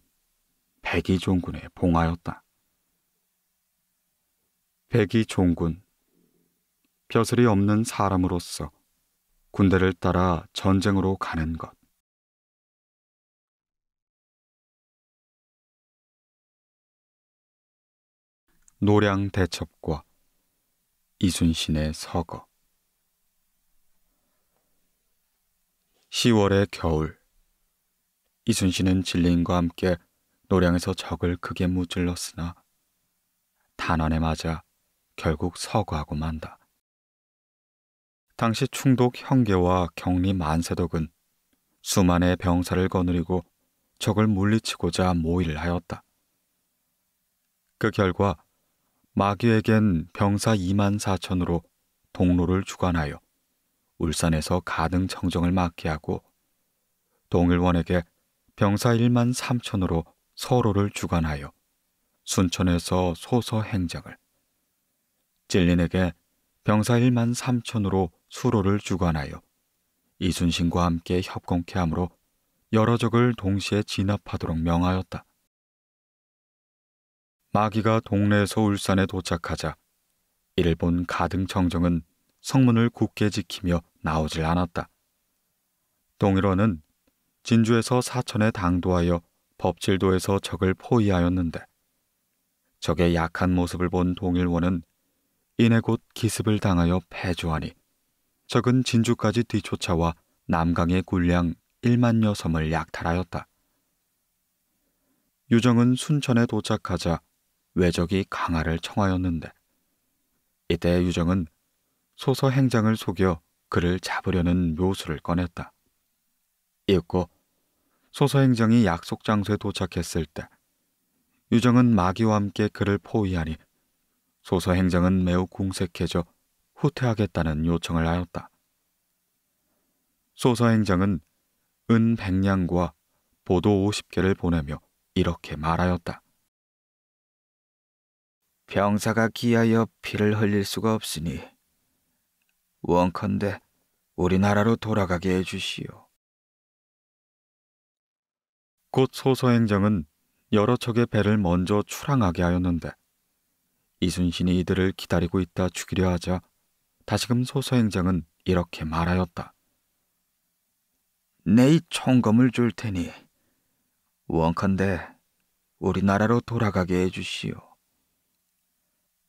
백의종군에 봉하였다. 백의종군 벼슬이 없는 사람으로서 군대를 따라 전쟁으로 가는 것 노량 대첩과 이순신의 서거 10월의 겨울 이순신은 진린과 함께 노량에서 적을 크게 무찔렀으나 단안에 맞아 결국 서거하고 만다. 당시 충독 형계와 경리 만세덕은 수만의 병사를 거느리고 적을 물리치고자 모의를 하였다. 그 결과 마귀에겐 병사 2만 4천으로 동로를 주관하여 울산에서 가등 청정을 맡게 하고 동일원에게 병사 1만 3천으로 서로를 주관하여 순천에서 소서 행정을 찔린에게 병사 1만 3천으로 수로를 주관하여 이순신과 함께 협공케 함으로 여러 적을 동시에 진압하도록 명하였다. 마귀가 동네에서 울산에 도착하자 일본 가등 청정은 성문을 굳게 지키며 나오질 않았다. 동일원은 진주에서 사천에 당도하여 법질도에서 적을 포위하였는데 적의 약한 모습을 본 동일원은 이내 곧 기습을 당하여 패주하니 적은 진주까지 뒤쫓아와 남강의 군량 1만여 섬을 약탈하였다. 유정은 순천에 도착하자 외적이 강화를 청하였는데 이때 유정은 소서 행장을 속여 그를 잡으려는 묘수를 꺼냈다. 이윽고 소서 행장이 약속 장소에 도착했을 때 유정은 마귀와 함께 그를 포위하니 소서 행장은 매우 궁색해져 후퇴하겠다는 요청을 하였다. 소서 행장은 은 백냥과 보도 50개를 보내며 이렇게 말하였다. 병사가 기하여 피를 흘릴 수가 없으니 원컨대 우리나라로 돌아가게 해주시오. 곧 소서행정은 여러 척의 배를 먼저 출항하게 하였는데 이순신이 이들을 기다리고 있다 죽이려 하자 다시금 소서행장은 이렇게 말하였다. 내 이총검을줄 테니 원컨대 우리나라로 돌아가게 해주시오.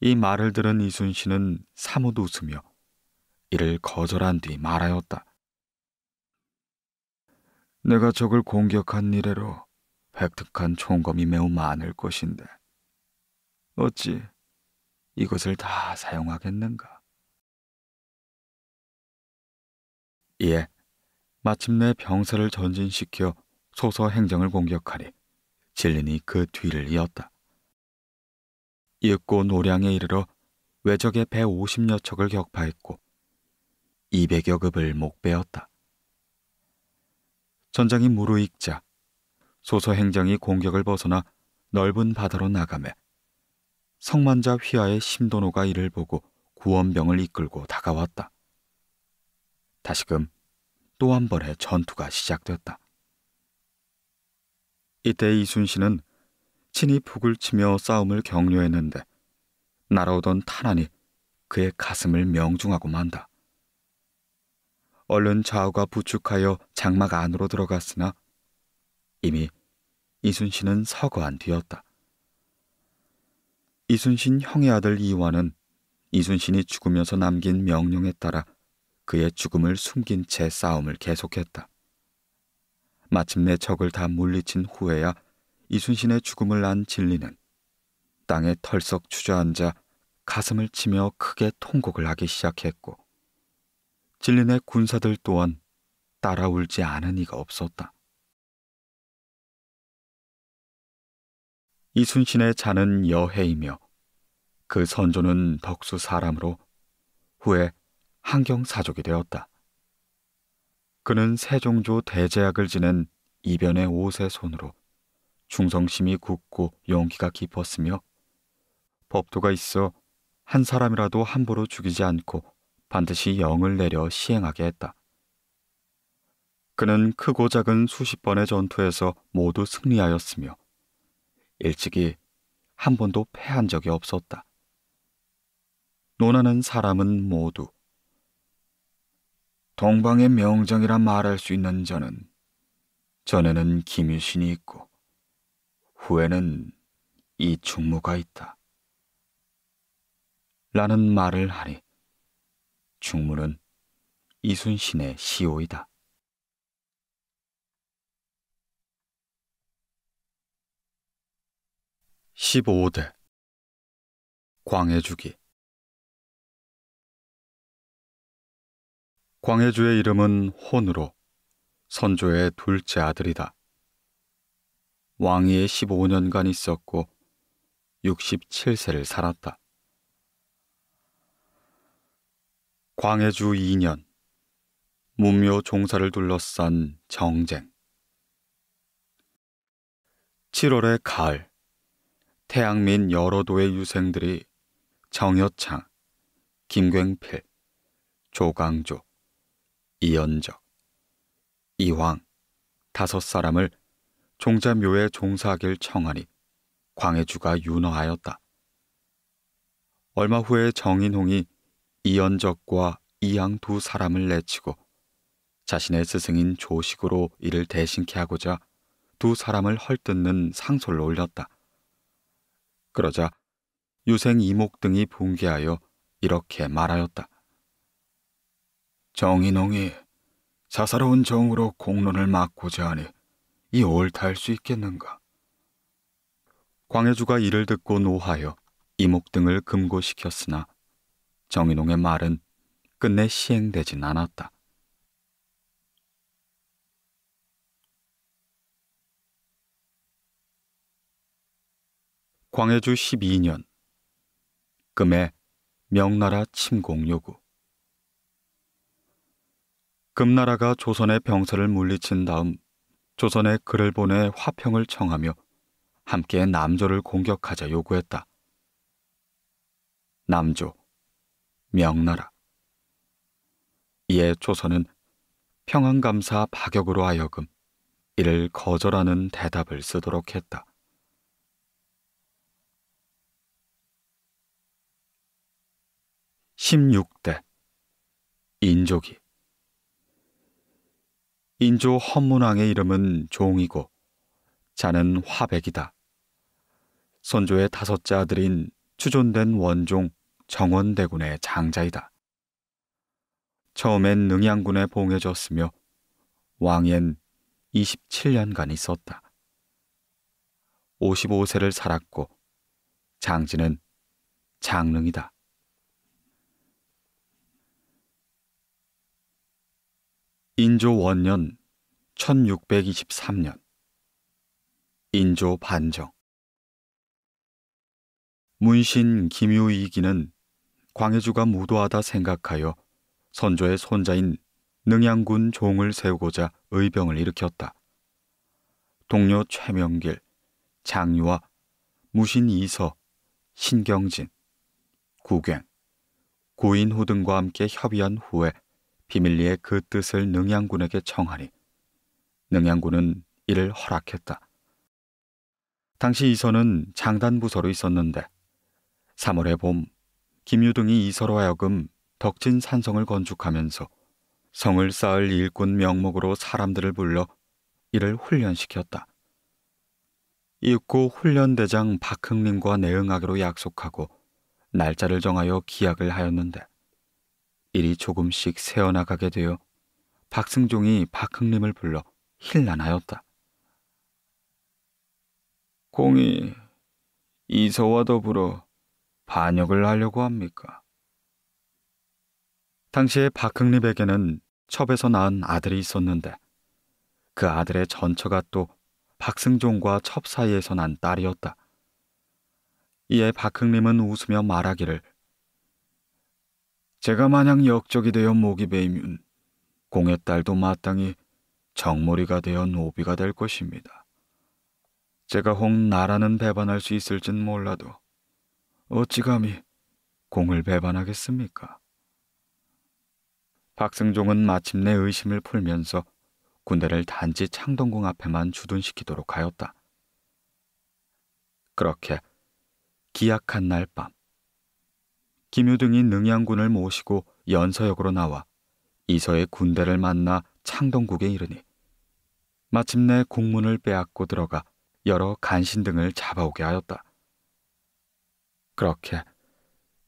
이 말을 들은 이순신은 사뭇 웃으며 이를 거절한 뒤 말하였다. 내가 적을 공격한 이래로 획득한 총검이 매우 많을 것인데 어찌 이것을 다 사용하겠는가? 이에 마침내 병사를 전진시켜 소서 행정을 공격하리 진린이 그 뒤를 이었다. 읽고 노량에 이르러 외적의 배 50여 척을 격파했고 200여 급을 목베었다. 전장이 무르익자 소서 행장이 공격을 벗어나 넓은 바다로 나가매 성만자 휘하의 심도노가 이를 보고 구원병을 이끌고 다가왔다. 다시금 또 한 번의 전투가 시작되었다 이때 이순신은 친히 북을 치며 싸움을 격려했는데 날아오던 탄환이 그의 가슴을 명중하고 만다. 얼른 좌우가 부축하여 장막 안으로 들어갔으나 이미 이순신은 서거한 뒤였다. 이순신 형의 아들 이완은 이순신이 죽으면서 남긴 명령에 따라 그의 죽음을 숨긴 채 싸움을 계속했다. 마침내 적을 다 물리친 후에야 이순신의 죽음을 안 진리는 땅에 털썩 주저앉아 가슴을 치며 크게 통곡을 하기 시작했고 진린의 군사들 또한 따라 울지 않은 이가 없었다. 이순신의 자는 여해이며 그 선조는 덕수 사람으로 후에 한경사족이 되었다. 그는 세종조 대제약을 지낸 이변의 오세 손으로 충성심이 굳고 용기가 깊었으며 법도가 있어 한 사람이라도 함부로 죽이지 않고 반드시 영을 내려 시행하게 했다. 그는 크고 작은 수십 번의 전투에서 모두 승리하였으며 일찍이 한 번도 패한 적이 없었다. 논하는 사람은 모두 동방의 명정이라 말할 수 있는 저는 전에는 김유신이 있고 후에는 이 충무가 있다. 라는 말을 하니 충무는 이순신의 시오이다. E 십오 대 광해주기 광해주의 이름은 혼으로 선조의 둘째 아들이다. 왕위에 15년간 있었고 67세를 살았다. 광해주 2년 문묘 종사를 둘러싼 정쟁 7월의 가을 태양 민 여러 도의 유생들이 정여창, 김광필, 조강조, 이연적, 이황 다섯 사람을 종자묘에 종사하길 청하니 광해주가 윤허하였다. 얼마 후에 정인홍이 이연적과 이양 두 사람을 내치고 자신의 스승인 조식으로 이를 대신케 하고자 두 사람을 헐뜯는 상소로 올렸다. 그러자 유생 이목 등이 붕괴하여 이렇게 말하였다. 정인홍이 자사로운 정으로 공론을 막고자 하니 이 오을 달수 있겠는가? 광해주가 이를 듣고 노하여 이목등을 금고시켰으나 정인홍의 말은 끝내 시행되진 않았다. 광해주 12년 금해 명나라 침공 요구 금나라가 조선의 병사를 물리친 다음 조선에 글을 보내 화평을 청하며 함께 남조를 공격하자 요구했다. 남조, 명나라. 이에 조선은 평안감사 파격으로 하여금 이를 거절하는 대답을 쓰도록 했다. 1 6대 인조기 인조 헌문왕의 이름은 종이고 자는 화백이다. 선조의 다섯째 아들인 추존된 원종 정원대군의 장자이다. 처음엔 능양군에 봉해졌으며 왕엔 27년간 있었다. 55세를 살았고 장지는 장릉이다. 인조 원년 1623년 인조 반정 문신 김효이기는 광해주가 무도하다 생각하여 선조의 손자인 능양군 종을 세우고자 의병을 일으켰다. 동료 최명길, 장유와 무신 이서, 신경진, 구경, 구인호 등과 함께 협의한 후에 비밀리에 그 뜻을 능양군에게 청하니 능양군은 이를 허락했다. 당시 이서는 장단부서로 있었는데 3월의 봄 김유등이 이서로 하여금 덕진 산성을 건축하면서 성을 쌓을 일꾼 명목으로 사람들을 불러 이를 훈련시켰다. 입윽고 훈련대장 박흥림과 내응하기로 약속하고 날짜를 정하여 기약을 하였는데 일이 조금씩 새어나가게 되어 박승종이 박흥림을 불러 힐난하였다. 공이 이서와 더불어 반역을 하려고 합니까? 당시에 박흥립에게는 첩에서 낳은 아들이 있었는데 그 아들의 전처가 또 박승종과 첩 사이에서 난 딸이었다. 이에 박흥림은 웃으며 말하기를 제가 마냥 역적이 되어 목이 베이면 공의 딸도 마땅히 정머리가 되어 노비가 될 것입니다. 제가 홍 나라는 배반할 수 있을진 몰라도 어찌 감히 공을 배반하겠습니까? 박승종은 마침내 의심을 풀면서 군대를 단지 창동궁 앞에만 주둔시키도록 하였다. 그렇게 기약한 날 밤, 김효등이 능양군을 모시고 연서역으로 나와 이서의 군대를 만나 창동국에 이르니 마침내 공문을 빼앗고 들어가 여러 간신 등을 잡아오게 하였다. 그렇게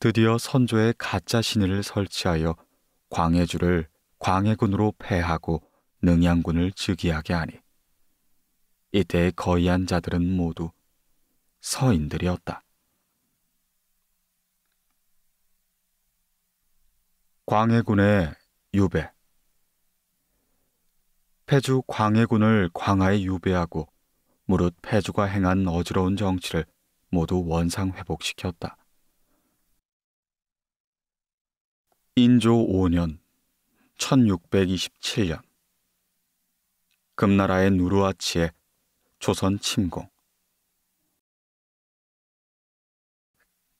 드디어 선조의 가짜 신의를 설치하여 광해주를 광해군으로 패하고 능양군을 즉위하게 하니 이때 거의한 자들은 모두 서인들이었다. 광해군의 유배 패주 광해군을 광하에 유배하고 무릇 패주가 행한 어지러운 정치를 모두 원상 회복시켰다. 인조 5년 1627년 금나라의 누르아치에 조선 침공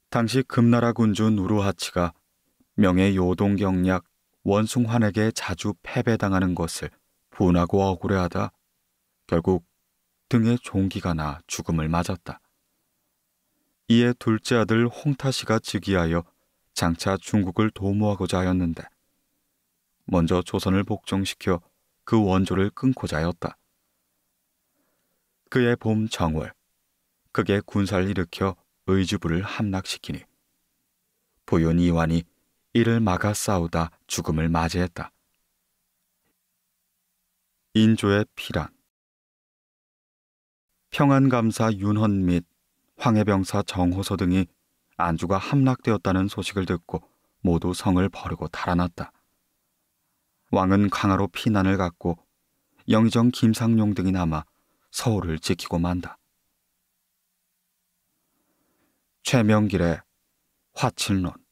당시 금나라 군주 누르하치가 명예 요동경략 원숭환에게 자주 패배당하는 것을 분하고 억울해하다 결국 등에 종기가 나 죽음을 맞았다. 이에 둘째 아들 홍타 씨가 즉위하여 장차 중국을 도모하고자 하였는데 먼저 조선을 복종시켜 그 원조를 끊고자 하였다. 그해 봄 정월 그게 군사를 일으켜 의주부를 함락시키니 부윤 이완이 이를 막아 싸우다 죽음을 맞이했다. 인조의 피란 평안감사 윤헌 및 황해병사 정호서 등이 안주가 함락되었다는 소식을 듣고 모두 성을 버리고 달아났다. 왕은 강화로 피난을 갔고 영의정 김상용 등이 남아 서울을 지키고 만다. 최명길의 화칠론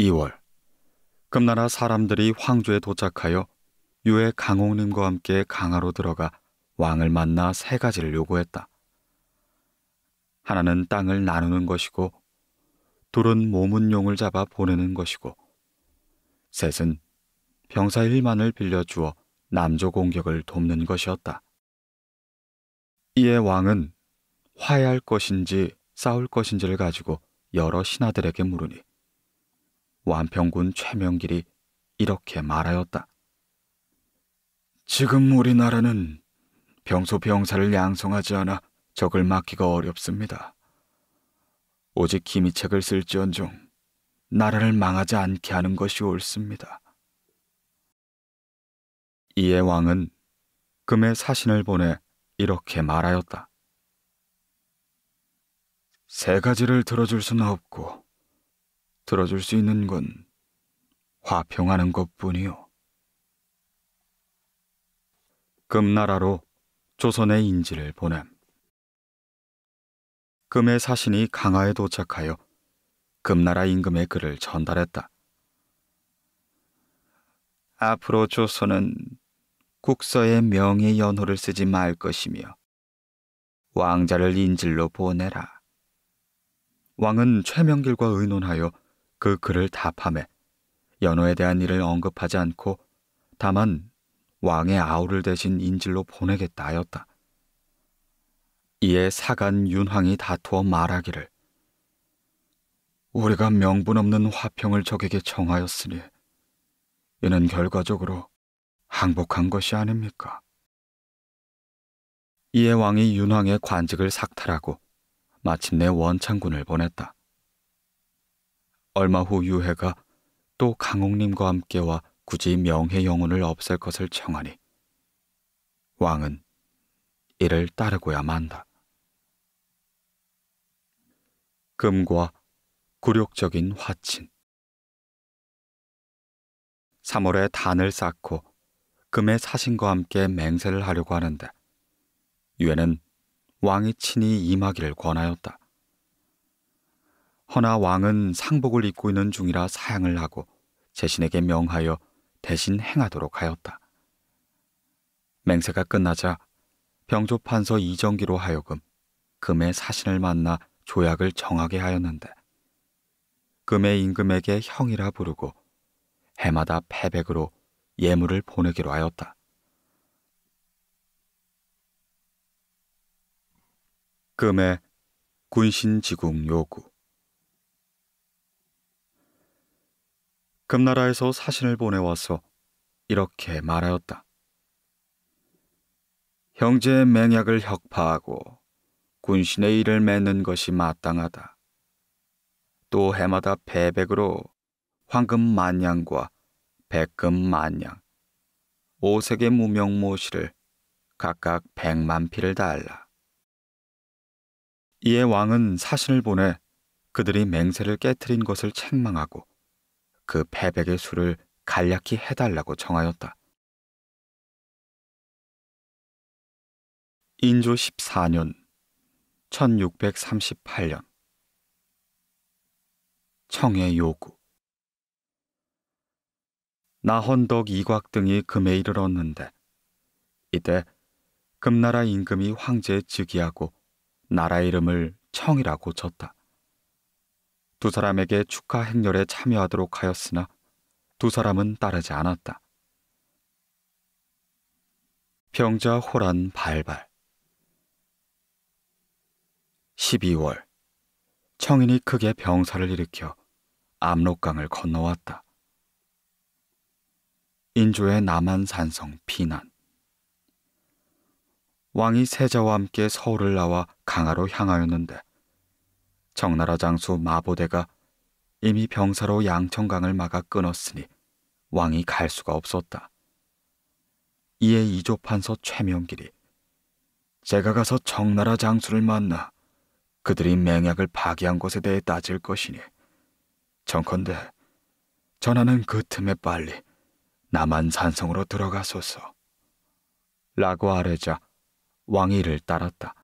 2월 금나라 사람들이 황조에 도착하여 유의 강홍님과 함께 강하로 들어가 왕을 만나 세 가지를 요구했다. 하나는 땅을 나누는 것이고 둘은 몸은 용을 잡아 보내는 것이고 셋은 병사 일만을 빌려주어 남조 공격을 돕는 것이었다. 이에 왕은 화해할 것인지 싸울 것인지를 가지고 여러 신하들에게 물으니 완평군 최명길이 이렇게 말하였다. 지금 우리나라는 병소 병사를 양성하지 않아 적을 막기가 어렵습니다. 오직 기미책을 쓸지언정 나라를 망하지 않게 하는 것이 옳습니다. 이에 왕은 금의 사신을 보내 이렇게 말하였다. 세 가지를 들어줄 수는 없고 들어줄 수 있는 건 화평하는 것뿐이요. 금나라로 조선의 인지를 보냄. 금의 사신이 강화에 도착하여 금나라 임금의 글을 전달했다. 앞으로 조선은 국서에 명의 연호를 쓰지 말 것이며 왕자를 인질로 보내라. 왕은 최명길과 의논하여 그 글을 답함매 연호에 대한 일을 언급하지 않고 다만 왕의 아우를 대신 인질로 보내겠다 였다 이에 사간 윤황이 다투어 말하기를 우리가 명분 없는 화평을 적에게 청하였으니 이는 결과적으로 항복한 것이 아닙니까? 이에 왕이 윤황의 관직을 삭탈하고 마침내 원창군을 보냈다. 얼마 후 유해가 또 강옥님과 함께 와 굳이 명해 영혼을 없앨 것을 청하니 왕은 이를 따르고야 만다. 금과 굴욕적인 화친 3월에 단을 쌓고 금의 사신과 함께 맹세를 하려고 하는데 유해는 왕이 친히 임하기를 권하였다. 허나 왕은 상복을 입고 있는 중이라 사양을 하고 재신에게 명하여 대신 행하도록 하였다. 맹세가 끝나자 병조판서 이정기로 하여금 금의 사신을 만나 조약을 정하게 하였는데 금의 임금에게 형이라 부르고 해마다 패백으로 예물을 보내기로 하였다. 금의 군신지궁 요구 금나라에서 사신을 보내와서 이렇게 말하였다. 형제의 맹약을 혁파하고 군신의 일을 맺는 것이 마땅하다. 또 해마다 배백으로 황금 만냥과 백금 만냥, 오색의 무명 모시를 각각 백만 피를 달라. 이에 왕은 사신을 보내 그들이 맹세를 깨뜨린 것을 책망하고 그 패백의 수를 간략히 해달라고 정하였다. 인조 14년 1638년 청의 요구 나헌덕 이곽 등이 금에 이르렀는데 이때 금나라 임금이 황제에 즉위하고 나라 이름을 청이라고 졌다. 두 사람에게 축하 행렬에 참여하도록 하였으나 두 사람은 따르지 않았다. 병자 호란 발발 12월 청인이 크게 병사를 일으켜 압록강을 건너왔다. 인조의 남한 산성 피난 왕이 세자와 함께 서울을 나와 강화로 향하였는데 청나라 장수 마보대가 이미 병사로 양천강을 막아 끊었으니 왕이 갈 수가 없었다. 이에 이조판서 최명길이 제가 가서 청나라 장수를 만나 그들이 맹약을 파기한 것에 대해 따질 것이니 정컨대 전하는 그 틈에 빨리 남한 산성으로 들어가소서 라고 아뢰자 왕이 이를 따랐다.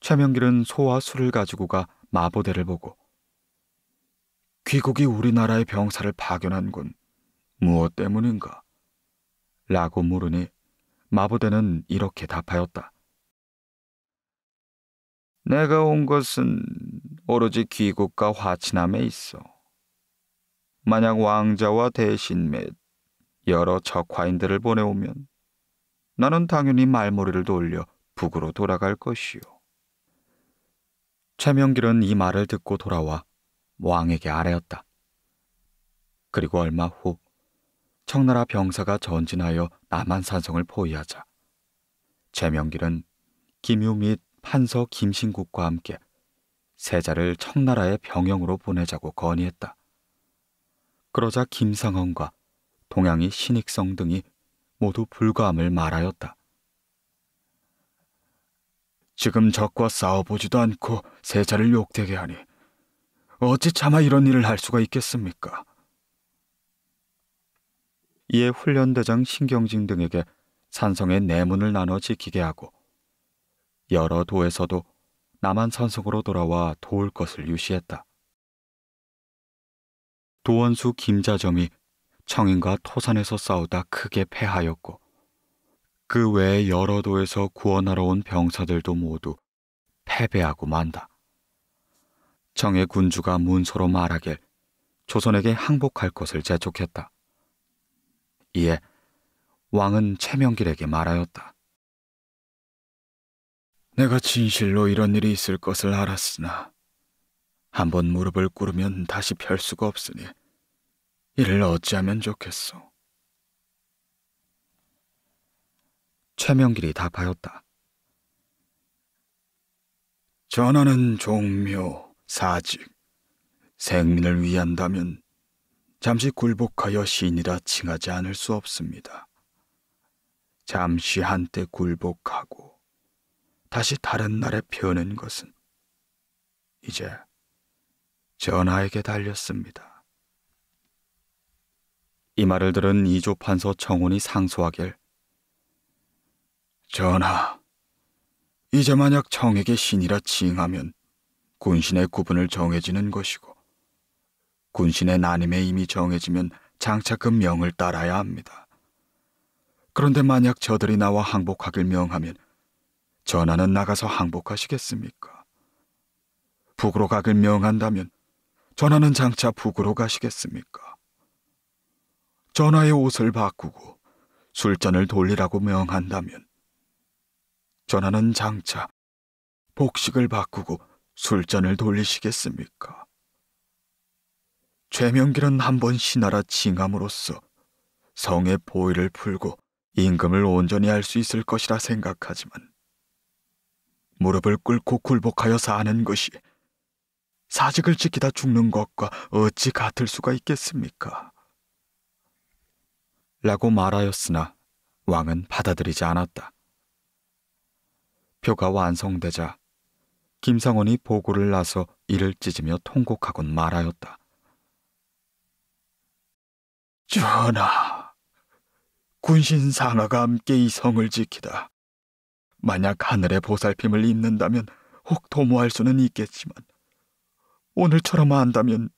최명길은 소와 술을 가지고 가 마보대를 보고 귀국이 우리나라의 병사를 파견한군 무엇 때문인가? 라고 물으니 마보대는 이렇게 답하였다. 내가 온 것은 오로지 귀국과 화친함에 있어. 만약 왕자와 대신 및 여러 적화인들을 보내오면 나는 당연히 말머리를 돌려 북으로 돌아갈 것이오 최명길은 이 말을 듣고 돌아와 왕에게 아뢰었다. 그리고 얼마 후 청나라 병사가 전진하여 남한산성을 포위하자 최명길은 김유 및 판서 김신국과 함께 세자를 청나라의 병영으로 보내자고 건의했다. 그러자 김상헌과 동양이 신익성 등이 모두 불가함을 말하였다. 지금 적과 싸워보지도 않고 세자를 욕되게 하니 어찌 차마 이런 일을 할 수가 있겠습니까? 이에 훈련대장 신경진 등에게 산성의 내문을 나눠 지키게 하고 여러 도에서도 남한 산성으로 돌아와 도울 것을 유시했다. 도원수 김자점이 청인과 토산에서 싸우다 크게 패하였고 그 외에 여러 도에서 구원하러 온 병사들도 모두 패배하고 만다. 정의 군주가 문서로 말하길 조선에게 항복할 것을 재촉했다. 이에 왕은 최명길에게 말하였다. 내가 진실로 이런 일이 있을 것을 알았으나 한 번 무릎을 꿇으면 다시 펼 수가 없으니 이를 어찌하면 좋겠소. 최명길이 답하였다. 전하는 종묘, 사직, 생민을 위한다면 잠시 굴복하여 신이라 칭하지 않을 수 없습니다. 잠시 한때 굴복하고 다시 다른 날에 펴는 것은 이제 전하에게 달렸습니다. 이 말을 들은 이조 판서 청혼이 상소하길 전하, 이제 만약 청에게 신이라 칭하면 군신의 구분을 정해지는 것이고 군신의 난임에 이미 정해지면 장차그 명을 따라야 합니다. 그런데 만약 저들이 나와 항복하길 명하면 전하는 나가서 항복하시겠습니까? 북으로 가길 명한다면 전하는 장차 북으로 가시겠습니까? 전하의 옷을 바꾸고 술잔을 돌리라고 명한다면 전하는 장차 복식을 바꾸고 술잔을 돌리시겠습니까? 최명길은 한번 신하라 징함으로써 성의 보위를 풀고 임금을 온전히 할 수 있을 것이라 생각하지만 무릎을 꿇고 굴복하여 사는 것이 사직을 지키다 죽는 것과 어찌 같을 수가 있겠습니까? 라고 말하였으나 왕은 받아들이지 않았다. 표가 완성되자 김상원이 보고를 나서 이를 찢으며 통곡하곤 말하였다. 전하, 군신 상하가 함께 이 성을 지키다. 만약 하늘의 보살핌을 입는다면 혹 도모할 수는 있겠지만 오늘처럼 한다면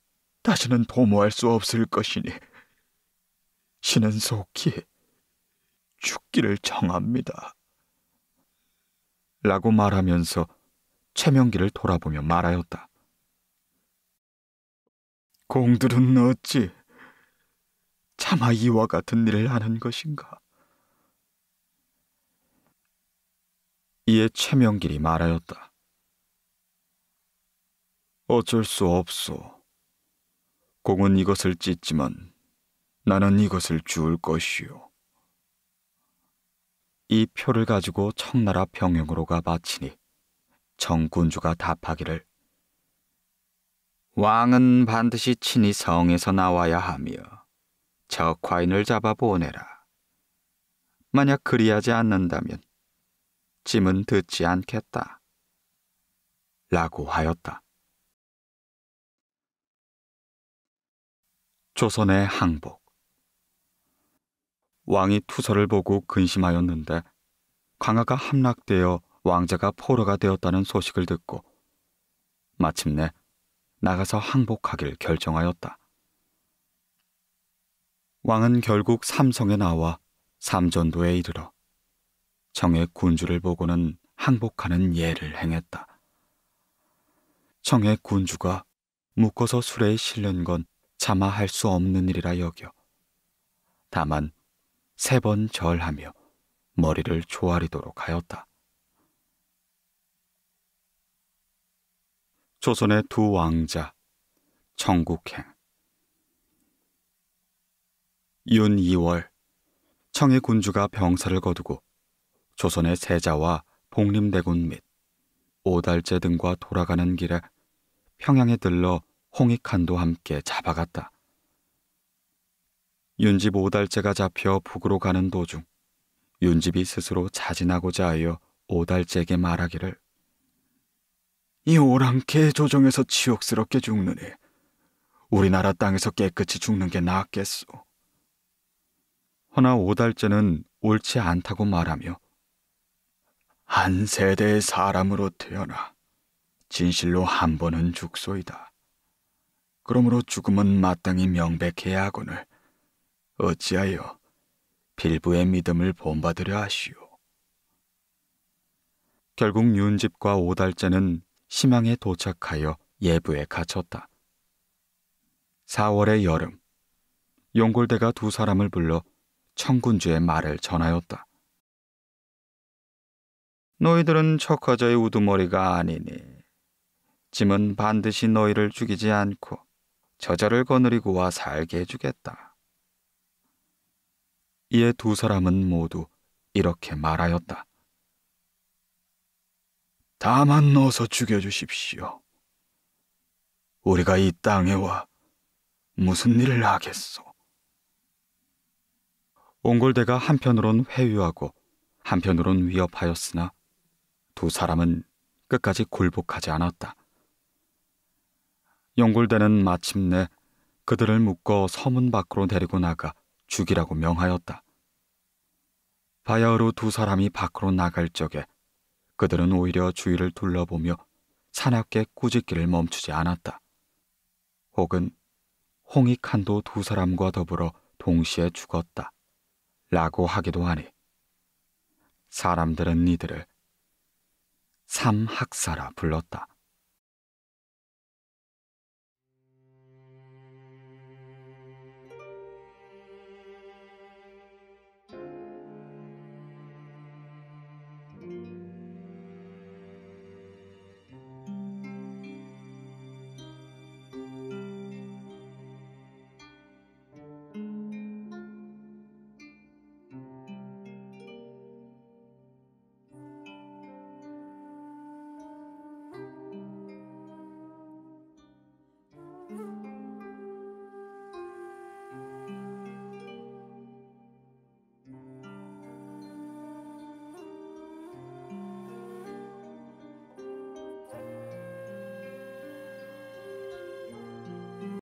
다시는 도모할 수 없을 것이니 신은 속히 죽기를 청합니다 라고 말하면서 최명기를 돌아보며 말하였다. 공들은 어찌 차마 이와 같은 일을 하는 것인가? 이에 최명길이 말하였다. 어쩔 수 없소. 공은 이것을 찢지만 나는 이것을 주울 것이요. 이 표를 가지고 청나라 병영으로가 마치니 정군주가 답하기를 왕은 반드시 친히 성에서 나와야 하며 저 과인을 잡아 보내라. 만약 그리하지 않는다면 짐은 듣지 않겠다. 라고 하였다. 조선의 항복 왕이 투서를 보고 근심하였는데 광하가 함락되어 왕자가 포로가 되었다는 소식을 듣고 마침내 나가서 항복하길 결정하였다. 왕은 결국 삼성에 나와 삼전도에 이르러 청의 군주를 보고는 항복하는 예를 행했다. 청의 군주가 묶어서 술에 실린 건 차마 할수 없는 일이라 여겨 다만 세번 절하며 머리를 조아리도록 하였다. 조선의 두 왕자 청국행 윤 2월 청의 군주가 병사를 거두고 조선의 세자와 복림대군 및 오달제 등과 돌아가는 길에 평양에 들러 홍익한도 함께 잡아갔다. 윤집 오달째가 잡혀 북으로 가는 도중 윤집이 스스로 자진하고자 하여 오달째에게 말하기를 이 오랑캐 의 조정에서 치욕스럽게 죽느니 우리나라 땅에서 깨끗이 죽는 게 낫겠소. 허나 오달째는 옳지 않다고 말하며 한 세대의 사람으로 태어나 진실로 한 번은 죽소이다. 그러므로 죽음은 마땅히 명백해야 하거늘 어찌하여 빌부의 믿음을 본받으려 하시오. 결국 윤집과 오달자는 심양에 도착하여 예부에 갇혔다. 4월의 여름, 용골대가 두 사람을 불러 청군주의 말을 전하였다. 너희들은 척화자의 우두머리가 아니니 짐은 반드시 너희를 죽이지 않고 저자를 거느리고 와 살게 해주겠다. 이에 두 사람은 모두 이렇게 말하였다. 다만 넣어서 죽여주십시오. 우리가 이 땅에 와 무슨 일을 하겠소? 옹골대가 한편으론 회유하고 한편으론 위협하였으나 두 사람은 끝까지 굴복하지 않았다. 영골대는 마침내 그들을 묶어 서문 밖으로 데리고 나가 죽이라고 명하였다. 바야흐로 두 사람이 밖으로 나갈 적에 그들은 오히려 주위를 둘러보며 사납게 꾸짖기를 멈추지 않았다. 혹은 홍익 칸도 두 사람과 더불어 동시에 죽었다. 라고 하기도 하니 사람들은 이들을 삼학사라 불렀다.